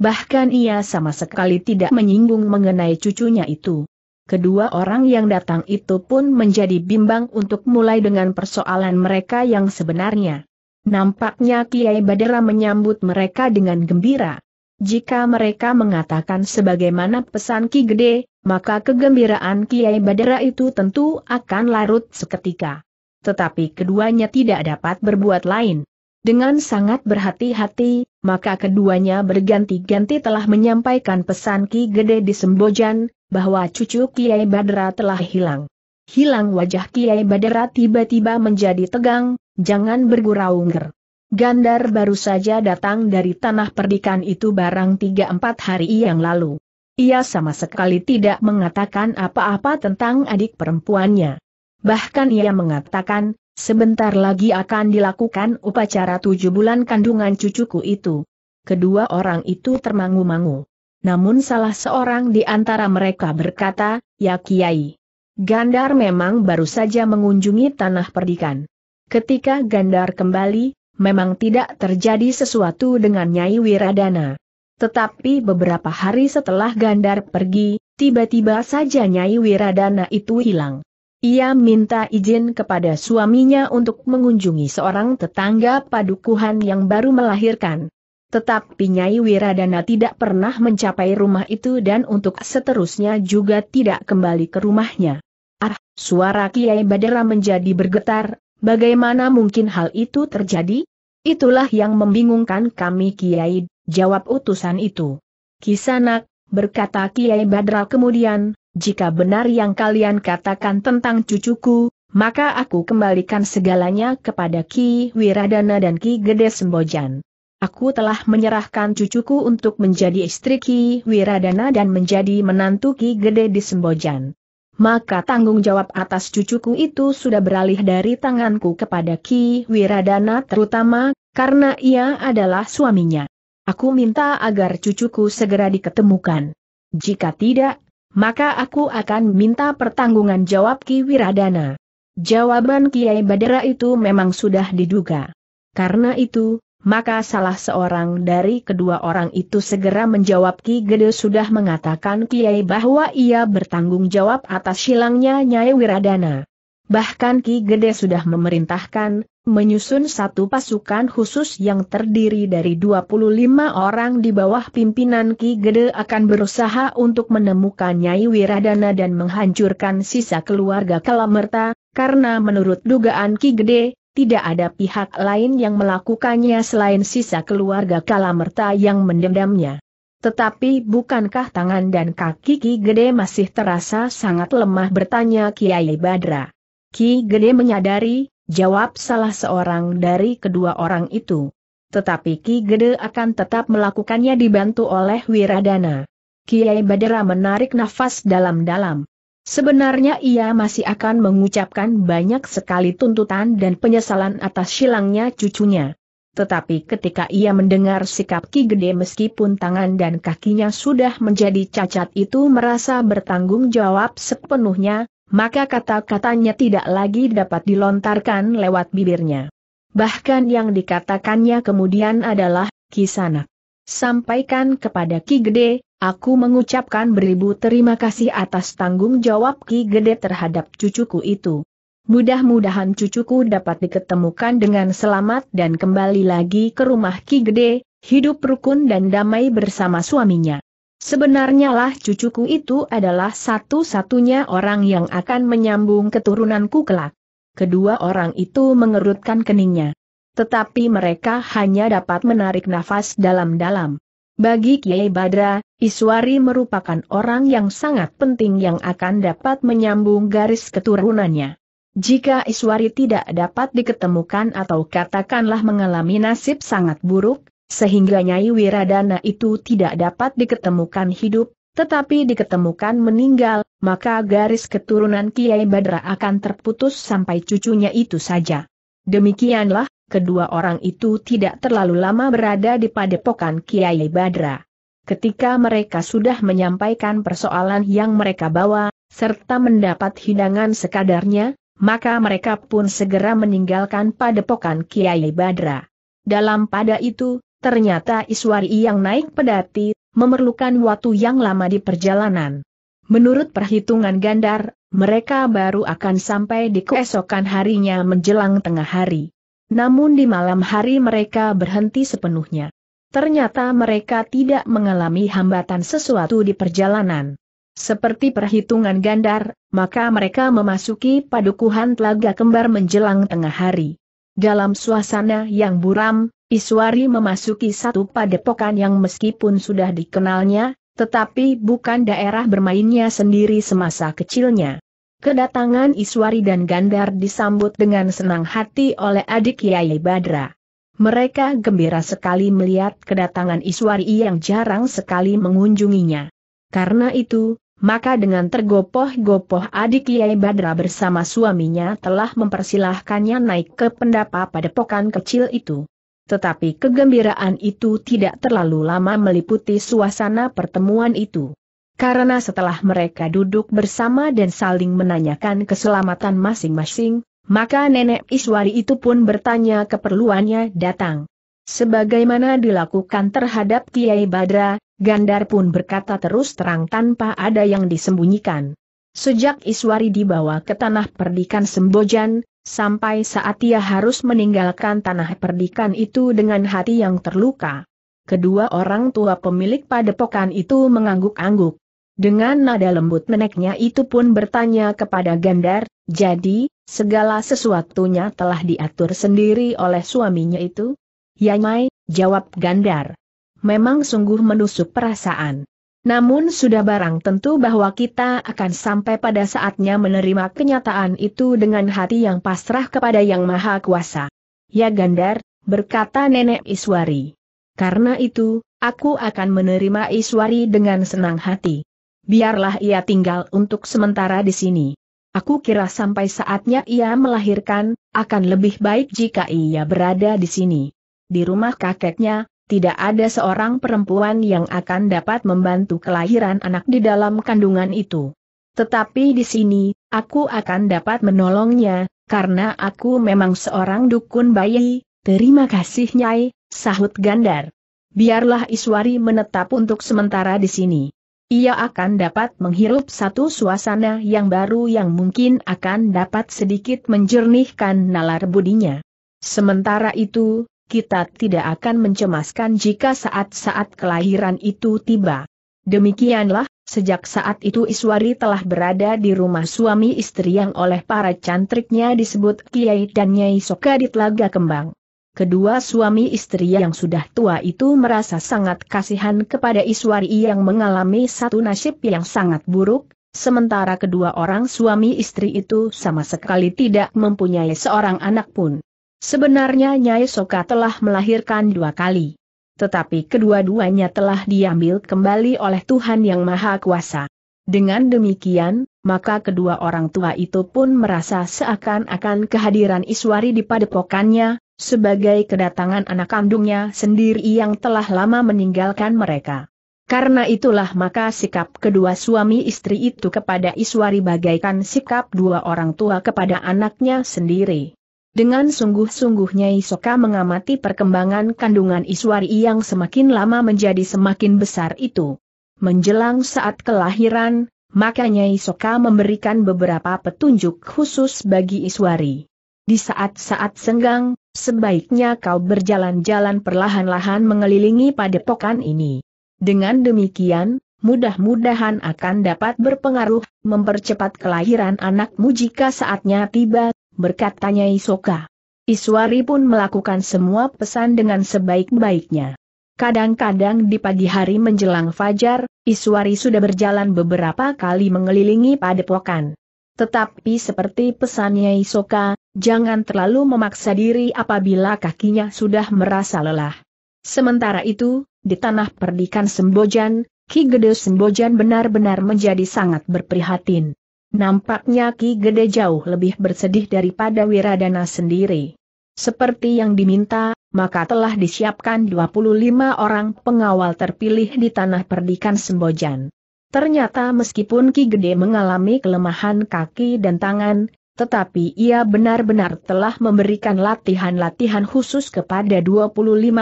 Bahkan ia sama sekali tidak menyinggung mengenai cucunya itu. Kedua orang yang datang itu pun menjadi bimbang untuk mulai dengan persoalan mereka yang sebenarnya. Nampaknya Kiai Badera menyambut mereka dengan gembira. Jika mereka mengatakan sebagaimana pesan Ki Gede, maka kegembiraan Kiai Badera itu tentu akan larut seketika. Tetapi keduanya tidak dapat berbuat lain. Dengan sangat berhati-hati, maka keduanya berganti-ganti telah menyampaikan pesan Ki Gede di Sembojan, bahwa cucu Kiai Badra telah hilang. Hilang wajah Kiai Badra tiba-tiba menjadi tegang, jangan bergurau nger. Gandar baru saja datang dari tanah perdikan itu barang 3-4 hari yang lalu. Ia sama sekali tidak mengatakan apa-apa tentang adik perempuannya. Bahkan ia mengatakan, Sebentar lagi akan dilakukan upacara tujuh bulan kandungan cucuku itu. Kedua orang itu termangu-mangu. Namun salah seorang di antara mereka berkata, Ya Kiai. Gandar memang baru saja mengunjungi tanah perdikan. Ketika Gandar kembali, memang tidak terjadi sesuatu dengan Nyai Wiradana. Tetapi beberapa hari setelah Gandar pergi, tiba-tiba saja Nyai Wiradana itu hilang. Ia minta izin kepada suaminya untuk mengunjungi seorang tetangga padukuhan yang baru melahirkan. Tetapi Nyai Wiradana tidak pernah mencapai rumah itu dan untuk seterusnya juga tidak kembali ke rumahnya. Ah, suara Kiai Badera menjadi bergetar, bagaimana mungkin hal itu terjadi? Itulah yang membingungkan kami Kiai, jawab utusan itu. Kisanak, berkata Kiai Badra kemudian, jika benar yang kalian katakan tentang cucuku, maka aku kembalikan segalanya kepada Ki Wiradana dan Ki Gede Sembojan. Aku telah menyerahkan cucuku untuk menjadi istri Ki Wiradana dan menjadi menantu Ki Gede di Sembojan. Maka tanggung jawab atas cucuku itu sudah beralih dari tanganku kepada Ki Wiradana terutama, karena ia adalah suaminya. Aku minta agar cucuku segera diketemukan. Jika tidak, maka aku akan minta pertanggungan jawab Ki Wiradana. Jawaban Kiai Badara itu memang sudah diduga. Karena itu, maka salah seorang dari kedua orang itu segera menjawab Ki Gede sudah mengatakan Kiai bahwa ia bertanggung jawab atas hilangnya Nyai Wiradana. Bahkan Ki Gede sudah memerintahkan, menyusun satu pasukan khusus yang terdiri dari 25 orang di bawah pimpinan Ki Gede akan berusaha untuk menemukan Nyai Wiradana dan menghancurkan sisa keluarga Kalamerta, karena menurut dugaan Ki Gede, tidak ada pihak lain yang melakukannya selain sisa keluarga Kalamerta yang mendendamnya. Tetapi bukankah tangan dan kaki Ki Gede masih terasa sangat lemah bertanya Kiai Badra. Ki Gede menyadari, jawab salah seorang dari kedua orang itu. Tetapi Ki Gede akan tetap melakukannya dibantu oleh Wiradana. Kiai Badara menarik nafas dalam-dalam. Sebenarnya ia masih akan mengucapkan banyak sekali tuntutan dan penyesalan atas silangnya cucunya. Tetapi ketika ia mendengar sikap Ki Gede meskipun tangan dan kakinya sudah menjadi cacat itu merasa bertanggung jawab sepenuhnya, maka kata-katanya tidak lagi dapat dilontarkan lewat bibirnya. Bahkan yang dikatakannya kemudian adalah, Kisanak. Sampaikan kepada Ki Gede, aku mengucapkan beribu terima kasih atas tanggung jawab Ki Gede terhadap cucuku itu. Mudah-mudahan cucuku dapat diketemukan dengan selamat dan kembali lagi ke rumah Ki Gede, hidup rukun dan damai bersama suaminya. Sebenarnya lah cucuku itu adalah satu-satunya orang yang akan menyambung keturunanku kelak. Kedua orang itu mengerutkan keningnya. Tetapi mereka hanya dapat menarik nafas dalam-dalam. Bagi Kiai Badra, Iswari merupakan orang yang sangat penting yang akan dapat menyambung garis keturunannya. Jika Iswari tidak dapat diketemukan atau katakanlah mengalami nasib sangat buruk, sehingga Nyai Wiradana itu tidak dapat diketemukan hidup, tetapi diketemukan meninggal, maka garis keturunan Kiai Badra akan terputus sampai cucunya itu saja. Demikianlah, kedua orang itu tidak terlalu lama berada di padepokan Kiai Badra. Ketika mereka sudah menyampaikan persoalan yang mereka bawa, serta mendapat hidangan sekadarnya, maka mereka pun segera meninggalkan padepokan Kiai Badra. Dalam pada itu, Ternyata Iswari yang naik pedati, memerlukan waktu yang lama di perjalanan. Menurut perhitungan Gandar, mereka baru akan sampai di keesokan harinya menjelang tengah hari. Namun di malam hari mereka berhenti sepenuhnya. Ternyata mereka tidak mengalami hambatan sesuatu di perjalanan. Seperti perhitungan Gandar, maka mereka memasuki padukuhan Telaga Kembar menjelang tengah hari. Dalam suasana yang buram, Iswari memasuki satu padepokan yang meskipun sudah dikenalnya, tetapi bukan daerah bermainnya sendiri semasa kecilnya. Kedatangan Iswari dan Gandar disambut dengan senang hati oleh adik Kiai Badra. Mereka gembira sekali melihat kedatangan Iswari yang jarang sekali mengunjunginya. Karena itu, maka dengan tergopoh-gopoh adik Kiai Badra bersama suaminya telah mempersilahkannya naik ke pendapa padepokan kecil itu. Tetapi kegembiraan itu tidak terlalu lama meliputi suasana pertemuan itu. Karena setelah mereka duduk bersama dan saling menanyakan keselamatan masing-masing, maka nenek Iswari itu pun bertanya keperluannya datang. Sebagaimana dilakukan terhadap Kiai Badra, Gandar pun berkata terus terang tanpa ada yang disembunyikan. Sejak Iswari dibawa ke tanah perdikan Sembojan, Sampai saat ia harus meninggalkan tanah perdikan itu dengan hati yang terluka. Kedua orang tua pemilik padepokan itu mengangguk-angguk. Dengan nada lembut neneknya itu pun bertanya kepada Gandar, jadi, segala sesuatunya telah diatur sendiri oleh suaminya itu? Ya Mai, jawab Gandar. Memang sungguh menusuk perasaan. Namun sudah barang tentu bahwa kita akan sampai pada saatnya menerima kenyataan itu dengan hati yang pasrah kepada Yang Maha Kuasa. Ya Gandar, berkata Nenek Iswari. Karena itu, aku akan menerima Iswari dengan senang hati. Biarlah ia tinggal untuk sementara di sini. Aku kira sampai saatnya ia melahirkan, akan lebih baik jika ia berada di sini. Di rumah kakeknya, tidak ada seorang perempuan yang akan dapat membantu kelahiran anak di dalam kandungan itu. Tetapi di sini, aku akan dapat menolongnya, karena aku memang seorang dukun bayi, terima kasih Nyai, sahut Gandar. Biarlah Iswari menetap untuk sementara di sini. Ia akan dapat menghirup satu suasana yang baru yang mungkin akan dapat sedikit menjernihkan nalar budinya. Sementara itu, kita tidak akan mencemaskan jika saat-saat kelahiran itu tiba. Demikianlah, sejak saat itu Iswari telah berada di rumah suami istri yang oleh para cantriknya disebut Kiai dan Nyai Soka di Telaga Kembang. Kedua suami istri yang sudah tua itu merasa sangat kasihan kepada Iswari yang mengalami satu nasib yang sangat buruk, sementara kedua orang suami istri itu sama sekali tidak mempunyai seorang anak pun. Sebenarnya Nyai Soka telah melahirkan dua kali. Tetapi kedua-duanya telah diambil kembali oleh Tuhan Yang Maha Kuasa. Dengan demikian, maka kedua orang tua itu pun merasa seakan-akan kehadiran Iswari di padepokannya, sebagai kedatangan anak kandungnya sendiri yang telah lama meninggalkan mereka. Karena itulah maka sikap kedua suami istri itu kepada Iswari bagaikan sikap dua orang tua kepada anaknya sendiri. Dengan sungguh-sungguhnya Isoka mengamati perkembangan kandungan Iswari yang semakin lama menjadi semakin besar itu. Menjelang saat kelahiran, makanya Isoka memberikan beberapa petunjuk khusus bagi Iswari. Di saat-saat senggang, sebaiknya kau berjalan-jalan perlahan-lahan mengelilingi padepokan ini. Dengan demikian, mudah-mudahan akan dapat berpengaruh mempercepat kelahiran anakmu jika saatnya tiba berkatanya Isoka. Iswari pun melakukan semua pesan dengan sebaik-baiknya. Kadang-kadang di pagi hari menjelang fajar, Iswari sudah berjalan beberapa kali mengelilingi padepokan. Tetapi seperti pesannya Isoka, jangan terlalu memaksa diri apabila kakinya sudah merasa lelah. Sementara itu, di tanah perdikan Sembojan, Ki Gede Sembojan benar-benar menjadi sangat berprihatin. Nampaknya Ki Gede jauh lebih bersedih daripada Wiradana sendiri. Seperti yang diminta, maka telah disiapkan 25 orang pengawal terpilih di tanah perdikan Sembojan. Ternyata meskipun Ki Gede mengalami kelemahan kaki dan tangan, tetapi ia benar-benar telah memberikan latihan-latihan khusus kepada 25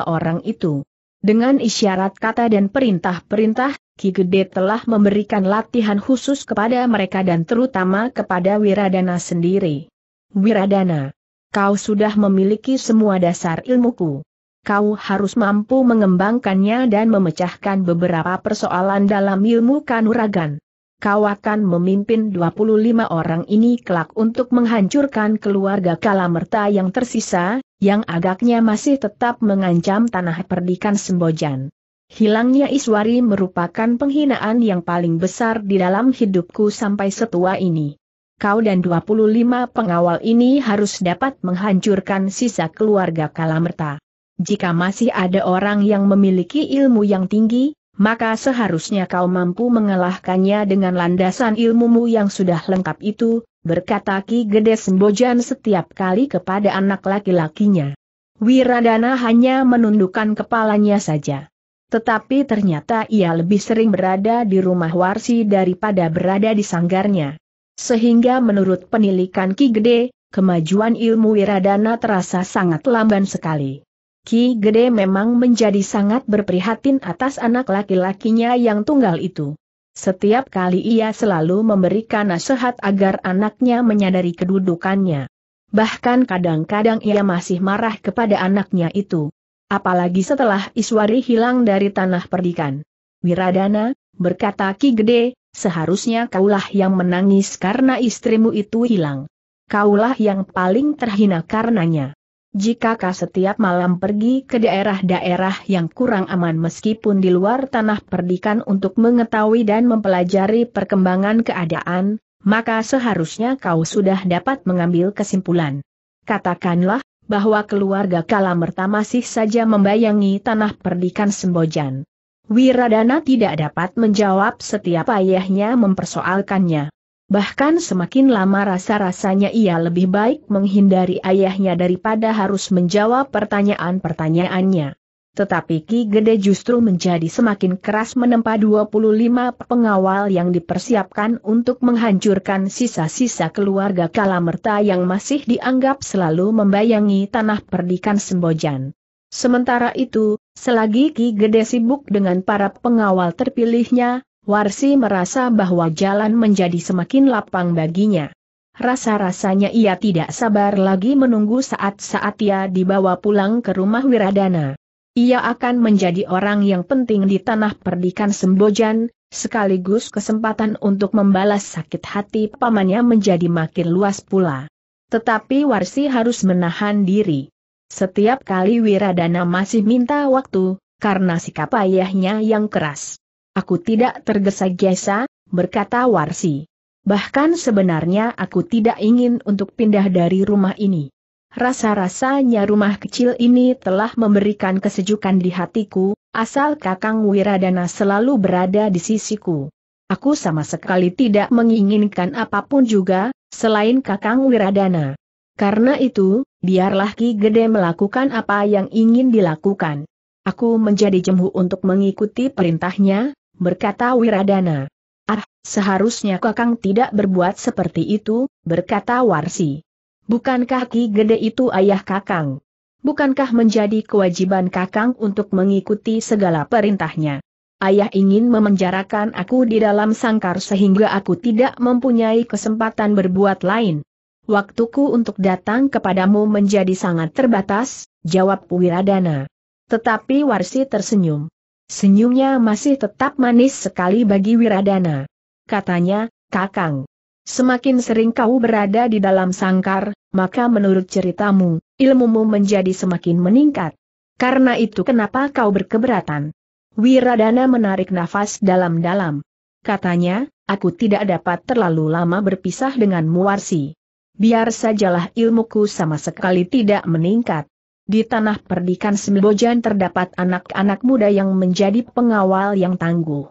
orang itu. Dengan isyarat kata dan perintah-perintah, Ki Gede telah memberikan latihan khusus kepada mereka dan terutama kepada Wiradana sendiri. Wiradana, kau sudah memiliki semua dasar ilmuku. Kau harus mampu mengembangkannya dan memecahkan beberapa persoalan dalam ilmu kanuragan kau akan memimpin 25 orang ini kelak untuk menghancurkan keluarga Kalamerta yang tersisa, yang agaknya masih tetap mengancam tanah perdikan Sembojan. Hilangnya Iswari merupakan penghinaan yang paling besar di dalam hidupku sampai setua ini. Kau dan 25 pengawal ini harus dapat menghancurkan sisa keluarga Kalamerta. Jika masih ada orang yang memiliki ilmu yang tinggi, maka seharusnya kau mampu mengalahkannya dengan landasan ilmumu yang sudah lengkap itu, berkata Ki Gede Sembojan setiap kali kepada anak laki-lakinya. Wiradana hanya menundukkan kepalanya saja. Tetapi ternyata ia lebih sering berada di rumah Warsi daripada berada di sanggarnya. Sehingga menurut penilikan Ki Gede, kemajuan ilmu Wiradana terasa sangat lamban sekali. Ki Gede memang menjadi sangat berprihatin atas anak laki-lakinya yang tunggal itu. Setiap kali ia selalu memberikan nasihat agar anaknya menyadari kedudukannya. Bahkan kadang-kadang ia masih marah kepada anaknya itu. Apalagi setelah Iswari hilang dari tanah perdikan. Wiradana, berkata Ki Gede, seharusnya kaulah yang menangis karena istrimu itu hilang. Kaulah yang paling terhina karenanya. Jika kau setiap malam pergi ke daerah-daerah yang kurang aman meskipun di luar tanah perdikan untuk mengetahui dan mempelajari perkembangan keadaan, maka seharusnya kau sudah dapat mengambil kesimpulan. Katakanlah, bahwa keluarga Kalamerta masih saja membayangi tanah perdikan Sembojan. Wiradana tidak dapat menjawab setiap ayahnya mempersoalkannya. Bahkan semakin lama rasa-rasanya ia lebih baik menghindari ayahnya daripada harus menjawab pertanyaan-pertanyaannya. Tetapi Ki Gede justru menjadi semakin keras menempa 25 pengawal yang dipersiapkan untuk menghancurkan sisa-sisa keluarga Kalamerta yang masih dianggap selalu membayangi tanah perdikan Sembojan. Sementara itu, selagi Ki Gede sibuk dengan para pengawal terpilihnya, Warsi merasa bahwa jalan menjadi semakin lapang baginya. Rasa-rasanya ia tidak sabar lagi menunggu saat-saat ia dibawa pulang ke rumah Wiradana. Ia akan menjadi orang yang penting di tanah perdikan Sembojan, sekaligus kesempatan untuk membalas sakit hati pamannya menjadi makin luas pula. Tetapi Warsi harus menahan diri. Setiap kali Wiradana masih minta waktu, karena sikap ayahnya yang keras. Aku tidak tergesa-gesa, berkata Warsi. Bahkan sebenarnya aku tidak ingin untuk pindah dari rumah ini. Rasa-rasanya rumah kecil ini telah memberikan kesejukan di hatiku, asal Kakang Wiradana selalu berada di sisiku. Aku sama sekali tidak menginginkan apapun juga, selain Kakang Wiradana. Karena itu, biarlah Ki Gede melakukan apa yang ingin dilakukan. Aku menjadi jemu untuk mengikuti perintahnya, berkata Wiradana. Ah, seharusnya Kakang tidak berbuat seperti itu, berkata Warsi. Bukankah Ki Gede itu ayah Kakang? Bukankah menjadi kewajiban Kakang untuk mengikuti segala perintahnya? Ayah ingin memenjarakan aku di dalam sangkar sehingga aku tidak mempunyai kesempatan berbuat lain. Waktuku untuk datang kepadamu menjadi sangat terbatas, jawab Wiradana. Tetapi Warsi tersenyum. Senyumnya masih tetap manis sekali bagi Wiradana. Katanya, Kakang, semakin sering kau berada di dalam sangkar, maka menurut ceritamu, ilmumu menjadi semakin meningkat. Karena itu kenapa kau berkeberatan? Wiradana menarik nafas dalam-dalam. Katanya, aku tidak dapat terlalu lama berpisah dengan Muarsi. Biar sajalah ilmuku sama sekali tidak meningkat. Di tanah perdikan Sembojan terdapat anak-anak muda yang menjadi pengawal yang tangguh.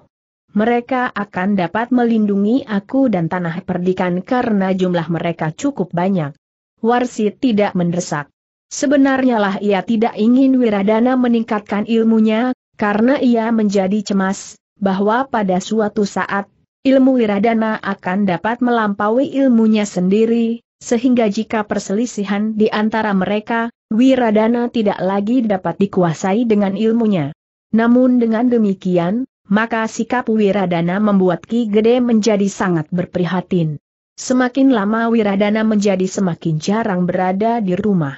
Mereka akan dapat melindungi aku dan tanah perdikan karena jumlah mereka cukup banyak. Warsi tidak mendesak. Sebenarnya lah ia tidak ingin Wiradana meningkatkan ilmunya, karena ia menjadi cemas, bahwa pada suatu saat, ilmu Wiradana akan dapat melampaui ilmunya sendiri, sehingga jika perselisihan di antara mereka, Wiradana tidak lagi dapat dikuasai dengan ilmunya. Namun dengan demikian, maka sikap Wiradana membuat Ki Gede menjadi sangat berprihatin. Semakin lama Wiradana menjadi semakin jarang berada di rumah.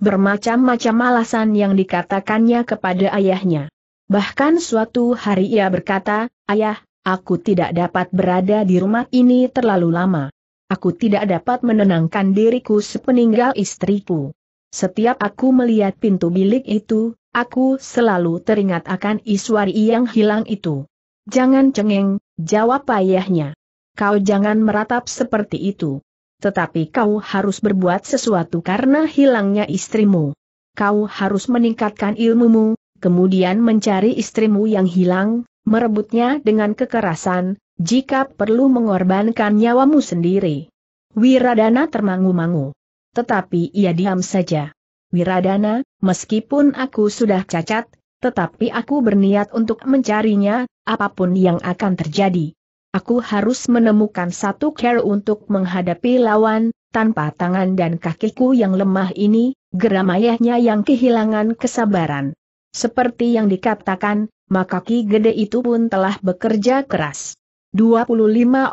Bermacam-macam alasan yang dikatakannya kepada ayahnya. Bahkan suatu hari ia berkata, Ayah, aku tidak dapat berada di rumah ini terlalu lama. Aku tidak dapat menenangkan diriku sepeninggal istriku. Setiap aku melihat pintu bilik itu, aku selalu teringat akan Iswari yang hilang itu. Jangan cengeng, jawab ayahnya. Kau jangan meratap seperti itu. Tetapi kau harus berbuat sesuatu karena hilangnya istrimu. Kau harus meningkatkan ilmumu, kemudian mencari istrimu yang hilang, merebutnya dengan kekerasan, jika perlu mengorbankan nyawamu sendiri. Wiradana termangu-mangu. Tetapi ia diam saja. Wiradana, meskipun aku sudah cacat, tetapi aku berniat untuk mencarinya, apapun yang akan terjadi. Aku harus menemukan satu care untuk menghadapi lawan, tanpa tangan dan kakiku yang lemah ini, geram ayahnya yang kehilangan kesabaran. Seperti yang dikatakan, maka Ki Gede itu pun telah bekerja keras. 25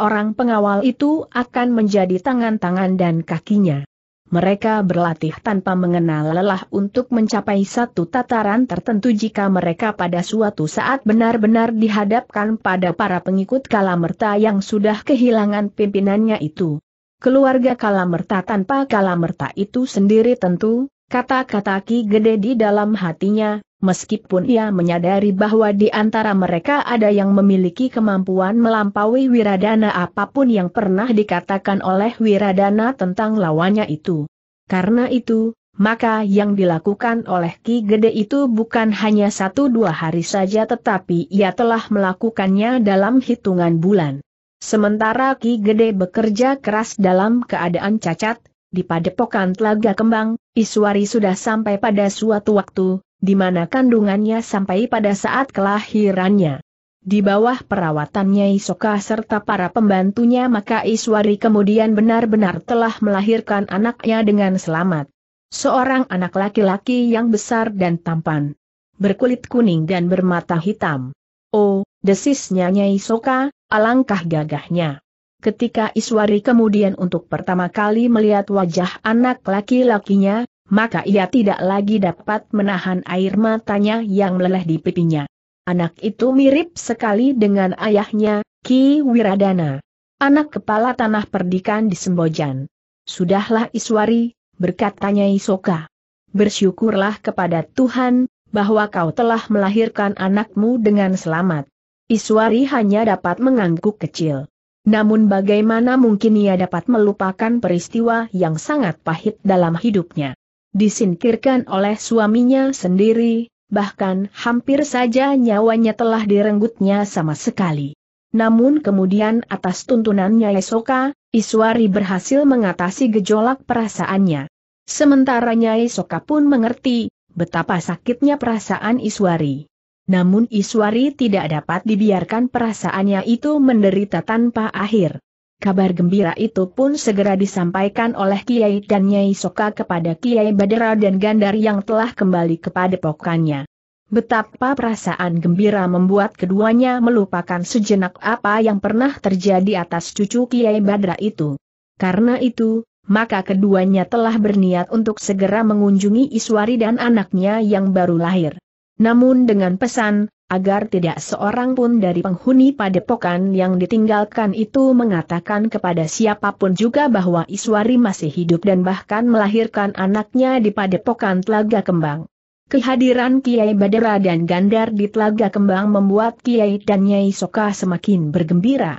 orang pengawal itu akan menjadi tangan-tangan dan kakinya. Mereka berlatih tanpa mengenal lelah untuk mencapai satu tataran tertentu jika mereka pada suatu saat benar-benar dihadapkan pada para pengikut kalamerta yang sudah kehilangan pimpinannya itu. Keluarga kalamerta tanpa kalamerta itu sendiri tentu, kata-kata Ki Gede di dalam hatinya, Meskipun ia menyadari bahwa di antara mereka ada yang memiliki kemampuan melampaui Wiradana apapun yang pernah dikatakan oleh Wiradana tentang lawannya itu. Karena itu, maka yang dilakukan oleh Ki Gede itu bukan hanya satu dua hari saja tetapi ia telah melakukannya dalam hitungan bulan. Sementara Ki Gede bekerja keras dalam keadaan cacat, di padepokan Telaga Kembang, Iswari sudah sampai pada suatu waktu, di mana kandungannya sampai pada saat kelahirannya. Di bawah perawatannya Isoka serta para pembantunya maka Iswari kemudian benar-benar telah melahirkan anaknya dengan selamat. Seorang anak laki-laki yang besar dan tampan. Berkulit kuning dan bermata hitam. Oh, desisnya Nyai Soka, alangkah gagahnya. Ketika Iswari kemudian untuk pertama kali melihat wajah anak laki-lakinya, maka ia tidak lagi dapat menahan air matanya yang meleleh di pipinya. Anak itu mirip sekali dengan ayahnya, Ki Wiradana. Anak kepala tanah perdikan di Sembojan. Sudahlah Iswari, berkatanya Isoka. Bersyukurlah kepada Tuhan, bahwa kau telah melahirkan anakmu dengan selamat. Iswari hanya dapat mengangguk kecil. Namun bagaimana mungkin ia dapat melupakan peristiwa yang sangat pahit dalam hidupnya. Disingkirkan oleh suaminya sendiri, bahkan hampir saja nyawanya telah direnggutnya sama sekali. Namun kemudian atas tuntunannya Esoka, Iswari berhasil mengatasi gejolak perasaannya. Sementara Nyai Soka pun mengerti betapa sakitnya perasaan Iswari. Namun Iswari tidak dapat dibiarkan perasaannya itu menderita tanpa akhir. Kabar gembira itu pun segera disampaikan oleh Kiai dan Nyai Soka kepada Kiai Badera dan Gandar yang telah kembali kepada pokannya. Betapa perasaan gembira membuat keduanya melupakan sejenak apa yang pernah terjadi atas cucu Kiai Badra itu. Karena itu, maka keduanya telah berniat untuk segera mengunjungi Iswari dan anaknya yang baru lahir. Namun dengan pesan, agar tidak seorang pun dari penghuni padepokan yang ditinggalkan itu mengatakan kepada siapapun juga bahwa Iswari masih hidup dan bahkan melahirkan anaknya di padepokan Telaga Kembang. Kehadiran Kiai Badera dan Gandar di Telaga Kembang membuat Kiai dan Nyai Soka semakin bergembira.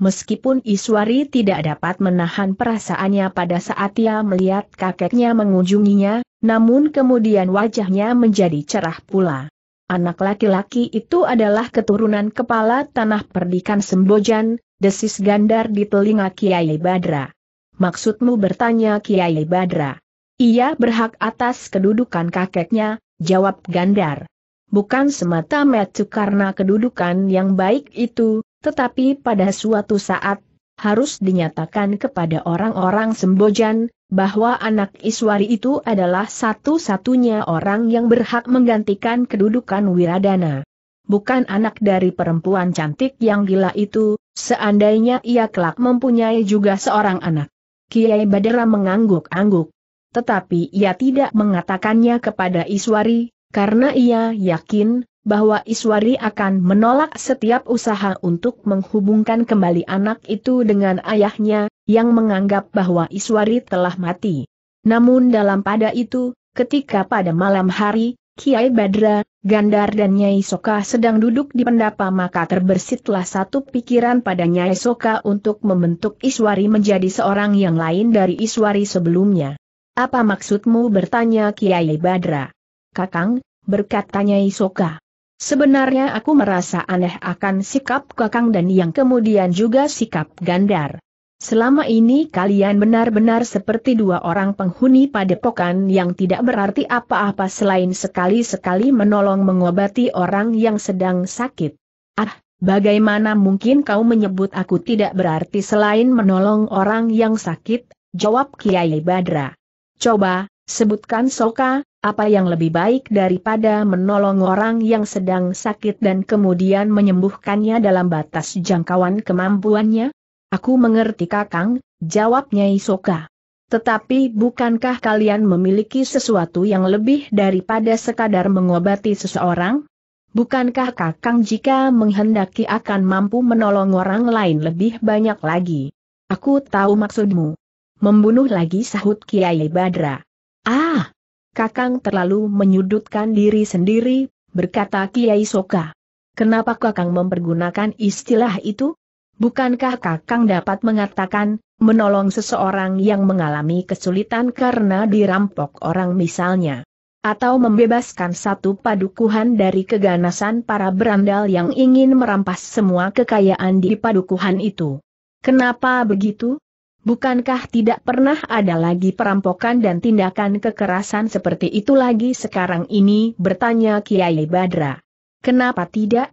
Meskipun Iswari tidak dapat menahan perasaannya pada saat ia melihat kakeknya mengunjunginya, namun kemudian wajahnya menjadi cerah pula. Anak laki-laki itu adalah keturunan kepala tanah perdikan Sembojan, desis gandar di telinga Kiai Badra. Maksudmu bertanya Kiai Badra. Ia berhak atas kedudukan kakeknya, jawab Gandar. Bukan semata-mata karena kedudukan yang baik itu, tetapi pada suatu saat, harus dinyatakan kepada orang-orang Sembojan, bahwa anak Iswari itu adalah satu-satunya orang yang berhak menggantikan kedudukan Wiradana. Bukan anak dari perempuan cantik yang gila itu, seandainya ia kelak mempunyai juga seorang anak. Kiai Badera mengangguk-angguk. Tetapi ia tidak mengatakannya kepada Iswari, karena ia yakin bahwa Iswari akan menolak setiap usaha untuk menghubungkan kembali anak itu dengan ayahnya, yang menganggap bahwa Iswari telah mati. Namun dalam pada itu, ketika pada malam hari, Kiai Badra, Gandar dan Nyai Soka sedang duduk di pendapa maka terbersitlah satu pikiran pada Nyai Soka untuk membentuk Iswari menjadi seorang yang lain dari Iswari sebelumnya. Apa maksudmu bertanya Kiai Badra? Kakang, berkata Nyai Soka. Sebenarnya aku merasa aneh akan sikap Kakang dan yang kemudian juga sikap Gandar. Selama ini kalian benar-benar seperti dua orang penghuni padepokan yang tidak berarti apa-apa selain sekali-sekali menolong mengobati orang yang sedang sakit. Ah, bagaimana mungkin kau menyebut aku tidak berarti selain menolong orang yang sakit, jawab Kiai Badra. Coba, sebutkan Soka, apa yang lebih baik daripada menolong orang yang sedang sakit dan kemudian menyembuhkannya dalam batas jangkauan kemampuannya? Aku mengerti kakang, jawabnya Isoka. Tetapi bukankah kalian memiliki sesuatu yang lebih daripada sekadar mengobati seseorang? Bukankah kakang jika menghendaki akan mampu menolong orang lain lebih banyak lagi? Aku tahu maksudmu. Membunuh lagi sahut Kiai Badra. Ah! Kakang terlalu menyudutkan diri sendiri, berkata Kiai Soka. Kenapa kakang mempergunakan istilah itu? Bukankah Kakang dapat mengatakan, menolong seseorang yang mengalami kesulitan karena dirampok orang misalnya? Atau membebaskan satu padukuhan dari keganasan para berandal yang ingin merampas semua kekayaan di padukuhan itu? Kenapa begitu? Bukankah tidak pernah ada lagi perampokan dan tindakan kekerasan seperti itu lagi sekarang ini bertanya Kiai Badra. Kenapa tidak?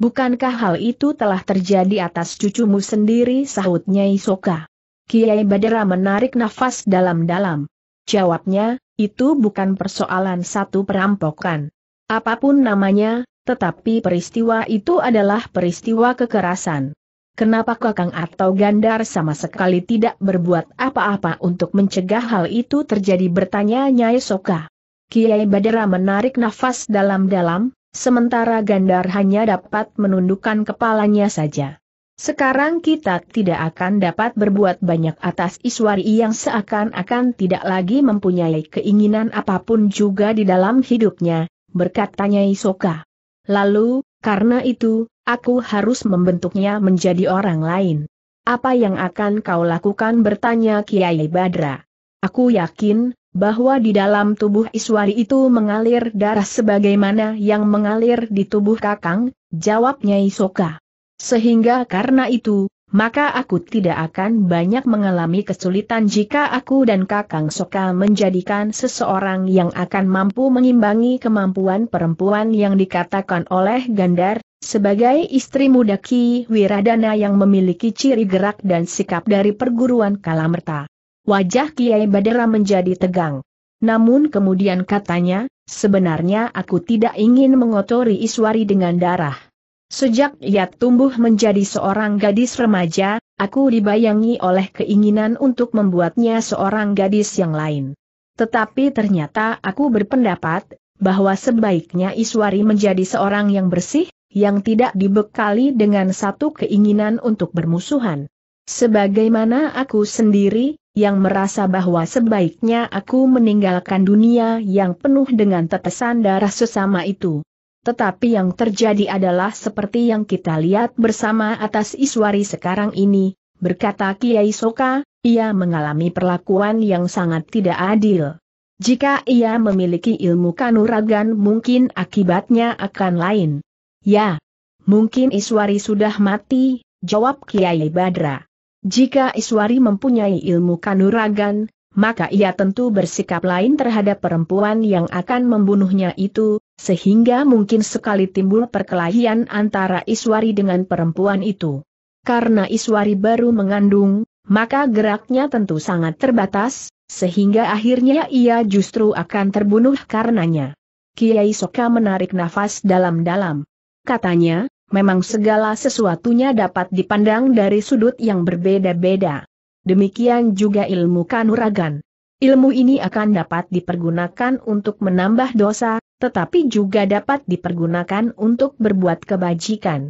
Bukankah hal itu telah terjadi atas cucumu sendiri sahut Nyai Soka? Kiai Badera menarik nafas dalam-dalam. Jawabnya, itu bukan persoalan satu perampokan. Apapun namanya, tetapi peristiwa itu adalah peristiwa kekerasan. Kenapa Kakang atau Gandar sama sekali tidak berbuat apa-apa untuk mencegah hal itu terjadi bertanya Nyai Soka. Kiai Badera menarik nafas dalam-dalam, sementara Gandar hanya dapat menundukkan kepalanya saja. Sekarang kita tidak akan dapat berbuat banyak atas Iswari yang seakan-akan tidak lagi mempunyai keinginan apapun juga di dalam hidupnya, berkatanya Isoka. Lalu, karena itu, aku harus membentuknya menjadi orang lain. Apa yang akan kau lakukan bertanya Kiai Badra. Aku yakin, bahwa di dalam tubuh Iswari itu mengalir darah sebagaimana yang mengalir di tubuh Kakang, jawabnya Isoka. Sehingga karena itu, maka aku tidak akan banyak mengalami kesulitan jika aku dan Kakang Soka menjadikan seseorang yang akan mampu mengimbangi kemampuan perempuan yang dikatakan oleh Gandar, sebagai istri muda Ki Wiradana yang memiliki ciri gerak dan sikap dari perguruan Kalamerta. Wajah Kiai Badera menjadi tegang. Namun kemudian katanya, sebenarnya aku tidak ingin mengotori Iswari dengan darah. Sejak ia tumbuh menjadi seorang gadis remaja, aku dibayangi oleh keinginan untuk membuatnya seorang gadis yang lain. Tetapi ternyata aku berpendapat, bahwa sebaiknya Iswari menjadi seorang yang bersih, yang tidak dibekali dengan satu keinginan untuk bermusuhan. Sebagaimana aku sendiri, yang merasa bahwa sebaiknya aku meninggalkan dunia yang penuh dengan tetesan darah sesama itu. Tetapi yang terjadi adalah seperti yang kita lihat bersama atas Iswari sekarang ini, berkata Kiai Soka, ia mengalami perlakuan yang sangat tidak adil. Jika ia memiliki ilmu kanuragan mungkin akibatnya akan lain. Ya, mungkin Iswari sudah mati, jawab Kiai Badra. Jika Iswari mempunyai ilmu kanuragan, maka ia tentu bersikap lain terhadap perempuan yang akan membunuhnya itu, sehingga mungkin sekali timbul perkelahian antara Iswari dengan perempuan itu. Karena Iswari baru mengandung, maka geraknya tentu sangat terbatas, sehingga akhirnya ia justru akan terbunuh karenanya. Kiai Soka menarik nafas dalam-dalam. Katanya, memang segala sesuatunya dapat dipandang dari sudut yang berbeda-beda. Demikian juga ilmu kanuragan. Ilmu ini akan dapat dipergunakan untuk menambah dosa, tetapi juga dapat dipergunakan untuk berbuat kebajikan.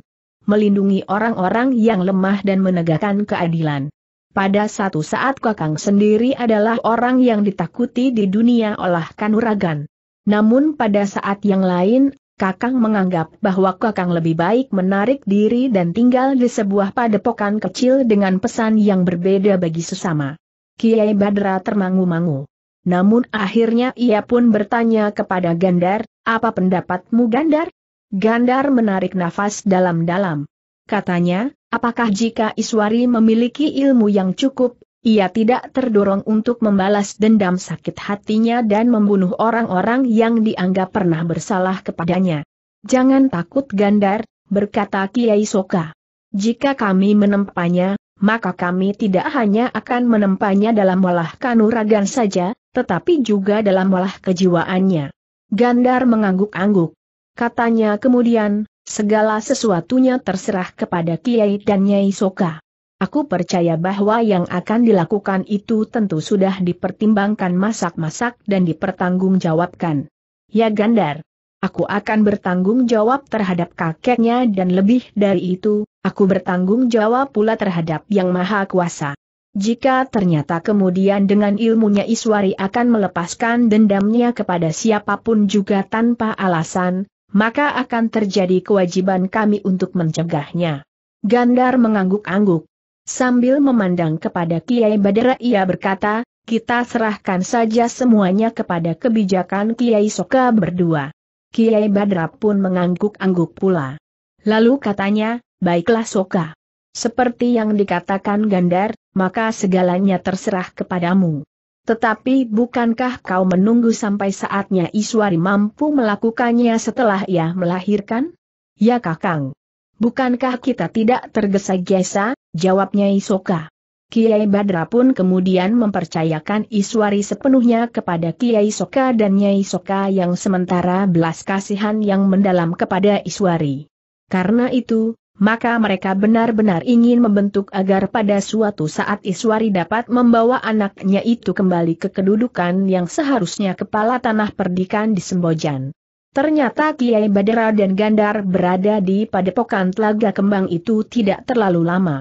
Melindungi orang-orang yang lemah dan menegakkan keadilan. Pada satu saat Kakang sendiri adalah orang yang ditakuti di dunia olah kanuragan. Namun pada saat yang lain Kakang menganggap bahwa Kakang lebih baik menarik diri dan tinggal di sebuah padepokan kecil dengan pesan yang berbeda bagi sesama. Kiai Badra termangu-mangu. Namun akhirnya ia pun bertanya kepada Gandar, apa pendapatmu Gandar? Gandar menarik nafas dalam-dalam. Katanya, apakah jika Iswari memiliki ilmu yang cukup, ia tidak terdorong untuk membalas dendam sakit hatinya dan membunuh orang-orang yang dianggap pernah bersalah kepadanya. Jangan takut Gandar, berkata Kiai Soka. Jika kami menempanya, maka kami tidak hanya akan menempanya dalam olah kanuragan saja, tetapi juga dalam olah kejiwaannya. Gandar mengangguk-angguk. Katanya kemudian, segala sesuatunya terserah kepada Kiai dan Nyai Soka. Aku percaya bahwa yang akan dilakukan itu tentu sudah dipertimbangkan masak-masak dan dipertanggungjawabkan. Ya Gandar, aku akan bertanggung jawab terhadap kakeknya dan lebih dari itu, aku bertanggung jawab pula terhadap Yang Maha Kuasa. Jika ternyata kemudian dengan ilmunya Iswari akan melepaskan dendamnya kepada siapapun juga tanpa alasan, maka akan terjadi kewajiban kami untuk mencegahnya. Gandar mengangguk-angguk. Sambil memandang kepada Kiai Badara ia berkata, kita serahkan saja semuanya kepada kebijakan Kiai Soka berdua. Kiai Badra pun mengangguk-angguk pula. Lalu katanya, baiklah Soka. Seperti yang dikatakan Gandar, maka segalanya terserah kepadamu. Tetapi bukankah kau menunggu sampai saatnya Iswari mampu melakukannya setelah ia melahirkan? Ya kakang. Bukankah kita tidak tergesa-gesa, Jawabnya Isoka. Kiai Badra pun kemudian mempercayakan Iswari sepenuhnya kepada Kiai Soka dan Nyai Soka yang sementara belas kasihan yang mendalam kepada Iswari. Karena itu, maka mereka benar-benar ingin membentuk agar pada suatu saat Iswari dapat membawa anaknya itu kembali ke kedudukan yang seharusnya kepala tanah perdikan di Sembojan. Ternyata Kiai Badra dan Gandar berada di padepokan Telaga Kembang itu tidak terlalu lama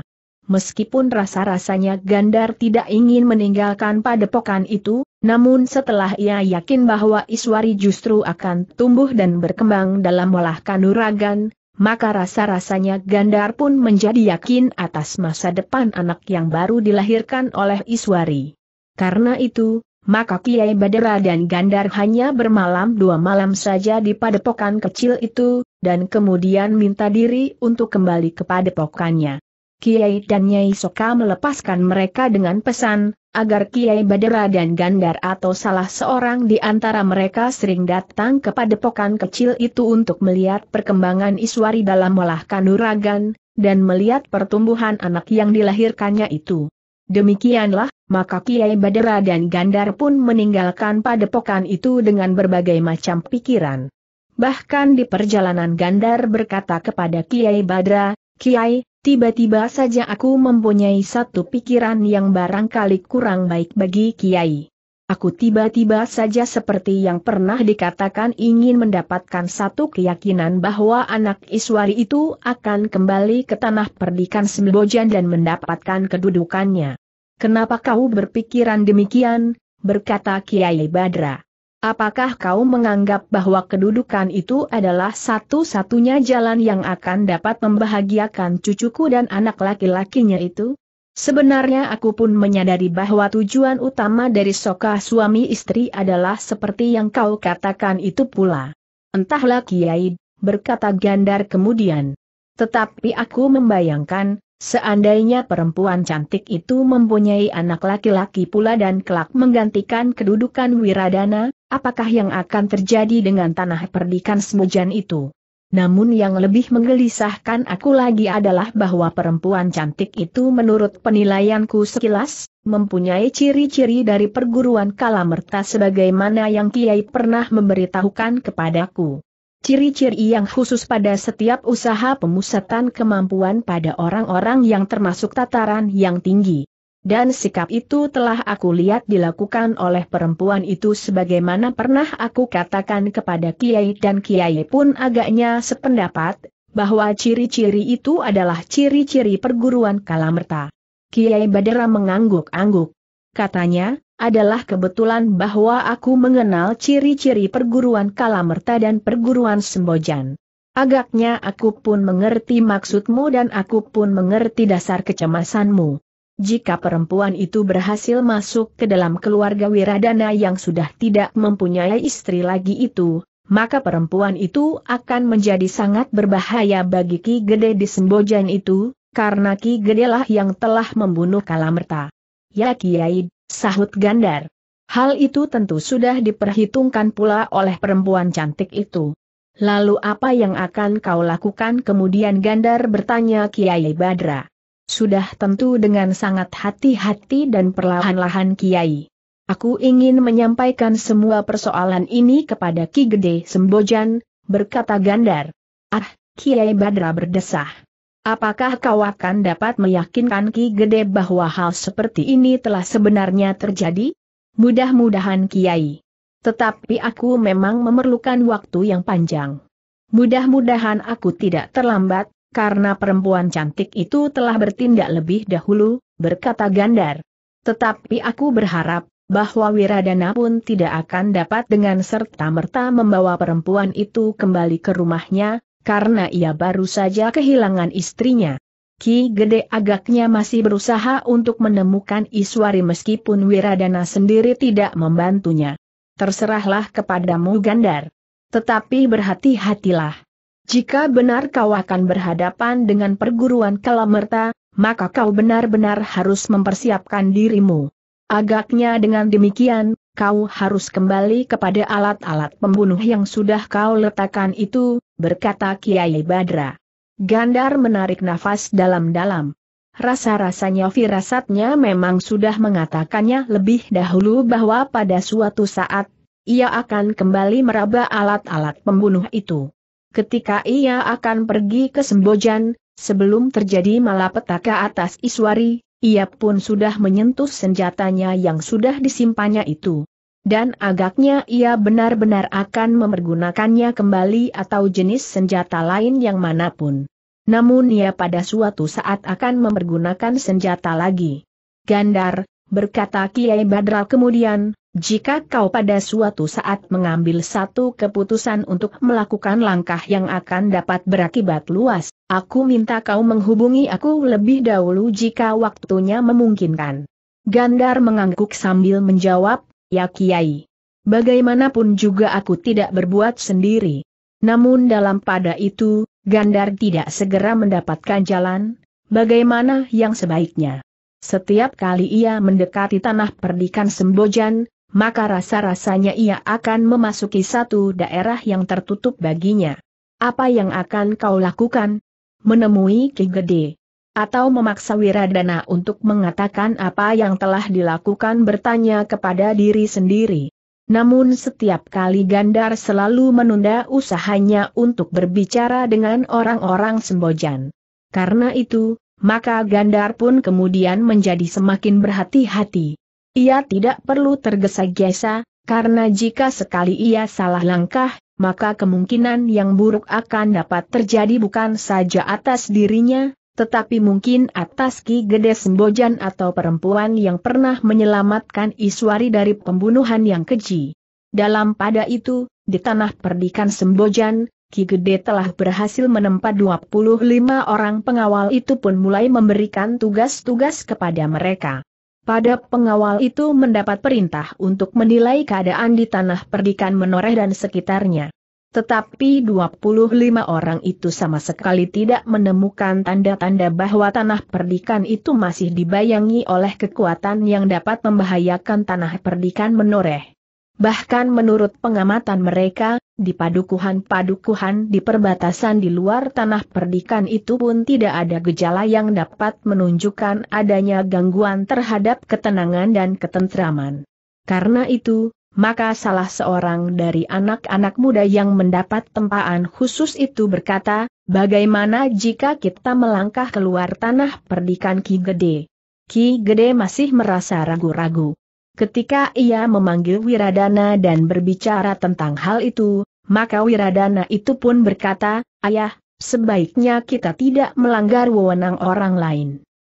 meskipun rasa-rasanya Gandar tidak ingin meninggalkan padepokan itu, namun setelah ia yakin bahwa Iswari justru akan tumbuh dan berkembang dalam olah kanuragan, maka rasa-rasanya Gandar pun menjadi yakin atas masa depan anak yang baru dilahirkan oleh Iswari. Karena itu, maka Kiai Badera dan Gandar hanya bermalam dua malam saja di padepokan kecil itu, dan kemudian minta diri untuk kembali ke padepokannya. Kiai dan Nyai Soka melepaskan mereka dengan pesan, agar Kiai Badera dan Gandar atau salah seorang di antara mereka sering datang kepada padepokan kecil itu untuk melihat perkembangan Iswari dalam olah kanuragan, dan melihat pertumbuhan anak yang dilahirkannya itu. Demikianlah, maka Kiai Badera dan Gandar pun meninggalkan padepokan itu dengan berbagai macam pikiran. Bahkan di perjalanan Gandar berkata kepada Kiai Badra, Kiai, Tiba-tiba saja aku mempunyai satu pikiran yang barangkali kurang baik bagi Kiai. Aku tiba-tiba saja seperti yang pernah dikatakan ingin mendapatkan satu keyakinan bahwa anak Iswari itu akan kembali ke tanah perdikan Sembojan dan mendapatkan kedudukannya. Kenapa kau berpikiran demikian? berkata Kiai Badra. Apakah kau menganggap bahwa kedudukan itu adalah satu-satunya jalan yang akan dapat membahagiakan cucuku dan anak laki-lakinya itu? Sebenarnya aku pun menyadari bahwa tujuan utama dari soka suami istri adalah seperti yang kau katakan itu pula. Entahlah Kiai, berkata Gandar kemudian. Tetapi aku membayangkan, Seandainya perempuan cantik itu mempunyai anak laki-laki pula dan kelak menggantikan kedudukan Wiradana, apakah yang akan terjadi dengan tanah perdikan Semujan itu? Namun yang lebih menggelisahkan aku lagi adalah bahwa perempuan cantik itu menurut penilaianku sekilas, mempunyai ciri-ciri dari perguruan Kalamerta sebagaimana yang Kiai pernah memberitahukan kepadaku. Ciri-ciri yang khusus pada setiap usaha pemusatan kemampuan pada orang-orang yang termasuk tataran yang tinggi. Dan sikap itu telah aku lihat dilakukan oleh perempuan itu sebagaimana pernah aku katakan kepada Kiai dan Kiai pun agaknya sependapat, bahwa ciri-ciri itu adalah ciri-ciri perguruan Kalamerta. Kiai Badera mengangguk-angguk. Katanya, adalah kebetulan bahwa aku mengenal ciri-ciri perguruan Kalamerta dan perguruan Sembojan. Agaknya aku pun mengerti maksudmu dan aku pun mengerti dasar kecemasanmu. Jika perempuan itu berhasil masuk ke dalam keluarga Wiradana yang sudah tidak mempunyai istri lagi itu, maka perempuan itu akan menjadi sangat berbahaya bagi Ki Gede di Sembojan itu, karena Ki Gede lah yang telah membunuh Kalamerta. Ya Kiai, sahut Gandar. Hal itu tentu sudah diperhitungkan pula oleh perempuan cantik itu. Lalu apa yang akan kau lakukan kemudian Gandar bertanya Kiai Badra. Sudah tentu dengan sangat hati-hati dan perlahan-lahan Kiai. Aku ingin menyampaikan semua persoalan ini kepada Ki Gede Sembojan, berkata Gandar. Ah, Kiai Badra berdesah. Apakah kau akan dapat meyakinkan Ki Gede bahwa hal seperti ini telah sebenarnya terjadi? Mudah-mudahan Kiai. Tetapi aku memang memerlukan waktu yang panjang. Mudah-mudahan aku tidak terlambat, karena perempuan cantik itu telah bertindak lebih dahulu, berkata Gandar. Tetapi aku berharap, bahwa Wiradana pun tidak akan dapat dengan serta-merta membawa perempuan itu kembali ke rumahnya, karena ia baru saja kehilangan istrinya. Ki Gede agaknya masih berusaha untuk menemukan Iswari meskipun Wiradana sendiri tidak membantunya. Terserahlah kepadamu Gandar. Tetapi berhati-hatilah. Jika benar kau akan berhadapan dengan perguruan Kalamerta, maka kau benar-benar harus mempersiapkan dirimu. Agaknya dengan demikian, kau harus kembali kepada alat-alat pembunuh yang sudah kau letakkan itu, berkata Kiai Badra. Gandar menarik nafas dalam-dalam. Rasa-rasanya firasatnya memang sudah mengatakannya lebih dahulu bahwa pada suatu saat, ia akan kembali meraba alat-alat pembunuh itu ketika ia akan pergi ke Sembojan, sebelum terjadi malapetaka atas Iswari, ia pun sudah menyentuh senjatanya yang sudah disimpannya itu. Dan agaknya ia benar-benar akan memergunakannya kembali atau jenis senjata lain yang manapun. Namun ia pada suatu saat akan memergunakan senjata lagi. Gandar, berkata Kiai Badral kemudian, jika kau pada suatu saat mengambil satu keputusan untuk melakukan langkah yang akan dapat berakibat luas, aku minta kau menghubungi aku lebih dahulu jika waktunya memungkinkan. Gandar mengangguk sambil menjawab, ya Kiai. Bagaimanapun juga aku tidak berbuat sendiri. Namun dalam pada itu, Gandar tidak segera mendapatkan jalan, bagaimana yang sebaiknya. Setiap kali ia mendekati tanah perdikan Sembojan, maka rasa-rasanya ia akan memasuki satu daerah yang tertutup baginya. Apa yang akan kau lakukan? Menemui Ki Gede. Atau memaksa Wiradana untuk mengatakan apa yang telah dilakukan bertanya kepada diri sendiri. Namun setiap kali Gandar selalu menunda usahanya untuk berbicara dengan orang-orang Sembojan. Karena itu, maka Gandar pun kemudian menjadi semakin berhati-hati. Ia tidak perlu tergesa-gesa, karena jika sekali ia salah langkah, maka kemungkinan yang buruk akan dapat terjadi bukan saja atas dirinya, tetapi mungkin atas Ki Gede Sembojan atau perempuan yang pernah menyelamatkan Iswari dari pembunuhan yang keji. Dalam pada itu, di tanah perdikan Sembojan, Ki Gede telah berhasil menempa 25 orang pengawal itu pun mulai memberikan tugas-tugas kepada mereka. Pada pengawal itu mendapat perintah untuk menilai keadaan di tanah perdikan menoreh dan sekitarnya. Tetapi 25 orang itu sama sekali tidak menemukan tanda-tanda bahwa tanah perdikan itu masih dibayangi oleh kekuatan yang dapat membahayakan tanah perdikan menoreh. Bahkan menurut pengamatan mereka, di padukuhan-padukuhan di perbatasan di luar tanah perdikan itu pun tidak ada gejala yang dapat menunjukkan adanya gangguan terhadap ketenangan dan ketentraman. Karena itu, maka salah seorang dari anak-anak muda yang mendapat tempaan khusus itu berkata, bagaimana jika kita melangkah keluar tanah perdikan Ki Gede? Ki Gede masih merasa ragu-ragu. Ketika ia memanggil Wiradana dan berbicara tentang hal itu, maka Wiradana itu pun berkata, Ayah, sebaiknya kita tidak melanggar wewenang orang lain.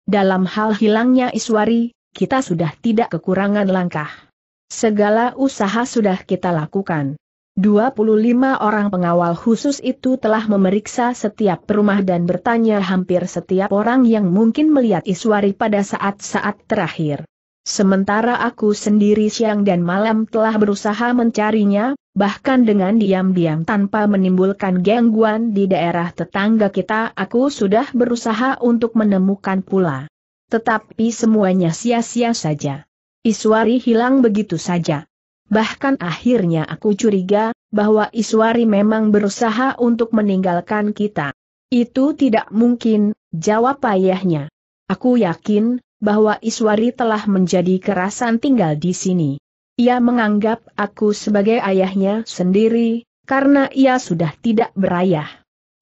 Dalam hal hilangnya Iswari, kita sudah tidak kekurangan langkah. Segala usaha sudah kita lakukan. 25 orang pengawal khusus itu telah memeriksa setiap rumah dan bertanya hampir setiap orang yang mungkin melihat Iswari pada saat-saat terakhir. Sementara aku sendiri siang dan malam telah berusaha mencarinya, bahkan dengan diam-diam tanpa menimbulkan gangguan di daerah tetangga kita aku sudah berusaha untuk menemukan pula. Tetapi semuanya sia-sia saja. Iswari hilang begitu saja. Bahkan akhirnya aku curiga, bahwa Iswari memang berusaha untuk meninggalkan kita. Itu tidak mungkin, jawab ayahnya. Aku yakin, bahwa Iswari telah menjadi kerasan tinggal di sini. Ia menganggap aku sebagai ayahnya sendiri, karena ia sudah tidak berayah.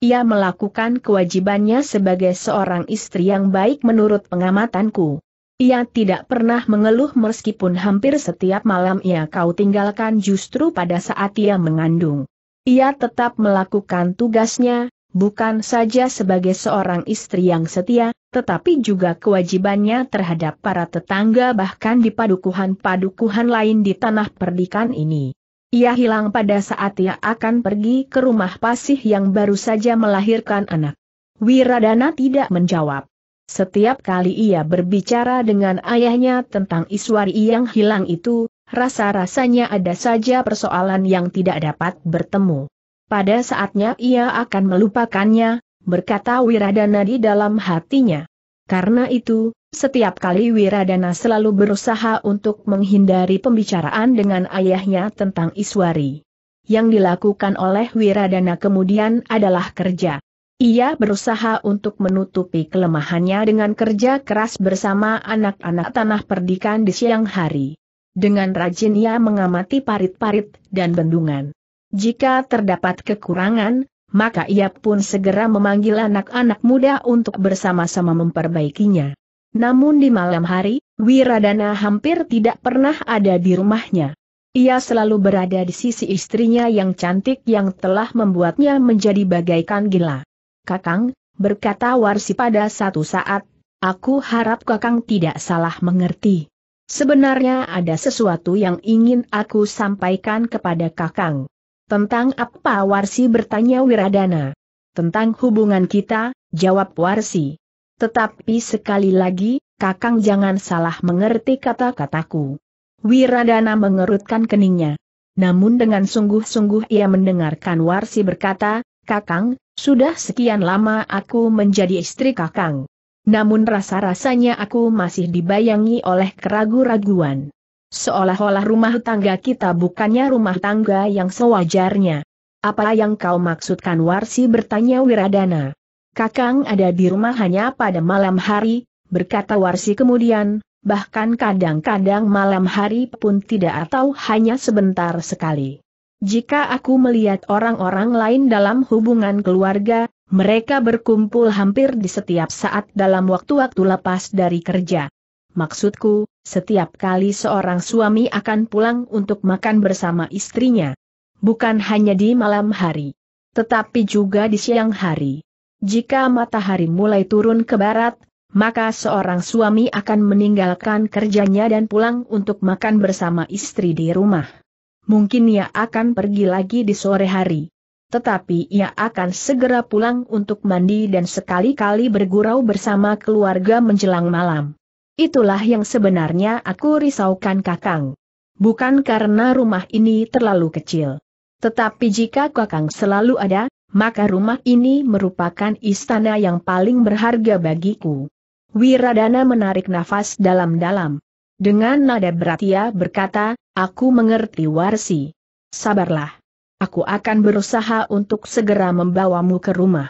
Ia melakukan kewajibannya sebagai seorang istri yang baik menurut pengamatanku. Ia tidak pernah mengeluh meskipun hampir setiap malam ia kau tinggalkan justru pada saat ia mengandung. Ia tetap melakukan tugasnya, bukan saja sebagai seorang istri yang setia, tetapi juga kewajibannya terhadap para tetangga bahkan di padukuhan-padukuhan lain di tanah perdikan ini. Ia hilang pada saat ia akan pergi ke rumah pasih yang baru saja melahirkan anak. Wiradana tidak menjawab. Setiap kali ia berbicara dengan ayahnya tentang Iswari yang hilang itu, rasa-rasanya ada saja persoalan yang tidak dapat bertemu. Pada saatnya ia akan melupakannya, berkata Wiradana di dalam hatinya. Karena itu, setiap kali Wiradana selalu berusaha untuk menghindari pembicaraan dengan ayahnya tentang Iswari. Yang dilakukan oleh Wiradana kemudian adalah kerja. Ia berusaha untuk menutupi kelemahannya dengan kerja keras bersama anak-anak tanah perdikan di siang hari. Dengan rajin ia mengamati parit-parit dan bendungan. Jika terdapat kekurangan, maka ia pun segera memanggil anak-anak muda untuk bersama-sama memperbaikinya. Namun di malam hari, Wiradana hampir tidak pernah ada di rumahnya. Ia selalu berada di sisi istrinya yang cantik yang telah membuatnya menjadi bagaikan gila. Kakang, berkata Warsi pada satu saat, aku harap Kakang tidak salah mengerti. Sebenarnya ada sesuatu yang ingin aku sampaikan kepada Kakang. Tentang apa Warsi bertanya Wiradana. Tentang hubungan kita, jawab Warsi. Tetapi sekali lagi, Kakang jangan salah mengerti kata-kataku. Wiradana mengerutkan keningnya. Namun dengan sungguh-sungguh ia mendengarkan Warsi berkata, Kakang, sudah sekian lama aku menjadi istri Kakang. Namun rasa-rasanya aku masih dibayangi oleh keraguan raguan Seolah-olah rumah tangga kita bukannya rumah tangga yang sewajarnya. Apa yang kau maksudkan Warsi bertanya Wiradana. Kakang ada di rumah hanya pada malam hari, berkata Warsi kemudian, bahkan kadang-kadang malam hari pun tidak atau hanya sebentar sekali. Jika aku melihat orang-orang lain dalam hubungan keluarga, mereka berkumpul hampir di setiap saat dalam waktu-waktu lepas dari kerja. Maksudku, setiap kali seorang suami akan pulang untuk makan bersama istrinya. Bukan hanya di malam hari. Tetapi juga di siang hari. Jika matahari mulai turun ke barat, maka seorang suami akan meninggalkan kerjanya dan pulang untuk makan bersama istri di rumah. Mungkin ia akan pergi lagi di sore hari. Tetapi ia akan segera pulang untuk mandi dan sekali-kali bergurau bersama keluarga menjelang malam. Itulah yang sebenarnya aku risaukan Kakang. Bukan karena rumah ini terlalu kecil. Tetapi jika Kakang selalu ada, maka rumah ini merupakan istana yang paling berharga bagiku. Wiradana menarik nafas dalam-dalam. Dengan nada berat ia berkata, aku mengerti Warsi. Sabarlah. Aku akan berusaha untuk segera membawamu ke rumah.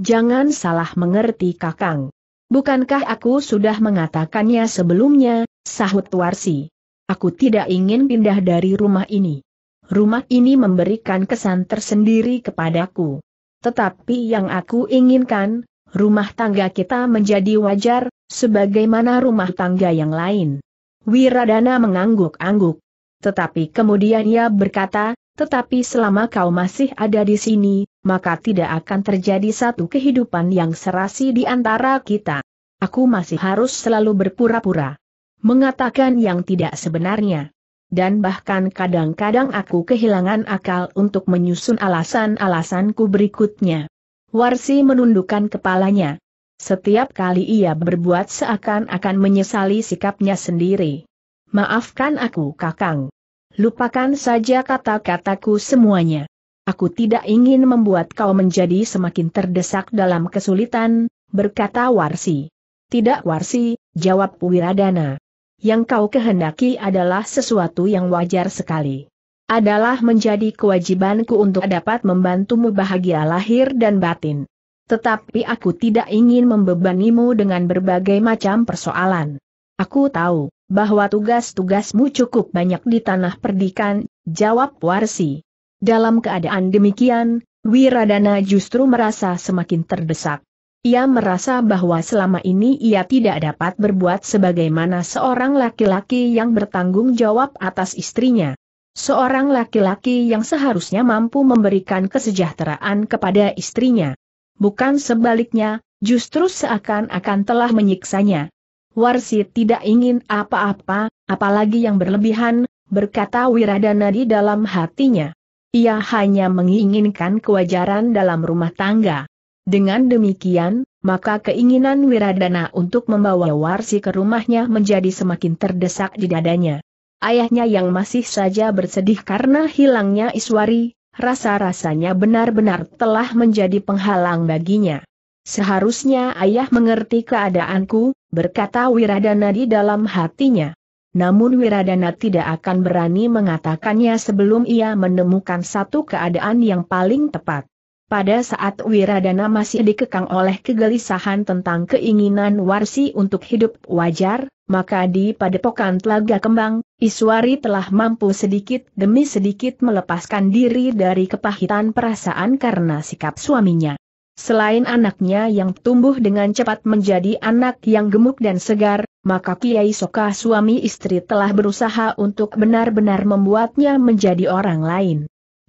Jangan salah mengerti Kakang. Bukankah aku sudah mengatakannya sebelumnya, sahut Warsi. Aku tidak ingin pindah dari rumah ini. Rumah ini memberikan kesan tersendiri kepadaku. Tetapi yang aku inginkan, rumah tangga kita menjadi wajar, sebagaimana rumah tangga yang lain. Wiradana mengangguk-angguk. Tetapi kemudian ia berkata, tetapi selama kau masih ada di sini, maka tidak akan terjadi satu kehidupan yang serasi di antara kita. Aku masih harus selalu berpura-pura. Mengatakan yang tidak sebenarnya. Dan bahkan kadang-kadang aku kehilangan akal untuk menyusun alasan-alasanku berikutnya. Warsi menundukkan kepalanya. Setiap kali ia berbuat seakan-akan menyesali sikapnya sendiri. Maafkan aku kakang. Lupakan saja kata-kataku semuanya. Aku tidak ingin membuat kau menjadi semakin terdesak dalam kesulitan, berkata Warsi. Tidak Warsi, jawab Wiradana. Yang kau kehendaki adalah sesuatu yang wajar sekali. Adalah menjadi kewajibanku untuk dapat membantumu bahagia lahir dan batin. Tetapi aku tidak ingin membebanimu dengan berbagai macam persoalan. Aku tahu bahwa tugas-tugasmu cukup banyak di tanah perdikan, jawab Warsi. Dalam keadaan demikian, Wiradana justru merasa semakin terdesak. Ia merasa bahwa selama ini ia tidak dapat berbuat sebagaimana seorang laki-laki yang bertanggung jawab atas istrinya. Seorang laki-laki yang seharusnya mampu memberikan kesejahteraan kepada istrinya. Bukan sebaliknya, justru seakan-akan telah menyiksanya. Warsi tidak ingin apa-apa, apalagi yang berlebihan, berkata Wiradana di dalam hatinya. Ia hanya menginginkan kewajaran dalam rumah tangga. Dengan demikian, maka keinginan Wiradana untuk membawa Warsi ke rumahnya menjadi semakin terdesak di dadanya. Ayahnya yang masih saja bersedih karena hilangnya Iswari, rasa-rasanya benar-benar telah menjadi penghalang baginya. Seharusnya ayah mengerti keadaanku, berkata Wiradana di dalam hatinya namun Wiradana tidak akan berani mengatakannya sebelum ia menemukan satu keadaan yang paling tepat. Pada saat Wiradana masih dikekang oleh kegelisahan tentang keinginan Warsi untuk hidup wajar, maka di padepokan Telaga Kembang, Iswari telah mampu sedikit demi sedikit melepaskan diri dari kepahitan perasaan karena sikap suaminya. Selain anaknya yang tumbuh dengan cepat menjadi anak yang gemuk dan segar, maka Kiai Soka suami istri telah berusaha untuk benar-benar membuatnya menjadi orang lain.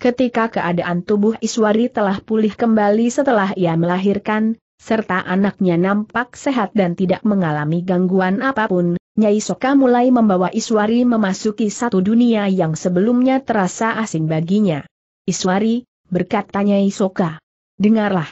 Ketika keadaan tubuh Iswari telah pulih kembali setelah ia melahirkan, serta anaknya nampak sehat dan tidak mengalami gangguan apapun, Nyai Soka mulai membawa Iswari memasuki satu dunia yang sebelumnya terasa asing baginya. Iswari, berkata Nyai Soka, dengarlah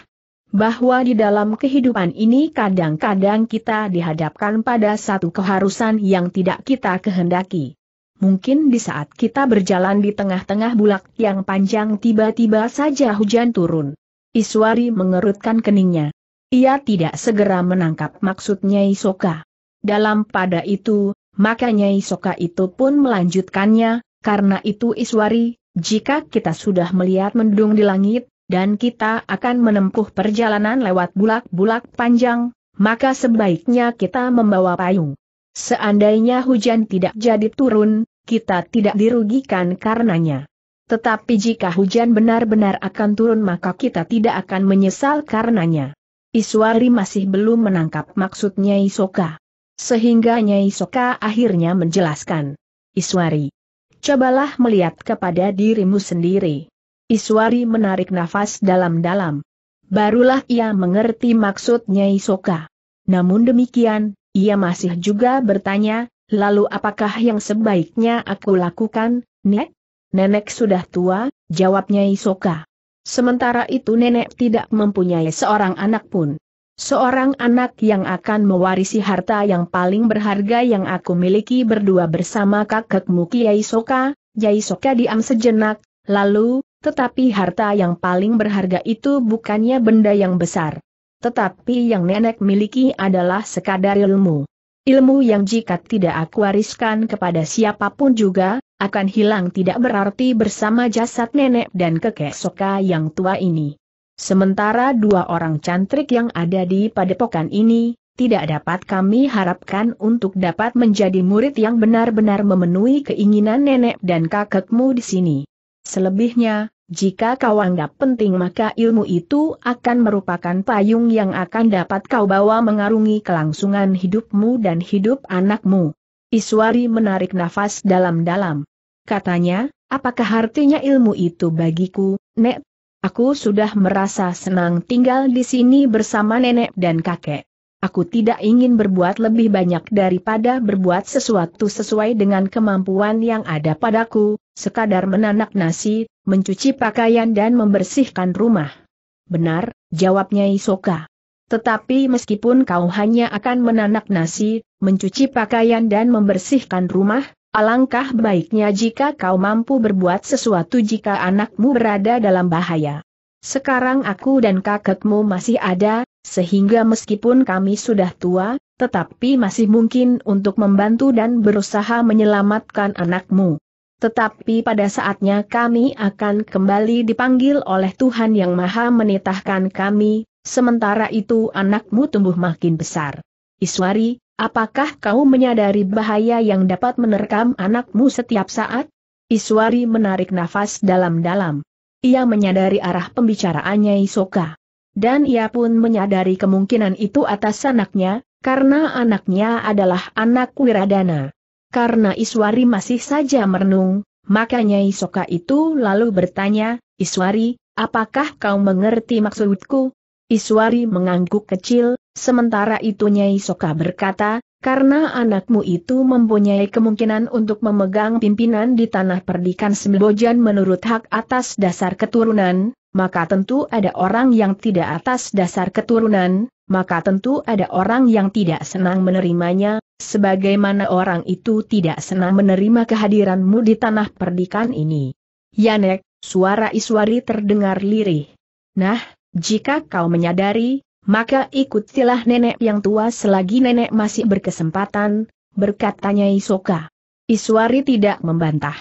bahwa di dalam kehidupan ini kadang-kadang kita dihadapkan pada satu keharusan yang tidak kita kehendaki. Mungkin di saat kita berjalan di tengah-tengah bulak yang panjang tiba-tiba saja hujan turun. Iswari mengerutkan keningnya. Ia tidak segera menangkap maksudnya Isoka. Dalam pada itu, makanya Isoka itu pun melanjutkannya, karena itu Iswari, jika kita sudah melihat mendung di langit, dan kita akan menempuh perjalanan lewat bulak-bulak panjang, maka sebaiknya kita membawa payung. Seandainya hujan tidak jadi turun, kita tidak dirugikan karenanya. Tetapi jika hujan benar-benar akan turun maka kita tidak akan menyesal karenanya. Iswari masih belum menangkap maksudnya Isoka. Sehingga Nyai Soka akhirnya menjelaskan. Iswari, cobalah melihat kepada dirimu sendiri. Iswari menarik nafas dalam-dalam. Barulah ia mengerti maksudnya Isoka. Namun demikian, ia masih juga bertanya, lalu apakah yang sebaiknya aku lakukan, Nek? Nenek sudah tua, jawabnya Isoka. Sementara itu nenek tidak mempunyai seorang anak pun. Seorang anak yang akan mewarisi harta yang paling berharga yang aku miliki berdua bersama kakekmu Kiai Soka, Kiai Soka diam sejenak, lalu, tetapi harta yang paling berharga itu bukannya benda yang besar. Tetapi yang nenek miliki adalah sekadar ilmu. Ilmu yang jika tidak aku wariskan kepada siapapun juga, akan hilang tidak berarti bersama jasad nenek dan kekek soka yang tua ini. Sementara dua orang cantrik yang ada di padepokan ini, tidak dapat kami harapkan untuk dapat menjadi murid yang benar-benar memenuhi keinginan nenek dan kakekmu di sini. Selebihnya, jika kau anggap penting maka ilmu itu akan merupakan payung yang akan dapat kau bawa mengarungi kelangsungan hidupmu dan hidup anakmu. Iswari menarik nafas dalam-dalam. Katanya, apakah artinya ilmu itu bagiku, Nek? Aku sudah merasa senang tinggal di sini bersama nenek dan kakek. Aku tidak ingin berbuat lebih banyak daripada berbuat sesuatu sesuai dengan kemampuan yang ada padaku, sekadar menanak nasi, mencuci pakaian dan membersihkan rumah. Benar, jawabnya Isoka. Tetapi meskipun kau hanya akan menanak nasi, mencuci pakaian dan membersihkan rumah, alangkah baiknya jika kau mampu berbuat sesuatu jika anakmu berada dalam bahaya. Sekarang aku dan kakekmu masih ada, sehingga meskipun kami sudah tua, tetapi masih mungkin untuk membantu dan berusaha menyelamatkan anakmu. Tetapi pada saatnya kami akan kembali dipanggil oleh Tuhan Yang Maha Menitahkan kami, sementara itu anakmu tumbuh makin besar. Iswari, apakah kau menyadari bahaya yang dapat menerkam anakmu setiap saat? Iswari menarik nafas dalam-dalam. Ia menyadari arah pembicaraannya Isoka. Dan ia pun menyadari kemungkinan itu atas anaknya, karena anaknya adalah anak Wiradana. Karena Iswari masih saja merenung, makanya Isoka itu lalu bertanya, Iswari, apakah kau mengerti maksudku? Iswari mengangguk kecil, sementara itu Nyai Soka berkata, karena anakmu itu mempunyai kemungkinan untuk memegang pimpinan di tanah perdikan Sembojan menurut hak atas dasar keturunan, maka tentu ada orang yang tidak atas dasar keturunan, maka tentu ada orang yang tidak senang menerimanya, sebagaimana orang itu tidak senang menerima kehadiranmu di tanah perdikan ini. Yanek, suara Iswari terdengar lirih. Nah, jika kau menyadari, maka ikutilah nenek yang tua selagi nenek masih berkesempatan, berkatanya Isoka. Iswari tidak membantah.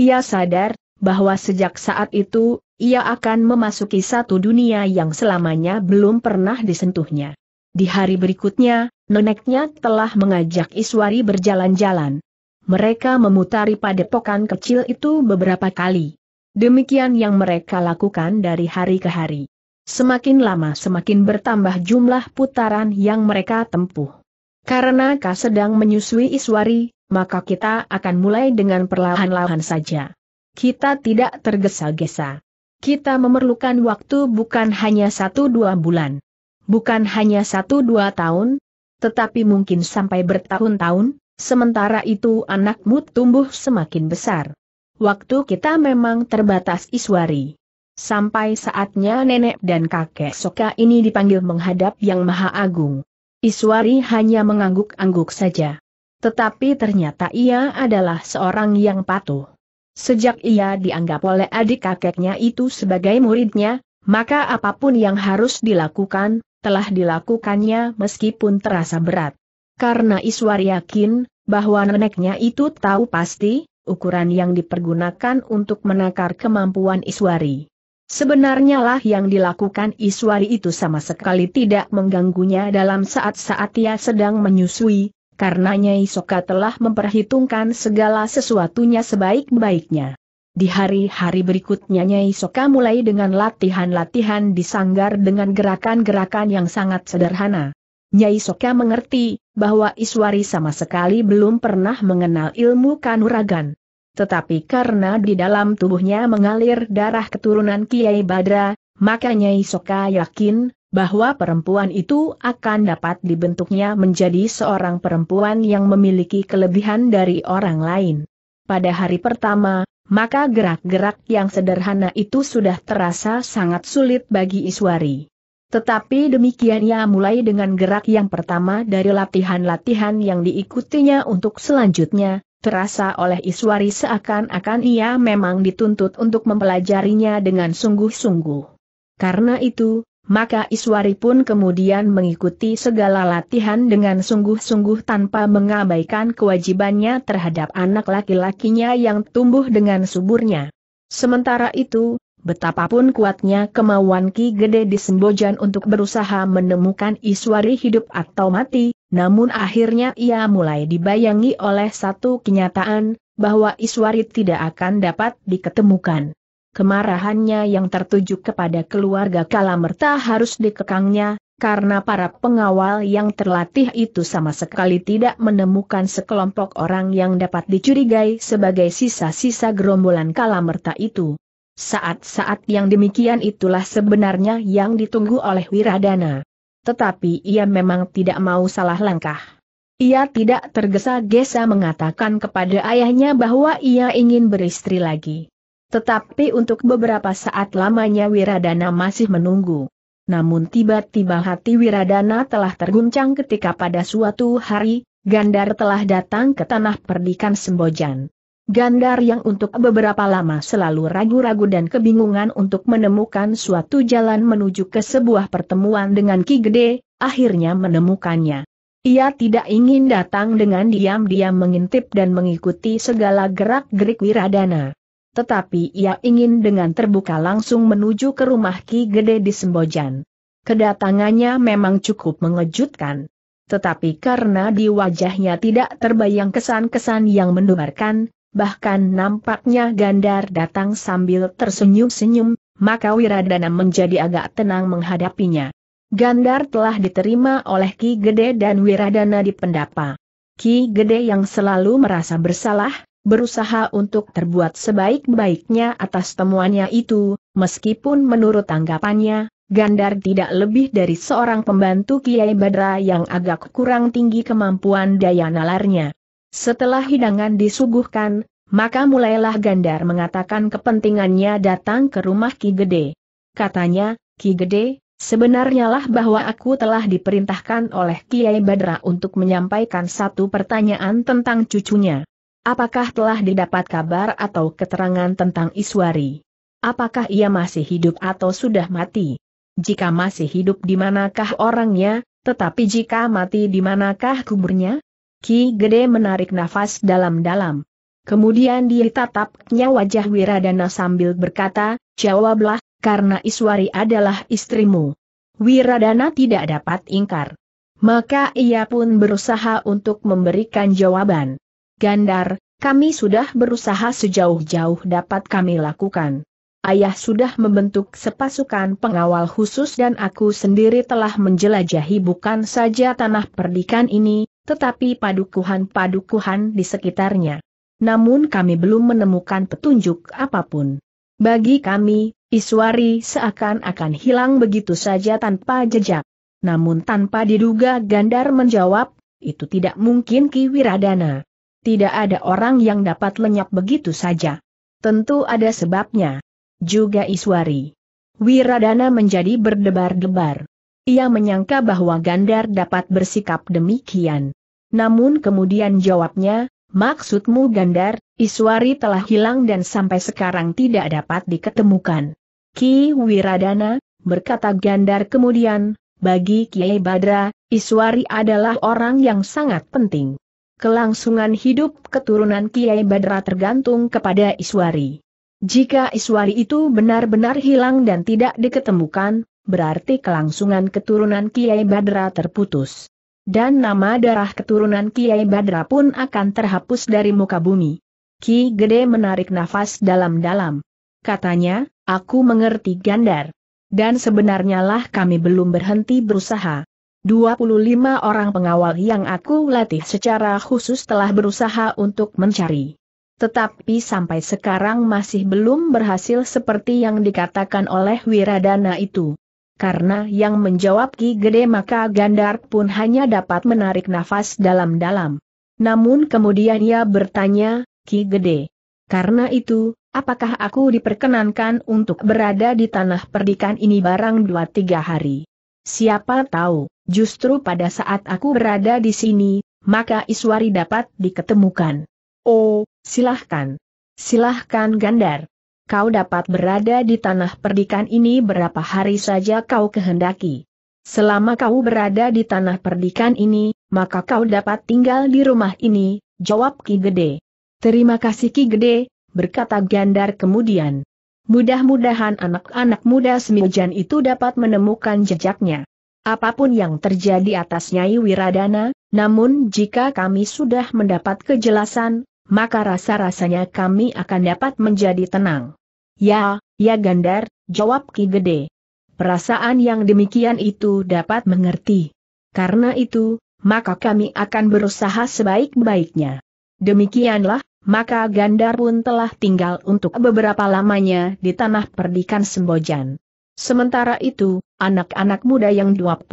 Ia sadar, bahwa sejak saat itu, ia akan memasuki satu dunia yang selamanya belum pernah disentuhnya. Di hari berikutnya, neneknya telah mengajak Iswari berjalan-jalan. Mereka memutari padepokan kecil itu beberapa kali. Demikian yang mereka lakukan dari hari ke hari. Semakin lama semakin bertambah jumlah putaran yang mereka tempuh. Karena Kak sedang menyusui Iswari, maka kita akan mulai dengan perlahan-lahan saja. Kita tidak tergesa-gesa. Kita memerlukan waktu bukan hanya satu dua bulan. Bukan hanya satu dua tahun, tetapi mungkin sampai bertahun-tahun, sementara itu anakmu tumbuh semakin besar. Waktu kita memang terbatas Iswari. Sampai saatnya nenek dan kakek Soka ini dipanggil menghadap Yang Maha Agung. Iswari hanya mengangguk-angguk saja. Tetapi ternyata ia adalah seorang yang patuh. Sejak ia dianggap oleh adik kakeknya itu sebagai muridnya, maka apapun yang harus dilakukan, telah dilakukannya meskipun terasa berat. Karena Iswar yakin, bahwa neneknya itu tahu pasti, ukuran yang dipergunakan untuk menakar kemampuan Iswari. Sebenarnya lah yang dilakukan Iswari itu sama sekali tidak mengganggunya dalam saat-saat ia sedang menyusui, karena Nyai Soka telah memperhitungkan segala sesuatunya sebaik-baiknya. Di hari-hari berikutnya Nyai Soka mulai dengan latihan-latihan di sanggar dengan gerakan-gerakan yang sangat sederhana. Nyai Soka mengerti bahwa Iswari sama sekali belum pernah mengenal ilmu kanuragan. Tetapi karena di dalam tubuhnya mengalir darah keturunan Kiai Badra, maka Nyai Soka yakin bahwa perempuan itu akan dapat dibentuknya menjadi seorang perempuan yang memiliki kelebihan dari orang lain. Pada hari pertama, maka gerak-gerak yang sederhana itu sudah terasa sangat sulit bagi Iswari. Tetapi demikian ia mulai dengan gerak yang pertama dari latihan-latihan yang diikutinya untuk selanjutnya, terasa oleh Iswari seakan-akan ia memang dituntut untuk mempelajarinya dengan sungguh-sungguh. Karena itu, maka Iswari pun kemudian mengikuti segala latihan dengan sungguh-sungguh tanpa mengabaikan kewajibannya terhadap anak laki-lakinya yang tumbuh dengan suburnya. Sementara itu, betapapun kuatnya kemauan Ki Gede di Sembojan untuk berusaha menemukan Iswari hidup atau mati, namun akhirnya ia mulai dibayangi oleh satu kenyataan, bahwa Iswari tidak akan dapat diketemukan. Kemarahannya yang tertuju kepada keluarga Kalamerta harus dikekangnya, karena para pengawal yang terlatih itu sama sekali tidak menemukan sekelompok orang yang dapat dicurigai sebagai sisa-sisa gerombolan Kalamerta itu. Saat-saat yang demikian itulah sebenarnya yang ditunggu oleh Wiradana. Tetapi ia memang tidak mau salah langkah. Ia tidak tergesa-gesa mengatakan kepada ayahnya bahwa ia ingin beristri lagi. Tetapi untuk beberapa saat lamanya Wiradana masih menunggu. Namun tiba-tiba hati Wiradana telah terguncang ketika pada suatu hari, Gandar telah datang ke tanah perdikan Sembojan. Gandar yang untuk beberapa lama selalu ragu-ragu dan kebingungan untuk menemukan suatu jalan menuju ke sebuah pertemuan dengan Ki Gede, akhirnya menemukannya. Ia tidak ingin datang dengan diam-diam mengintip dan mengikuti segala gerak-gerik Wiradana tetapi ia ingin dengan terbuka langsung menuju ke rumah Ki Gede di Sembojan. Kedatangannya memang cukup mengejutkan. Tetapi karena di wajahnya tidak terbayang kesan-kesan yang mendebarkan, bahkan nampaknya Gandar datang sambil tersenyum-senyum, maka Wiradana menjadi agak tenang menghadapinya. Gandar telah diterima oleh Ki Gede dan Wiradana di pendapa. Ki Gede yang selalu merasa bersalah, berusaha untuk terbuat sebaik-baiknya atas temuannya itu, meskipun menurut tanggapannya, Gandar tidak lebih dari seorang pembantu Kiai Badra yang agak kurang tinggi kemampuan daya nalarnya. Setelah hidangan disuguhkan, maka mulailah Gandar mengatakan kepentingannya datang ke rumah Ki Gede. Katanya, Ki Gede, Sebenarnya lah bahwa aku telah diperintahkan oleh Kiai Badra untuk menyampaikan satu pertanyaan tentang cucunya. Apakah telah didapat kabar atau keterangan tentang Iswari? Apakah ia masih hidup atau sudah mati? Jika masih hidup di manakah orangnya, tetapi jika mati di manakah kuburnya? Ki Gede menarik nafas dalam-dalam. Kemudian dia tatapnya wajah Wiradana sambil berkata, jawablah, karena Iswari adalah istrimu. Wiradana tidak dapat ingkar. Maka ia pun berusaha untuk memberikan jawaban. Gandar, kami sudah berusaha sejauh-jauh dapat kami lakukan. Ayah sudah membentuk sepasukan pengawal khusus dan aku sendiri telah menjelajahi bukan saja tanah perdikan ini, tetapi padukuhan-padukuhan di sekitarnya. Namun kami belum menemukan petunjuk apapun. Bagi kami, Iswari seakan-akan hilang begitu saja tanpa jejak. Namun tanpa diduga Gandar menjawab, itu tidak mungkin Ki Wiradana. Tidak ada orang yang dapat lenyap begitu saja. Tentu ada sebabnya. Juga Iswari. Wiradana menjadi berdebar-debar. Ia menyangka bahwa Gandar dapat bersikap demikian. Namun kemudian jawabnya, maksudmu Gandar, Iswari telah hilang dan sampai sekarang tidak dapat diketemukan. Ki Wiradana, berkata Gandar kemudian, bagi Kiai Badra, Iswari adalah orang yang sangat penting kelangsungan hidup keturunan Kiai Badra tergantung kepada Iswari. Jika Iswari itu benar-benar hilang dan tidak diketemukan, berarti kelangsungan keturunan Kiai Badra terputus. Dan nama darah keturunan Kiai Badra pun akan terhapus dari muka bumi. Ki Gede menarik nafas dalam-dalam. Katanya, aku mengerti Gandar. Dan sebenarnya lah kami belum berhenti berusaha. 25 orang pengawal yang aku latih secara khusus telah berusaha untuk mencari. Tetapi sampai sekarang masih belum berhasil seperti yang dikatakan oleh Wiradana itu. Karena yang menjawab Ki Gede maka Gandar pun hanya dapat menarik nafas dalam-dalam. Namun kemudian ia bertanya, Ki Gede. Karena itu, apakah aku diperkenankan untuk berada di tanah perdikan ini barang dua tiga hari? Siapa tahu? Justru pada saat aku berada di sini, maka Iswari dapat diketemukan. Oh, silahkan. Silahkan Gandar. Kau dapat berada di tanah perdikan ini berapa hari saja kau kehendaki. Selama kau berada di tanah perdikan ini, maka kau dapat tinggal di rumah ini, jawab Ki Gede. Terima kasih Ki Gede, berkata Gandar kemudian. Mudah-mudahan anak-anak muda Semijan itu dapat menemukan jejaknya apapun yang terjadi atas Nyai Wiradana, namun jika kami sudah mendapat kejelasan, maka rasa-rasanya kami akan dapat menjadi tenang. Ya, ya Gandar, jawab Ki Gede. Perasaan yang demikian itu dapat mengerti. Karena itu, maka kami akan berusaha sebaik-baiknya. Demikianlah, maka Gandar pun telah tinggal untuk beberapa lamanya di tanah perdikan Sembojan. Sementara itu, Anak-anak muda yang 25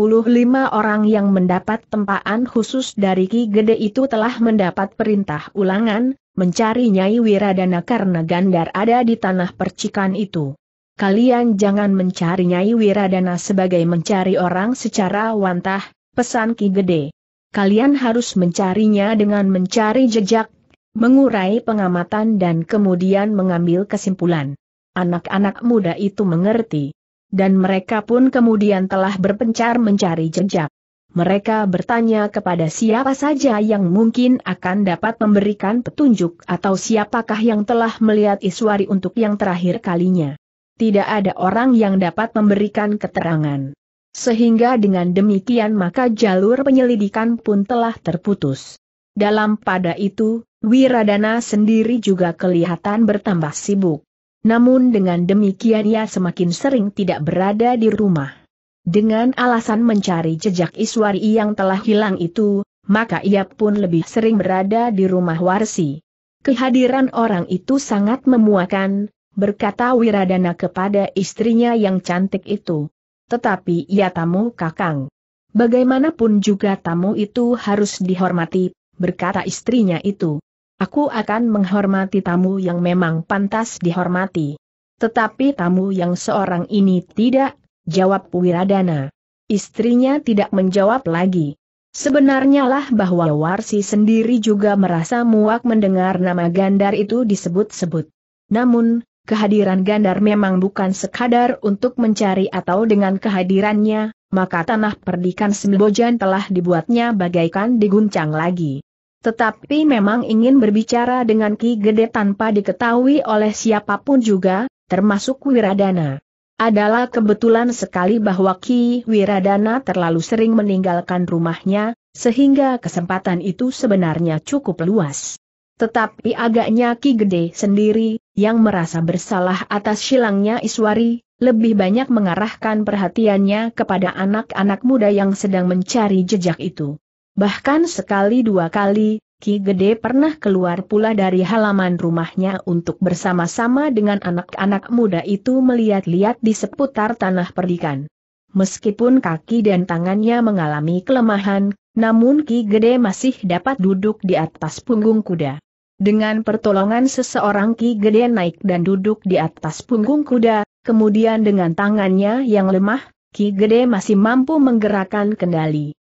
orang yang mendapat tempaan khusus dari Ki Gede itu telah mendapat perintah ulangan, mencari Nyai Wiradana karena Gandar ada di tanah percikan itu. Kalian jangan mencari Nyai Wiradana sebagai mencari orang secara wantah, pesan Ki Gede. Kalian harus mencarinya dengan mencari jejak, mengurai pengamatan dan kemudian mengambil kesimpulan. Anak-anak muda itu mengerti dan mereka pun kemudian telah berpencar mencari jejak. Mereka bertanya kepada siapa saja yang mungkin akan dapat memberikan petunjuk atau siapakah yang telah melihat Iswari untuk yang terakhir kalinya. Tidak ada orang yang dapat memberikan keterangan. Sehingga dengan demikian maka jalur penyelidikan pun telah terputus. Dalam pada itu, Wiradana sendiri juga kelihatan bertambah sibuk. Namun dengan demikian ia semakin sering tidak berada di rumah. Dengan alasan mencari jejak Iswari yang telah hilang itu, maka ia pun lebih sering berada di rumah Warsi. Kehadiran orang itu sangat memuakan, berkata Wiradana kepada istrinya yang cantik itu. Tetapi ia tamu kakang. Bagaimanapun juga tamu itu harus dihormati, berkata istrinya itu. Aku akan menghormati tamu yang memang pantas dihormati. Tetapi tamu yang seorang ini tidak, jawab Wiradana. Istrinya tidak menjawab lagi. Sebenarnya lah bahwa Warsi sendiri juga merasa muak mendengar nama Gandar itu disebut-sebut. Namun, kehadiran Gandar memang bukan sekadar untuk mencari atau dengan kehadirannya, maka tanah perdikan Sembojan telah dibuatnya bagaikan diguncang lagi. Tetapi memang ingin berbicara dengan Ki Gede tanpa diketahui oleh siapapun juga, termasuk Wiradana. Adalah kebetulan sekali bahwa Ki Wiradana terlalu sering meninggalkan rumahnya, sehingga kesempatan itu sebenarnya cukup luas. Tetapi agaknya Ki Gede sendiri, yang merasa bersalah atas silangnya Iswari, lebih banyak mengarahkan perhatiannya kepada anak-anak muda yang sedang mencari jejak itu. Bahkan sekali dua kali, Ki Gede pernah keluar pula dari halaman rumahnya untuk bersama-sama dengan anak-anak muda itu melihat-lihat di seputar tanah perdikan. Meskipun kaki dan tangannya mengalami kelemahan, namun Ki Gede masih dapat duduk di atas punggung kuda. Dengan pertolongan seseorang Ki Gede naik dan duduk di atas punggung kuda, kemudian dengan tangannya yang lemah, Ki Gede masih mampu menggerakkan kendali.